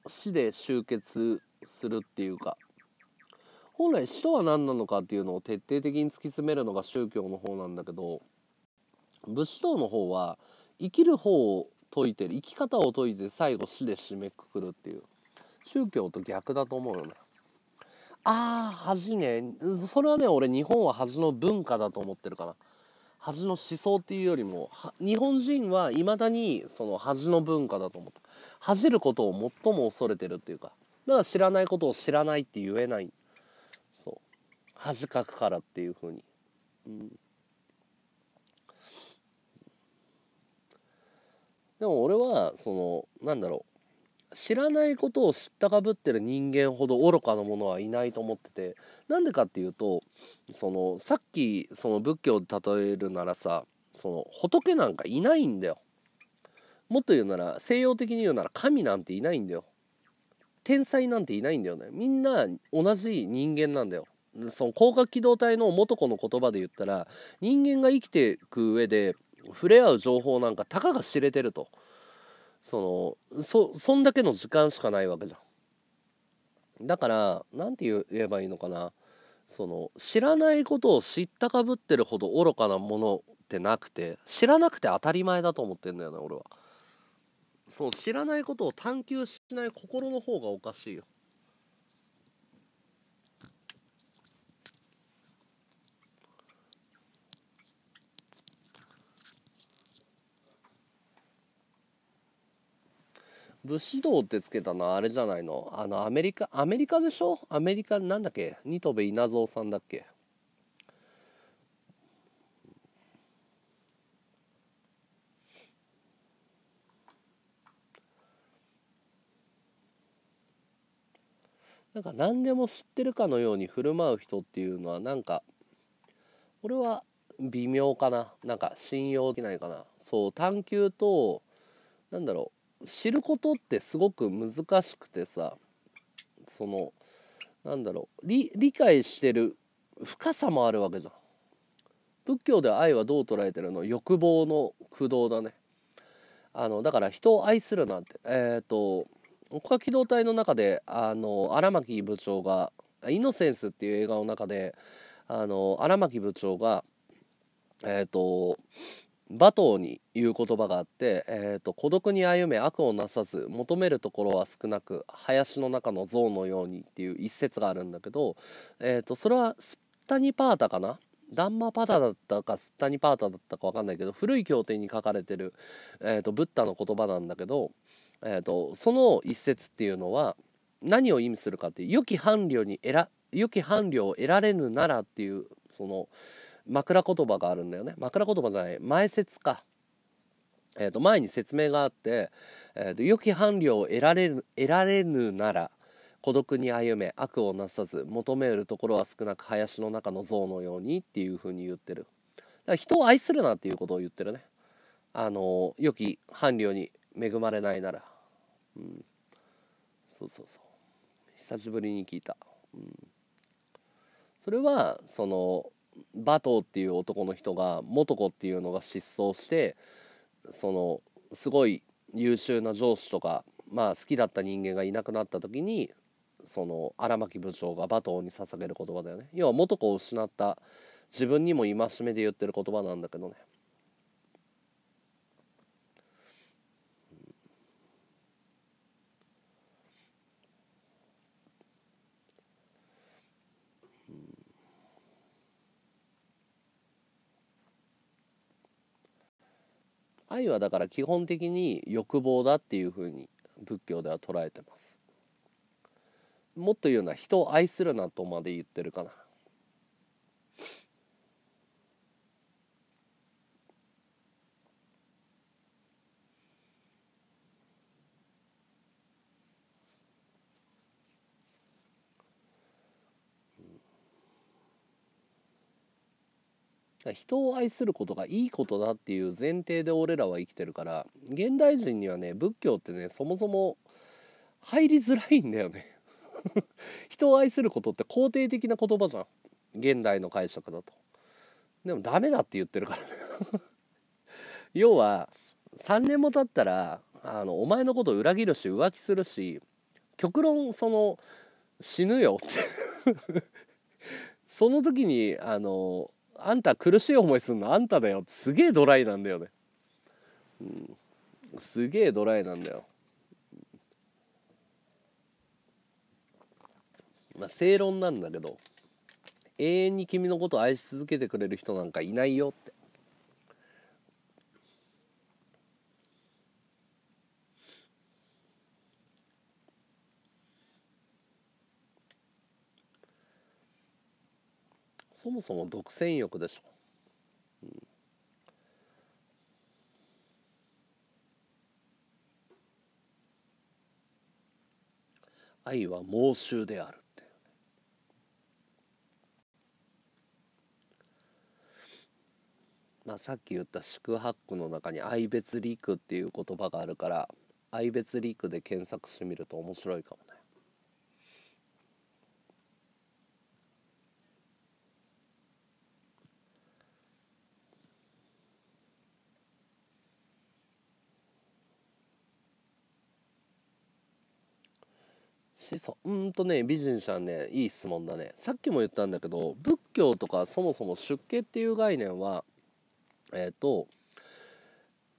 死で終結するっていうか本来死とは何なのかっていうのを徹底的に突き詰めるのが宗教の方なんだけど武士道の方は生きる方を解いてる生き方を解いて最後死で締めくくるっていう宗教と逆だと思うよねああ恥ねそれはね俺日本は恥の文化だと思ってるかな恥の思想っていうよりも日本人はいまだにその恥の文化だと思って恥じることを最も恐れてるっていうかだから知らないことを知らないって言えないそう恥かくからっていうふうにうんでも俺はそのなんだろう知らないことを知ったかぶってる人間ほど愚かなものはいないと思っててなんでかっていうとそのさっきその仏教で例えるならさその仏なんかいないんだよもっと言うなら西洋的に言うなら神なんていないんだよ天才なんていないんだよねみんな同じ人間なんだよその広角機動隊の元子の言葉で言ったら人間が生きていく上で触れ合う情報なんかたかが知れてると。そのそそんだけの時間しかないわけじゃん。だから何て言えばいいのかなその知らないことを知ったかぶってるほど愚かなものってなくて知らなくて当たり前だと思ってんだよね俺は。その知らないことを探求しない心の方がおかしいよ。武士道ってつけたのはあれじゃないのあのアメリカアメリカでしょアメリカなんだっけ新渡部稲造さんだっけなんか何でも知ってるかのように振る舞う人っていうのはなんか俺は微妙かななんか信用できないかなそう探求となんだろう知ることってすごく難しくてさそのなんだろう理解してる深さもあるわけじゃん。仏教で愛はどう捉えてるの欲望の駆動だね。あのだから人を愛するなんてえっ、ー、と国家機動隊の中であの荒牧部長が「イノセンス」っていう映画の中であの荒牧部長がえっ、ー、と馬頭に言う言葉があって、えーと、孤独に歩め悪をなさず求めるところは少なく林の中の象のようにっていう一節があるんだけど、えーと、それはスッタニパータかなダンマパタだったかスッタニパータだったか分かんないけど古い経典に書かれてる、えーと、ブッダの言葉なんだけど、えー、とその一節っていうのは何を意味するかって良き伴侶に得ら良き伴侶を得られぬならっていうその。枕言葉があるんだよね枕言葉じゃない前説か、えー、と前に説明があって、えー、と良き伴侶を得られる得られぬなら孤独に歩め悪をなさず求めるところは少なく林の中の像のようにっていうふうに言ってるだから人を愛するなっていうことを言ってるねあの良き伴侶に恵まれないならうんそうそうそう久しぶりに聞いた、うん、それはそのバトっていう男の人が元子っていうのが失踪してそのすごい優秀な上司とか、まあ、好きだった人間がいなくなった時にその荒牧部長がバトに捧げる言葉だよね要は元子を失った自分にも戒めで言ってる言葉なんだけどね愛はだから基本的に欲望だっていうふうに仏教では捉えてますもっと言うのは人を愛するなとまで言ってるかな人を愛することがいいことだっていう前提で俺らは生きてるから現代人にはね仏教ってねそもそも入りづらいんだよね 人を愛することって肯定的な言葉じゃん現代の解釈だとでもダメだって言ってるからね 要は3年も経ったらあのお前のこと裏切るし浮気するし極論その死ぬよって その時にあのあんた苦しい思いすんのあんただよすげえドライなんだよね、うん、すげえドライなんだよまあ正論なんだけど永遠に君のことを愛し続けてくれる人なんかいないよってそもそも独占欲でしょ、うん、愛は妄執であるってまあさっき言った宿泊の中に愛別陸っていう言葉があるから愛別陸で検索してみると面白いかもねしそうんとね美人さんねいい質問だねさっきも言ったんだけど仏教とかそもそも出家っていう概念はえっ、ー、と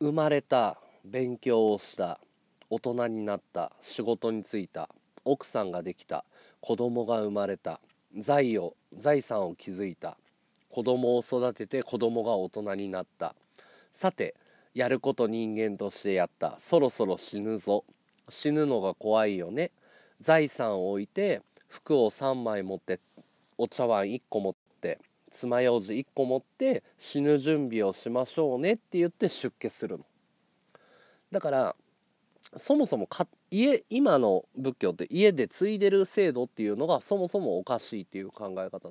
生まれた勉強をした大人になった仕事に就いた奥さんができた子供が生まれた財を財産を築いた子供を育てて子供が大人になったさてやること人間としてやったそろそろ死ぬぞ死ぬのが怖いよね財産を置いて服を3枚持ってお茶碗1個持って爪楊枝1個持って死ぬ準備をしましょうねって言って出家するの。だからそもそもか家今の仏教って家で継いでる制度っていうのがそもそもおかしいっていう考え方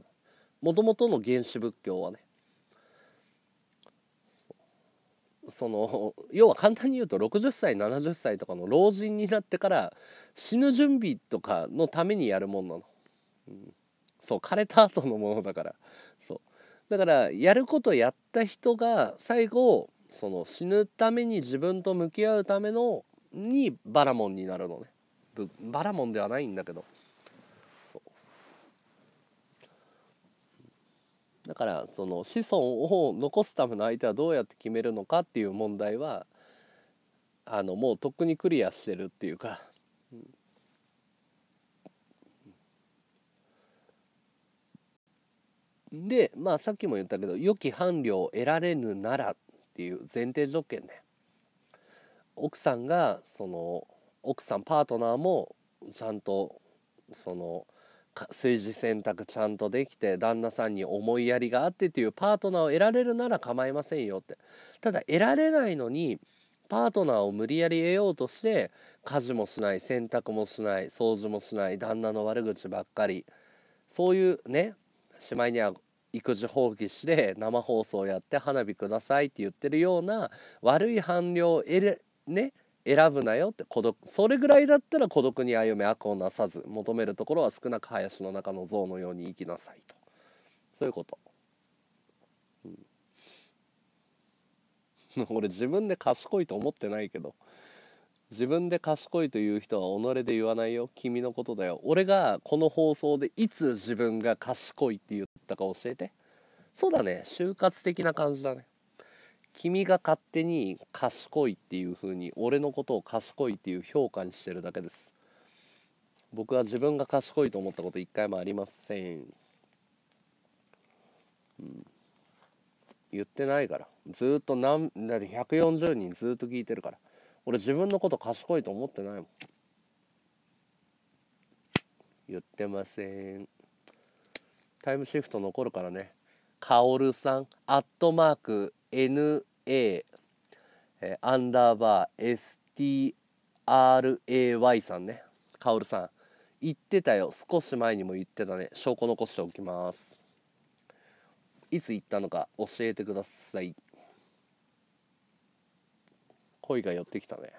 もともとの原始仏教はねその要は簡単に言うと60歳70歳とかの老人になってから死ぬ準備とかのためにやるもんなの、うん、そう枯れた後のものだからそうだからやることやった人が最後その死ぬために自分と向き合うためのにバラモンになるのねバラモンではないんだけどだからその子孫を残すための相手はどうやって決めるのかっていう問題はあのもうとっくにクリアしてるっていうか。でまあさっきも言ったけど良き伴侶を得られぬならっていう前提条件ね奥さんがその奥さんパートナーもちゃんとその炊事洗濯ちゃんとできて旦那さんに思いやりがあってっていうパートナーを得られるなら構いませんよってただ得られないのにパートナーを無理やり得ようとして家事もしない洗濯もしない掃除もしない旦那の悪口ばっかりそういうねしまいには育児放棄して生放送やって花火くださいって言ってるような悪い伴侶を得るね選ぶなよって孤独それぐらいだったら孤独に歩め悪をなさず求めるところは少なく林の中の像のように生きなさいとそういうこと、うん、俺自分で賢いと思ってないけど自分で賢いという人は己で言わないよ君のことだよ俺がこの放送でいつ自分が賢いって言ったか教えてそうだね就活的な感じだね君が勝手に賢いっていうふうに俺のことを賢いっていう評価にしてるだけです僕は自分が賢いと思ったこと一回もありません、うん、言ってないからずっと何だって140人ずっと聞いてるから俺自分のこと賢いと思ってないもん言ってませんタイムシフト残るからね薫さんアットマーク NA、えアンダーバー STRAY さんねカオルさん言ってたよ少し前にも言ってたね証拠残しておきますいつ行ったのか教えてください恋が寄ってきたね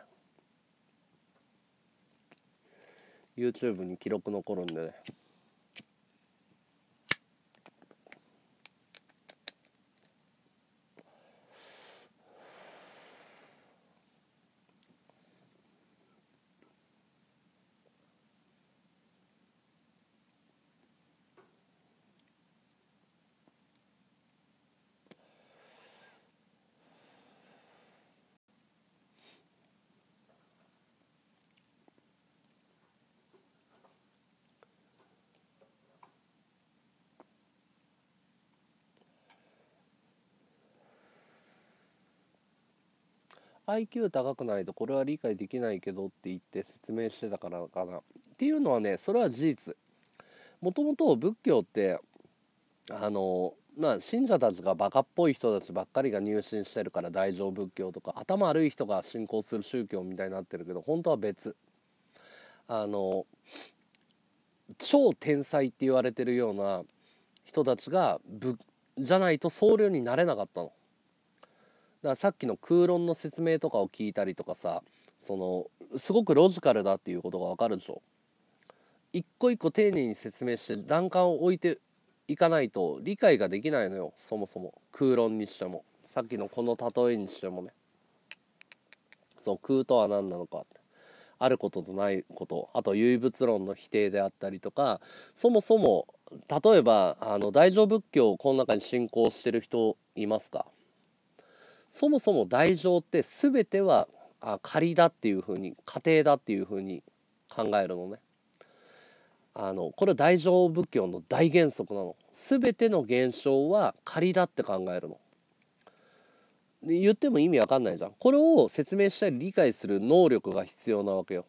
YouTube に記録残るんでね IQ 高くないとこれは理解できないけどって言って説明してたからかなっていうのはねそれは事実もともと仏教ってあのまあ信者たちがバカっぽい人たちばっかりが入信してるから大乗仏教とか頭悪い人が信仰する宗教みたいになってるけど本当は別あの超天才って言われてるような人たちがじゃないと僧侶になれなかったのからさっきの空論の説明とかを聞いたりとかさそのすごくロジカルだっていうことがわかるでしょ一個一個丁寧に説明して段階を置いていかないと理解ができないのよそもそも空論にしてもさっきのこの例えにしてもねそう空とは何なのかってあることとないことあと唯物論の否定であったりとかそもそも例えばあの大乗仏教をこの中に信仰してる人いますかそもそも代償って全てはあ仮だっていうふうに仮定だっていうふうに考えるのね。あのこれ大乗仏教の大原則なの全ての現象は仮だって考えるの言っても意味わかんないじゃんこれを説明したり理解する能力が必要なわけよ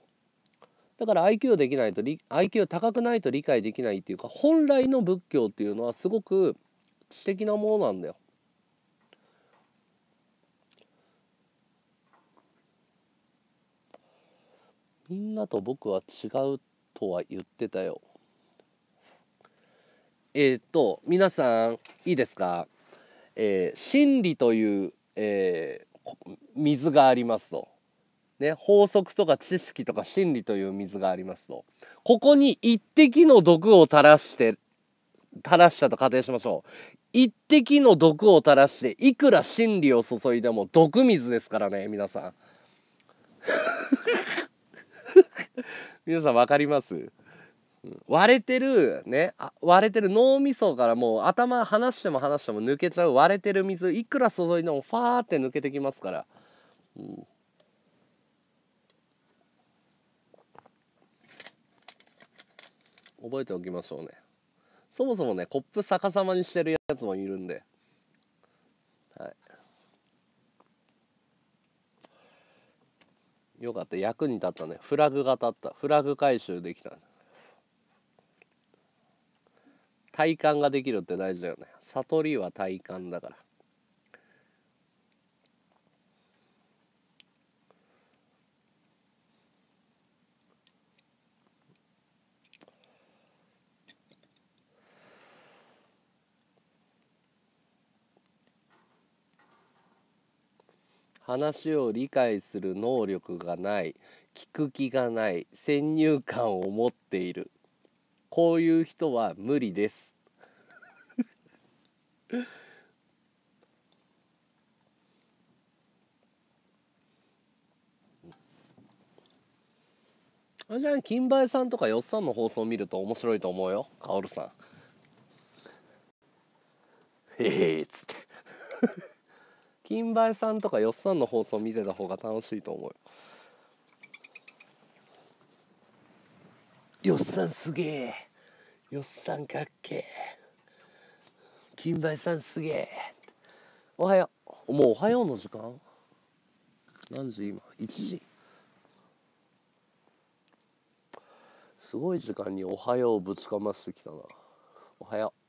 だから IQ できないと IQ 高くないと理解できないっていうか本来の仏教っていうのはすごく知的なものなんだよみんなと僕は違うとは言ってたよえっ、と皆さんいいですか、えー、真理という、えー、水がありますと、ね、法則とか知識とか真理という水がありますとここに一滴の毒を垂らして垂らしたと仮定しましょう一滴の毒を垂らしていくら真理を注いでも毒水ですからね皆さん 皆さん分かります割れてるね割れてる脳みそからもう頭離しても離しても抜けちゃう割れてる水いくら注いでもファーって抜けてきますから、うん、覚えておきましょうねそもそもねコップ逆さまにしてるやつもいるんでよかった役に立ったねフラグが立ったフラグ回収できた体感ができるって大事だよね悟りは体感だから話を理解する能力がない聞く気がない先入観を持っているこういう人は無理です あじゃあ金梅さんとかよっさんの放送を見ると面白いと思うよカオルさん「へえ」っつって金梅さんとかよっさんの放送見てた方が楽しいと思うよっさんすげえよっさんかっけえ金梅さんすげえおはようもうおはようの時間何時今1時すごい時間に「おはよう」ぶちかましてきたなおはよう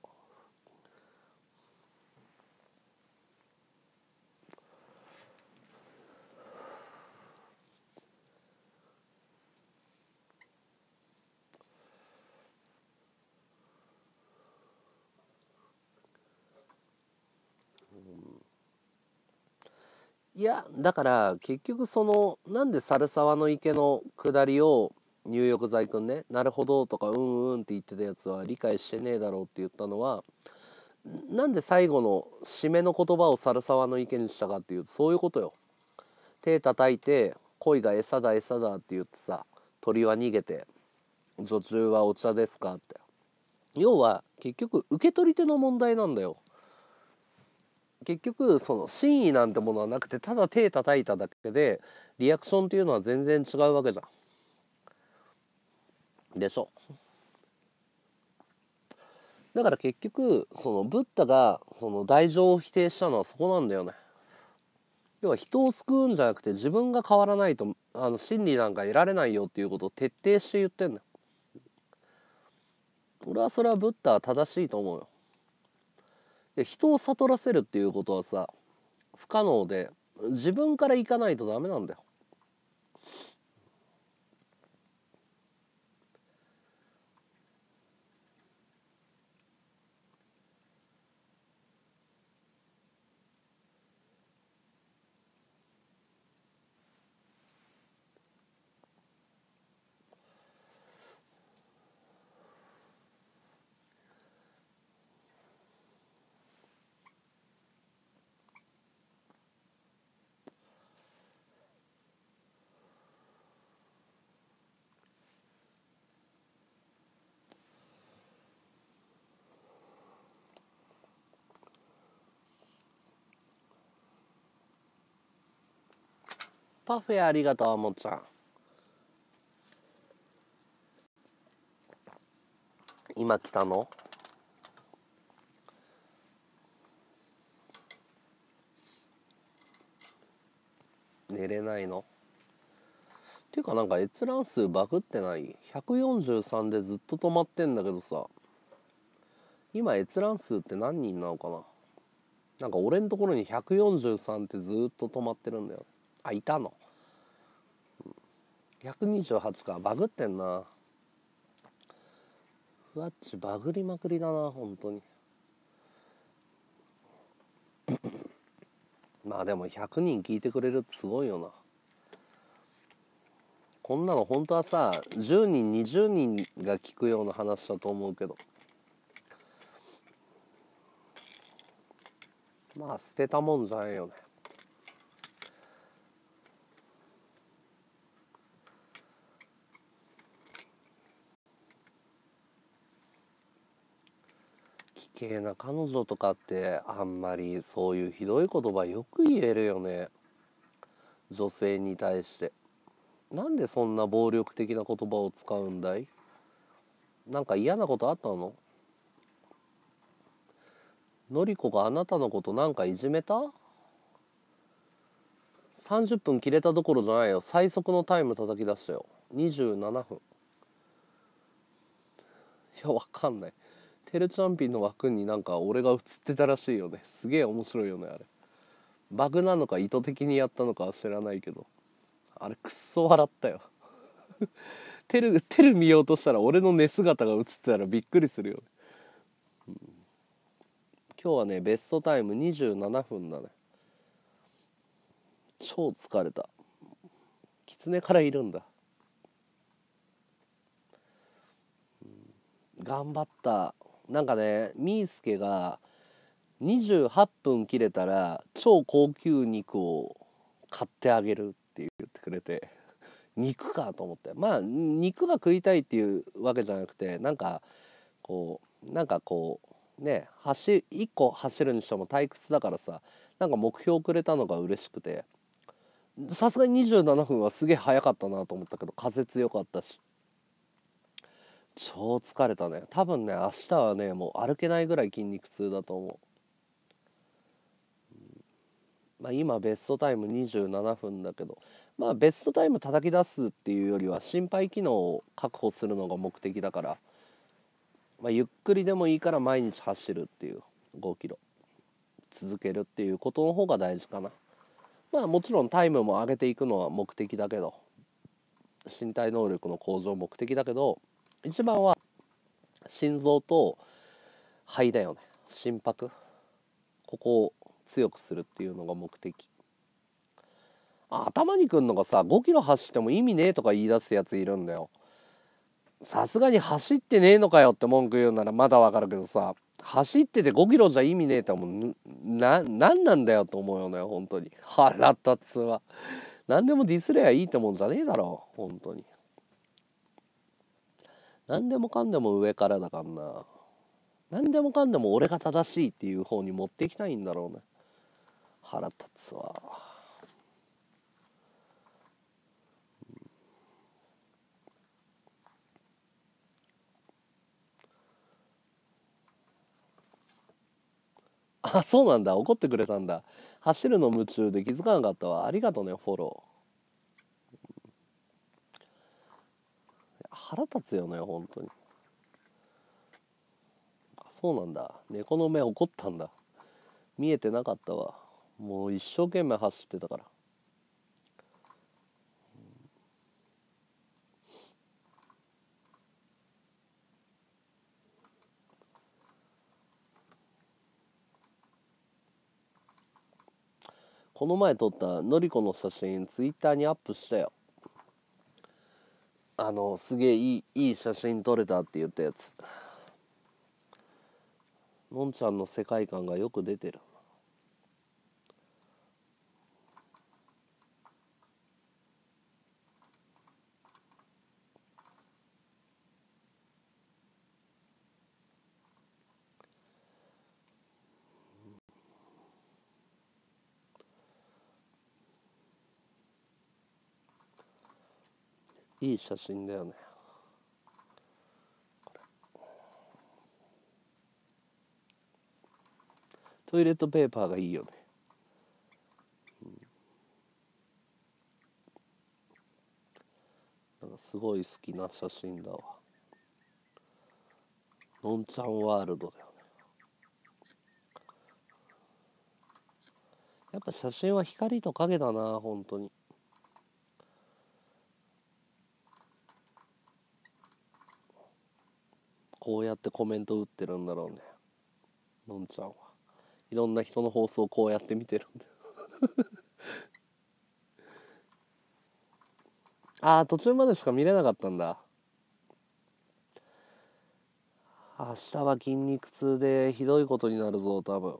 いやだから結局そのなんで猿沢の池の下りを入浴剤くんねなるほどとかうんうんって言ってたやつは理解してねえだろうって言ったのはなんで最後の締めの言葉を猿沢の池にしたかっていうとそういうことよ。手叩いて恋が餌だ餌だって言ってさ鳥は逃げて女中はお茶ですかって要は結局受け取り手の問題なんだよ結局その真意なんてものはなくてただ手叩いただけでリアクションっていうのは全然違うわけじゃん。でしょ。だから結局そのブッダがその大乗を否定したのはそこなんだよね。要は人を救うんじゃなくて自分が変わらないとあの真理なんか得られないよっていうことを徹底して言ってんだよ。俺はそれはブッダは正しいと思うよ。人を悟らせるっていうことはさ不可能で自分から行かないとダメなんだよパフェありがとうもっちゃん今来たの寝れないのていうかなんか閲覧数バグってない143でずっと止まってんだけどさ今閲覧数って何人なのかななんか俺んところに143ってずっと止まってるんだよあいたの、128かバグってんなふわっちバグりまくりだな本当に まあでも100人聞いてくれるってすごいよなこんなの本当はさ10人20人が聞くような話だと思うけどまあ捨てたもんじゃないよね麗な彼女とかってあんまりそういうひどい言葉よく言えるよね女性に対してなんでそんな暴力的な言葉を使うんだいなんか嫌なことあったののりこがあなたのことなんかいじめた30分切れたどころじゃないよ最速のタイム叩き出したよ27分いやわかんないテレチャンピンの枠になんか俺が映ってたらしいよねすげえ面白いよねあれバグなのか意図的にやったのかは知らないけどあれくっそ笑ったよ テルテル見ようとしたら俺の寝姿が映ってたらびっくりするよね、うん、今日はねベストタイム27分だね超疲れた狐からいるんだ頑張ったなんかねみーすけが28分切れたら超高級肉を買ってあげるって言ってくれて肉かと思ってまあ肉が食いたいっていうわけじゃなくてなんかこうなんかこうね走1個走るにしても退屈だからさなんか目標くれたのが嬉しくてさすがに27分はすげえ早かったなと思ったけど風強かったし超疲れたね多分ね明日はねもう歩けないぐらい筋肉痛だと思う、まあ、今ベストタイム27分だけどまあベストタイム叩き出すっていうよりは心肺機能を確保するのが目的だから、まあ、ゆっくりでもいいから毎日走るっていう5キロ続けるっていうことの方が大事かなまあもちろんタイムも上げていくのは目的だけど身体能力の向上目的だけど一番は心臓と肺だよね心拍ここを強くするっていうのが目的頭にくんのがさ5キロ走っても意味ねえとか言い出すやついるんだよさすがに走ってねえのかよって文句言うならまだわかるけどさ走ってて5キロじゃ意味ねえってもうな何なんだよと思うよね本当に腹立つわ何でもディスれゃいいってもんじゃねえだろ本当に何でもかんでも上からだからな何でもかんでも俺が正しいっていう方に持っていきたいんだろうね腹立つわあそうなんだ怒ってくれたんだ走るの夢中で気づかなかったわありがとねフォロー腹立つよね本当にそうなんだ猫の目怒ったんだ見えてなかったわもう一生懸命走ってたからこの前撮ったのりこの写真ツイッターにアップしたよあのすげえいい写真撮れたって言ったやつのんちゃんの世界観がよく出てるいい写真だよねトイレットペーパーがいいよねなんかすごい好きな写真だわのんちゃんワールドだよねやっぱ写真は光と影だな本当にこうやってコメント打ってるんだろうねのんちゃんはいろんな人の放送をこうやって見てるんだ ああ途中までしか見れなかったんだ明日は筋肉痛でひどいことになるぞ多分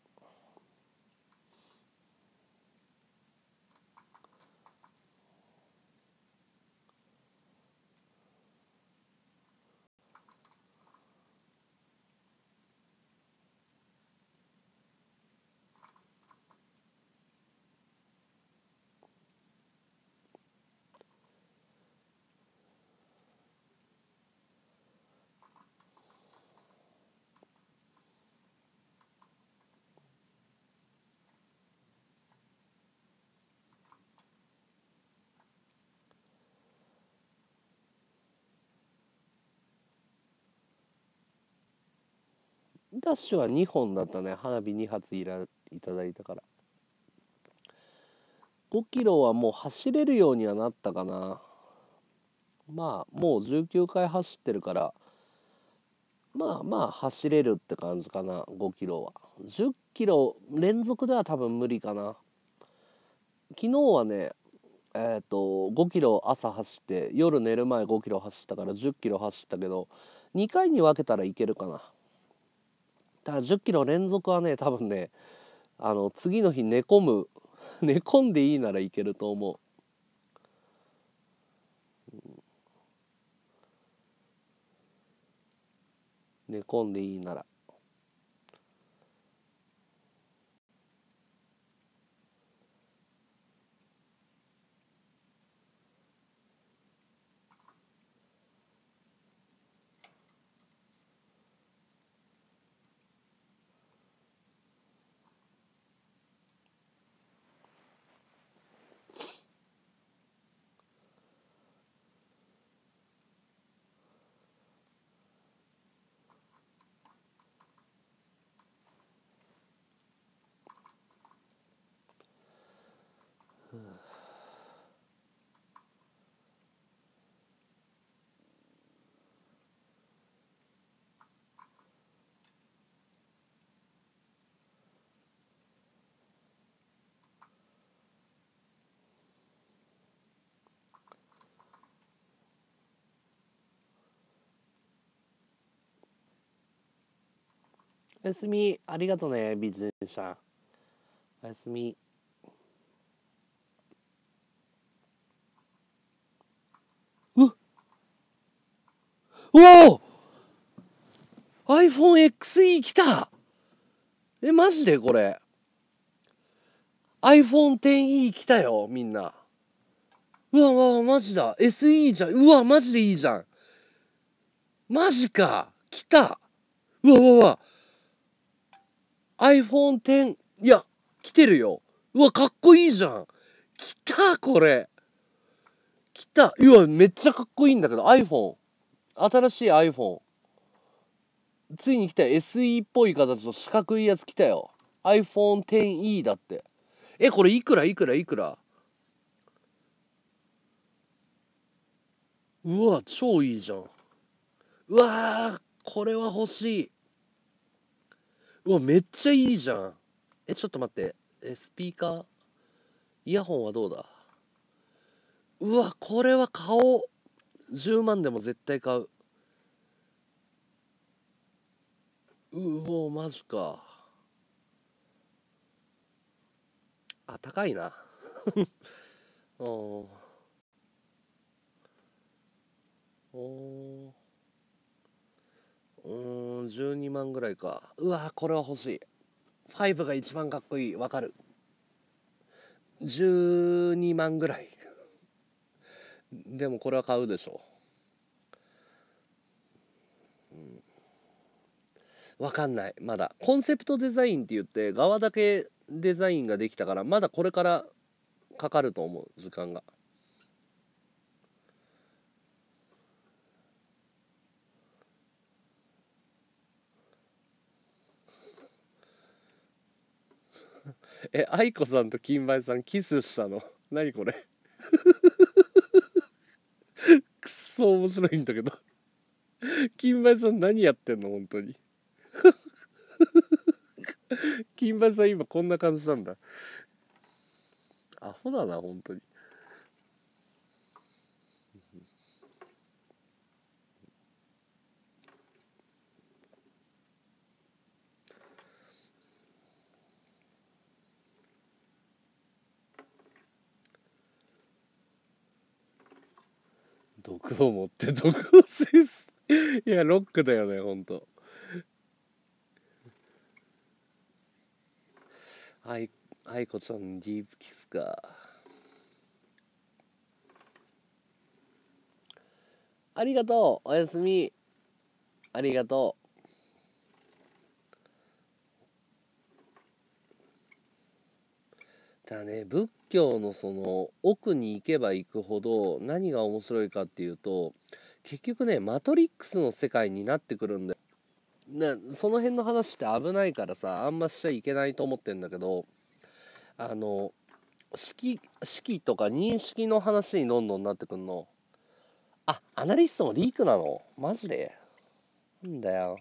タッシュは2本だったね花火2発いらいただいたから5キロはもう走れるようにはなったかなまあもう19回走ってるからまあまあ走れるって感じかな5キロは10キロ連続では多分無理かな昨日はねえっ、ー、と5キロ朝走って夜寝る前5キロ走ったから10キロ走ったけど2回に分けたらいけるかなだから10キロ連続はね多分ねあの次の日寝込む 寝込んでいいならいけると思う、寝込んでいいならおやすみ。ありがとうね、美人さん。おやすみ。うっおお !iPhoneXE 来たえ、マジでこれ。iPhone10E 来たよ、みんな。うわ、うわ、マジだ。SE じゃん。うわ、マジでいいじゃん。マジか。来た。うわ、うわ、うわ。iPhone X いや来てるようわかっこいいじゃん来たこれ来たうわめっちゃかっこいいんだけど iPhone 新しい iPhone ついに来た SE っぽい形の四角いやつ来たよ iPhone XE だってえこれいくらいくらいくらうわ超いいじゃんうわこれは欲しいうわめっちゃいいじゃんえちょっと待ってえスピーカーイヤホンはどうだうわこれは買おう10万でも絶対買ううおマジかあ高いな おおうん12万ぐらいかうわこれは欲しい5が一番かっこいいわかる12万ぐらいでもこれは買うでしょう、うんわかんないまだコンセプトデザインって言って側だけデザインができたからまだこれからかかると思う時間が。え愛子さんと金梅さんキスしたの 何これくっそ面白いんだけど金梅さん何やってんの本当に金梅 さん今こんな感じなんだアホだな本当にクを持ってどこを制すいやロックだよねほんとい愛子ちゃんディープキスかありがとうおやすみありがとうだねッ教のその奥に行けば行くほど何が面白いかっていうと結局ねマトリックスの世界になってくるんだよ。なその辺の話って危ないからさあんましちゃいけないと思ってんだけどあの式式とか認識の話にどんどんなってくんのあアナリストもリークなのマジでなんだよ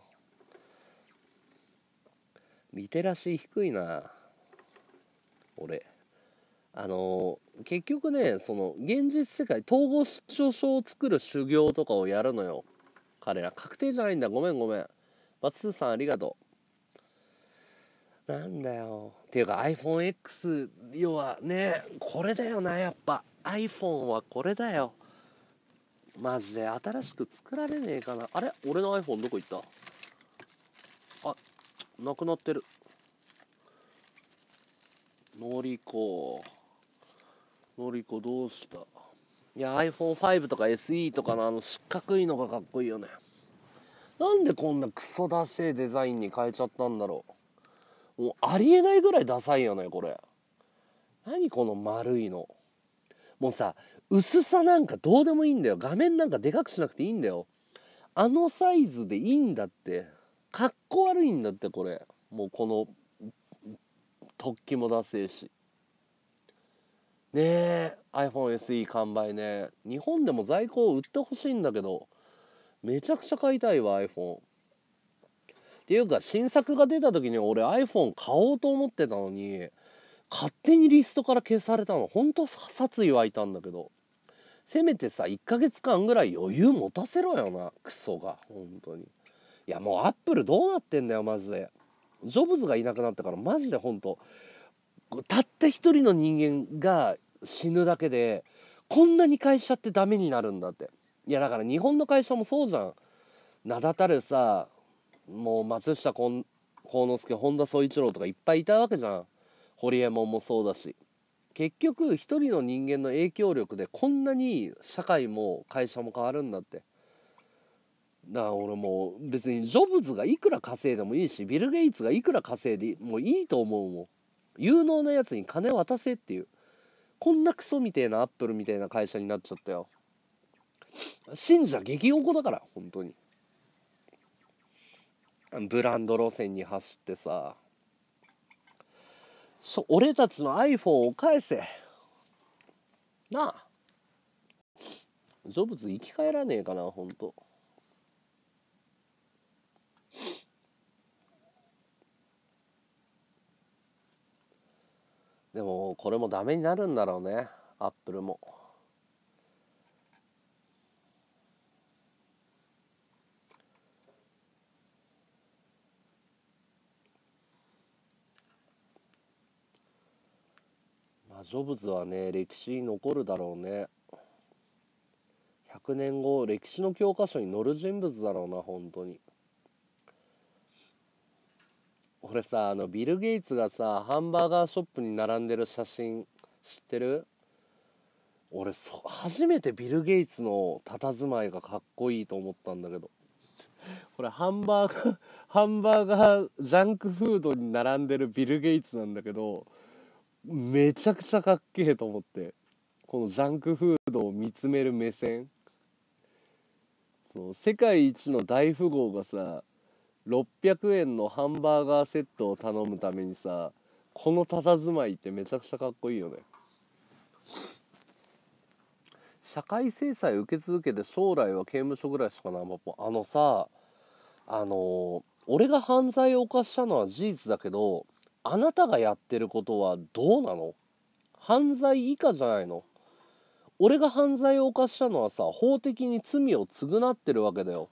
リテラシー低いな俺。あの結局ねその現実世界統合調症を作る修行とかをやるのよ彼ら確定じゃないんだごめんごめん松津ーさんありがとうなんだよっていうか iPhoneX 要はねこれだよなやっぱ iPhone はこれだよマジで新しく作られねえかなあれ俺の iPhone どこ行ったあなくなってる乗りこのりこどうしたいや iPhone5 とか SE とかのあの四角いのがかっこいいよねなんでこんなクソダセえデザインに変えちゃったんだろうもうありえないぐらいダサいよねこれ何この丸いのもうさ薄さなんかどうでもいいんだよ画面なんかでかくしなくていいんだよあのサイズでいいんだってかっこ悪いんだってこれもうこの突起も出せえしねえ iPhoneSE 完売ね日本でも在庫を売ってほしいんだけどめちゃくちゃ買いたいわ iPhone っていうか新作が出た時に俺 iPhone 買おうと思ってたのに勝手にリストから消されたのほんと殺意湧いたんだけどせめてさ1ヶ月間ぐらい余裕持たせろよなクソが本当にいやもうアップルどうなってんだよマジでジョブズがいなくなったからマジでほんとたった一人の人間が死ぬだけでこんなに会社ってダメになるんだっていやだから日本の会社もそうじゃん名だたるさもう松下幸之助本田宗一郎とかいっぱいいたわけじゃん堀エモ門もそうだし結局一人の人間の影響力でこんなに社会も会社も変わるんだってだから俺も別にジョブズがいくら稼いでもいいしビル・ゲイツがいくら稼いでもいいと思うもん有能なやつに金渡せっていうこんなクソみてえなアップルみたいな会社になっちゃったよ信者激おこだから本当にブランド路線に走ってさ俺たちの iPhone を返せなあジョブズ生き返らねえかなほんとでもこれもダメになるんだろうねアップルも。まあ、ジョブズはね歴史に残るだろうね100年後歴史の教科書に載る人物だろうな本当に俺さあのビル・ゲイツがさハンバーガーショップに並んでる写真知ってる俺そ初めてビル・ゲイツの佇まいがかっこいいと思ったんだけど これハンバーガー ハンバーガージャンクフードに並んでるビル・ゲイツなんだけどめちゃくちゃかっけえと思ってこのジャンクフードを見つめる目線その世界一の大富豪がさ600円のハンバーガーセットを頼むためにさこの佇まいってめちゃくちゃかっこいいよね社会制裁受け続けて将来は刑務所ぐらいしかなあのさあの俺が犯罪を犯したのは事実だけどあなたがやってることはどうなの犯罪以下じゃないの俺が犯罪を犯したのはさ法的に罪を償ってるわけだよ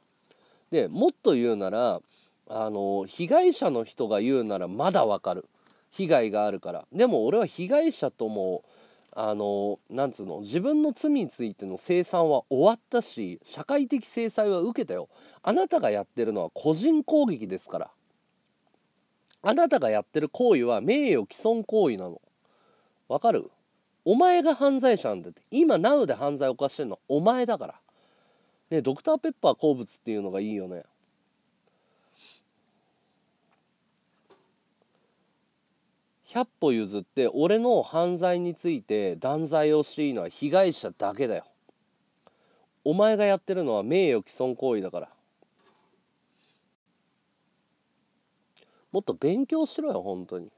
でもっと言うならあの被害者の人が言うならまだわかる被害があるからでも俺は被害者ともあのなんつうの自分の罪についての清算は終わったし社会的制裁は受けたよあなたがやってるのは個人攻撃ですからあなたがやってる行為は名誉毀損行為なのわかるお前が犯罪者なんだって今ナウで犯罪を犯してるのはお前だからねドクターペッパー好物っていうのがいいよね100歩譲って俺の犯罪について断罪をしていいのは被害者だけだよお前がやってるのは名誉毀損行為だからもっと勉強しろよ本当に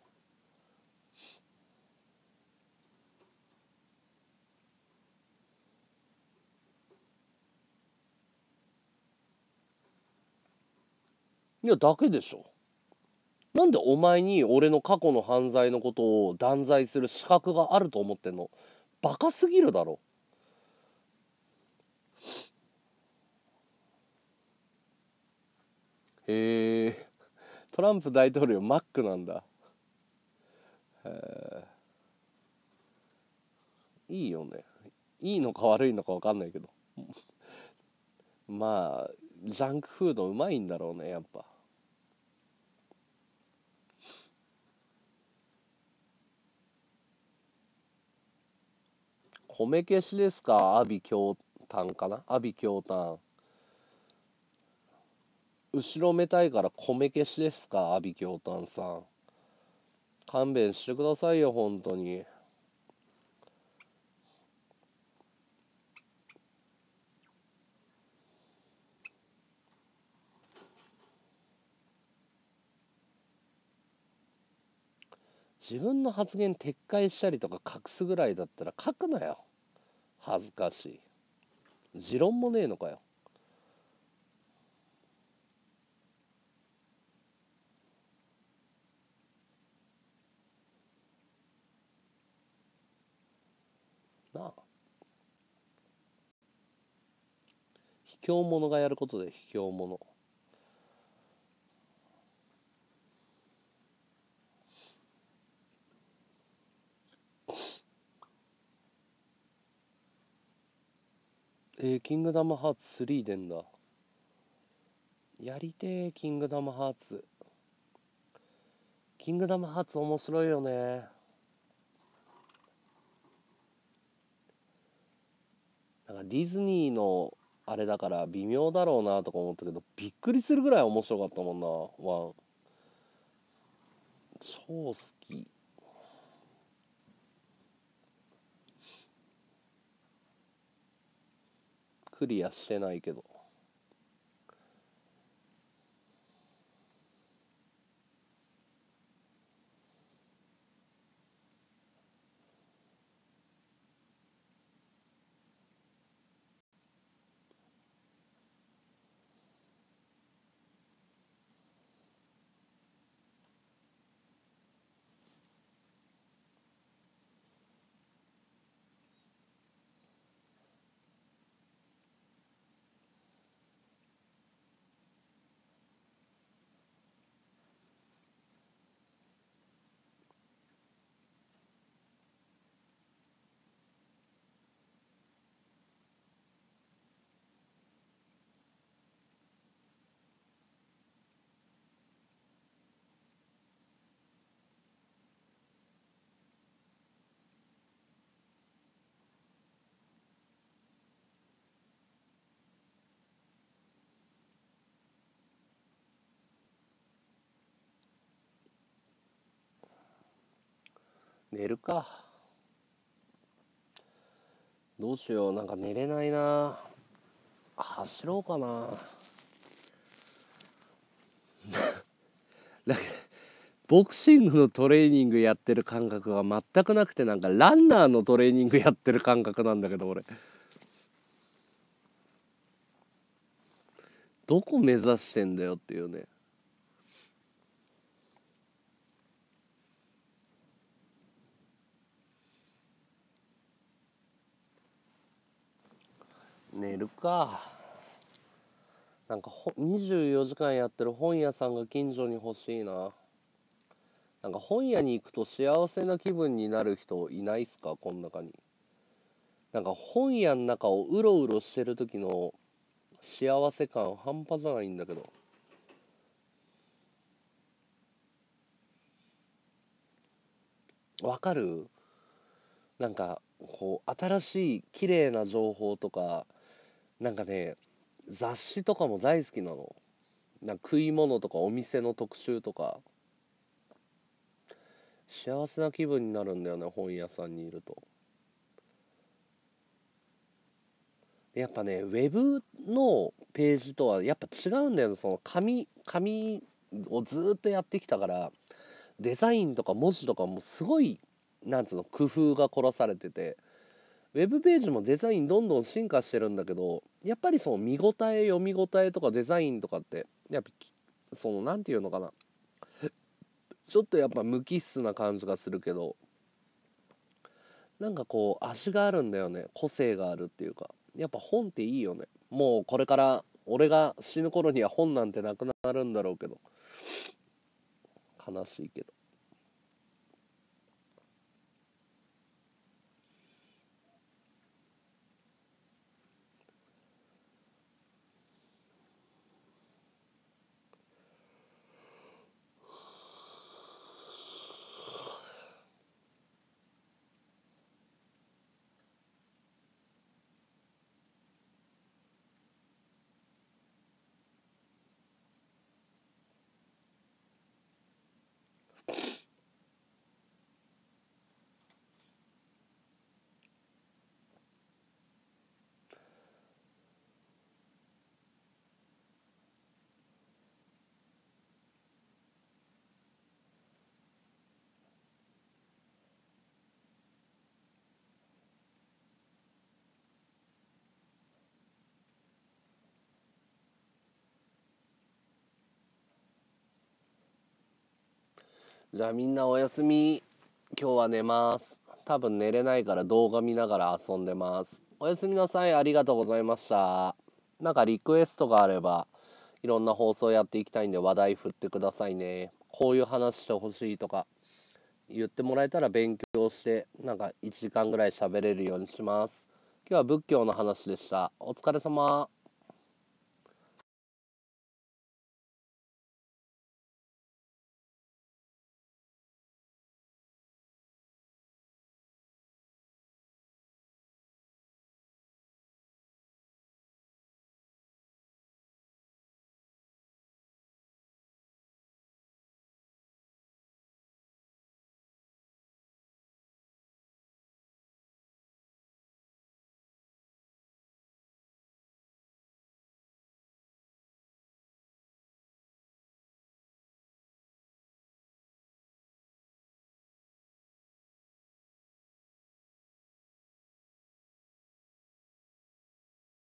いやだけでしょなんでお前に俺の過去の犯罪のことを断罪する資格があると思ってんのバカすぎるだろへえトランプ大統領マックなんだえいいよねいいのか悪いのか分かんないけどまあジャンクフードうまいんだろうねやっぱ。褒め消しですか阿鼻教炭かな阿鼻教炭後ろめたいから米消しですか阿鼻教炭さん勘弁してくださいよ本当に自分の発言撤回したりとか隠すぐらいだったら書くなよ恥ずかしい持論もねえのかよなあ卑怯者がやることで卑怯者えー、キングダムハーツ3でんだやりてえキングダムハーツキングダムハーツ面白いよねなんかディズニーのあれだから微妙だろうなとか思ったけどびっくりするぐらい面白かったもんなワン超好きクリアしてないけど寝るかどうしようなんか寝れないな走ろうかな ボクシングのトレーニングやってる感覚が全くなくてなんかランナーのトレーニングやってる感覚なんだけど俺どこ目指してんだよっていうね寝るかなんか24時間やってる本屋さんが近所に欲しいななんか本屋に行くと幸せな気分になる人いないっすかこん中になんか本屋の中をうろうろしてる時の幸せ感半端じゃないんだけどわかるなんかこう新しい綺麗な情報とかなんかね雑誌とかも大好きなのなんか食い物とかお店の特集とか幸せな気分になるんだよね本屋さんにいるとやっぱねウェブのページとはやっぱ違うんだよねその紙紙をずっとやってきたからデザインとか文字とかもすごいなんつうの工夫が凝らされててウェブページもデザインどんどん進化してるんだけどやっぱりその見応え読み応えとかデザインとかってやっぱその何て言うのかなちょっとやっぱ無機質な感じがするけどなんかこう足があるんだよね個性があるっていうかやっぱ本っていいよねもうこれから俺が死ぬ頃には本なんてなくなるんだろうけど悲しいけどじゃあみんなおやすみ今日は寝ます多分寝れないから動画見ながら遊んでますおやすみなさいありがとうございましたなんかリクエストがあればいろんな放送やっていきたいんで話題振ってくださいねこういう話してほしいとか言ってもらえたら勉強してなんか1時間ぐらい喋れるようにします今日は仏教の話でしたお疲れ様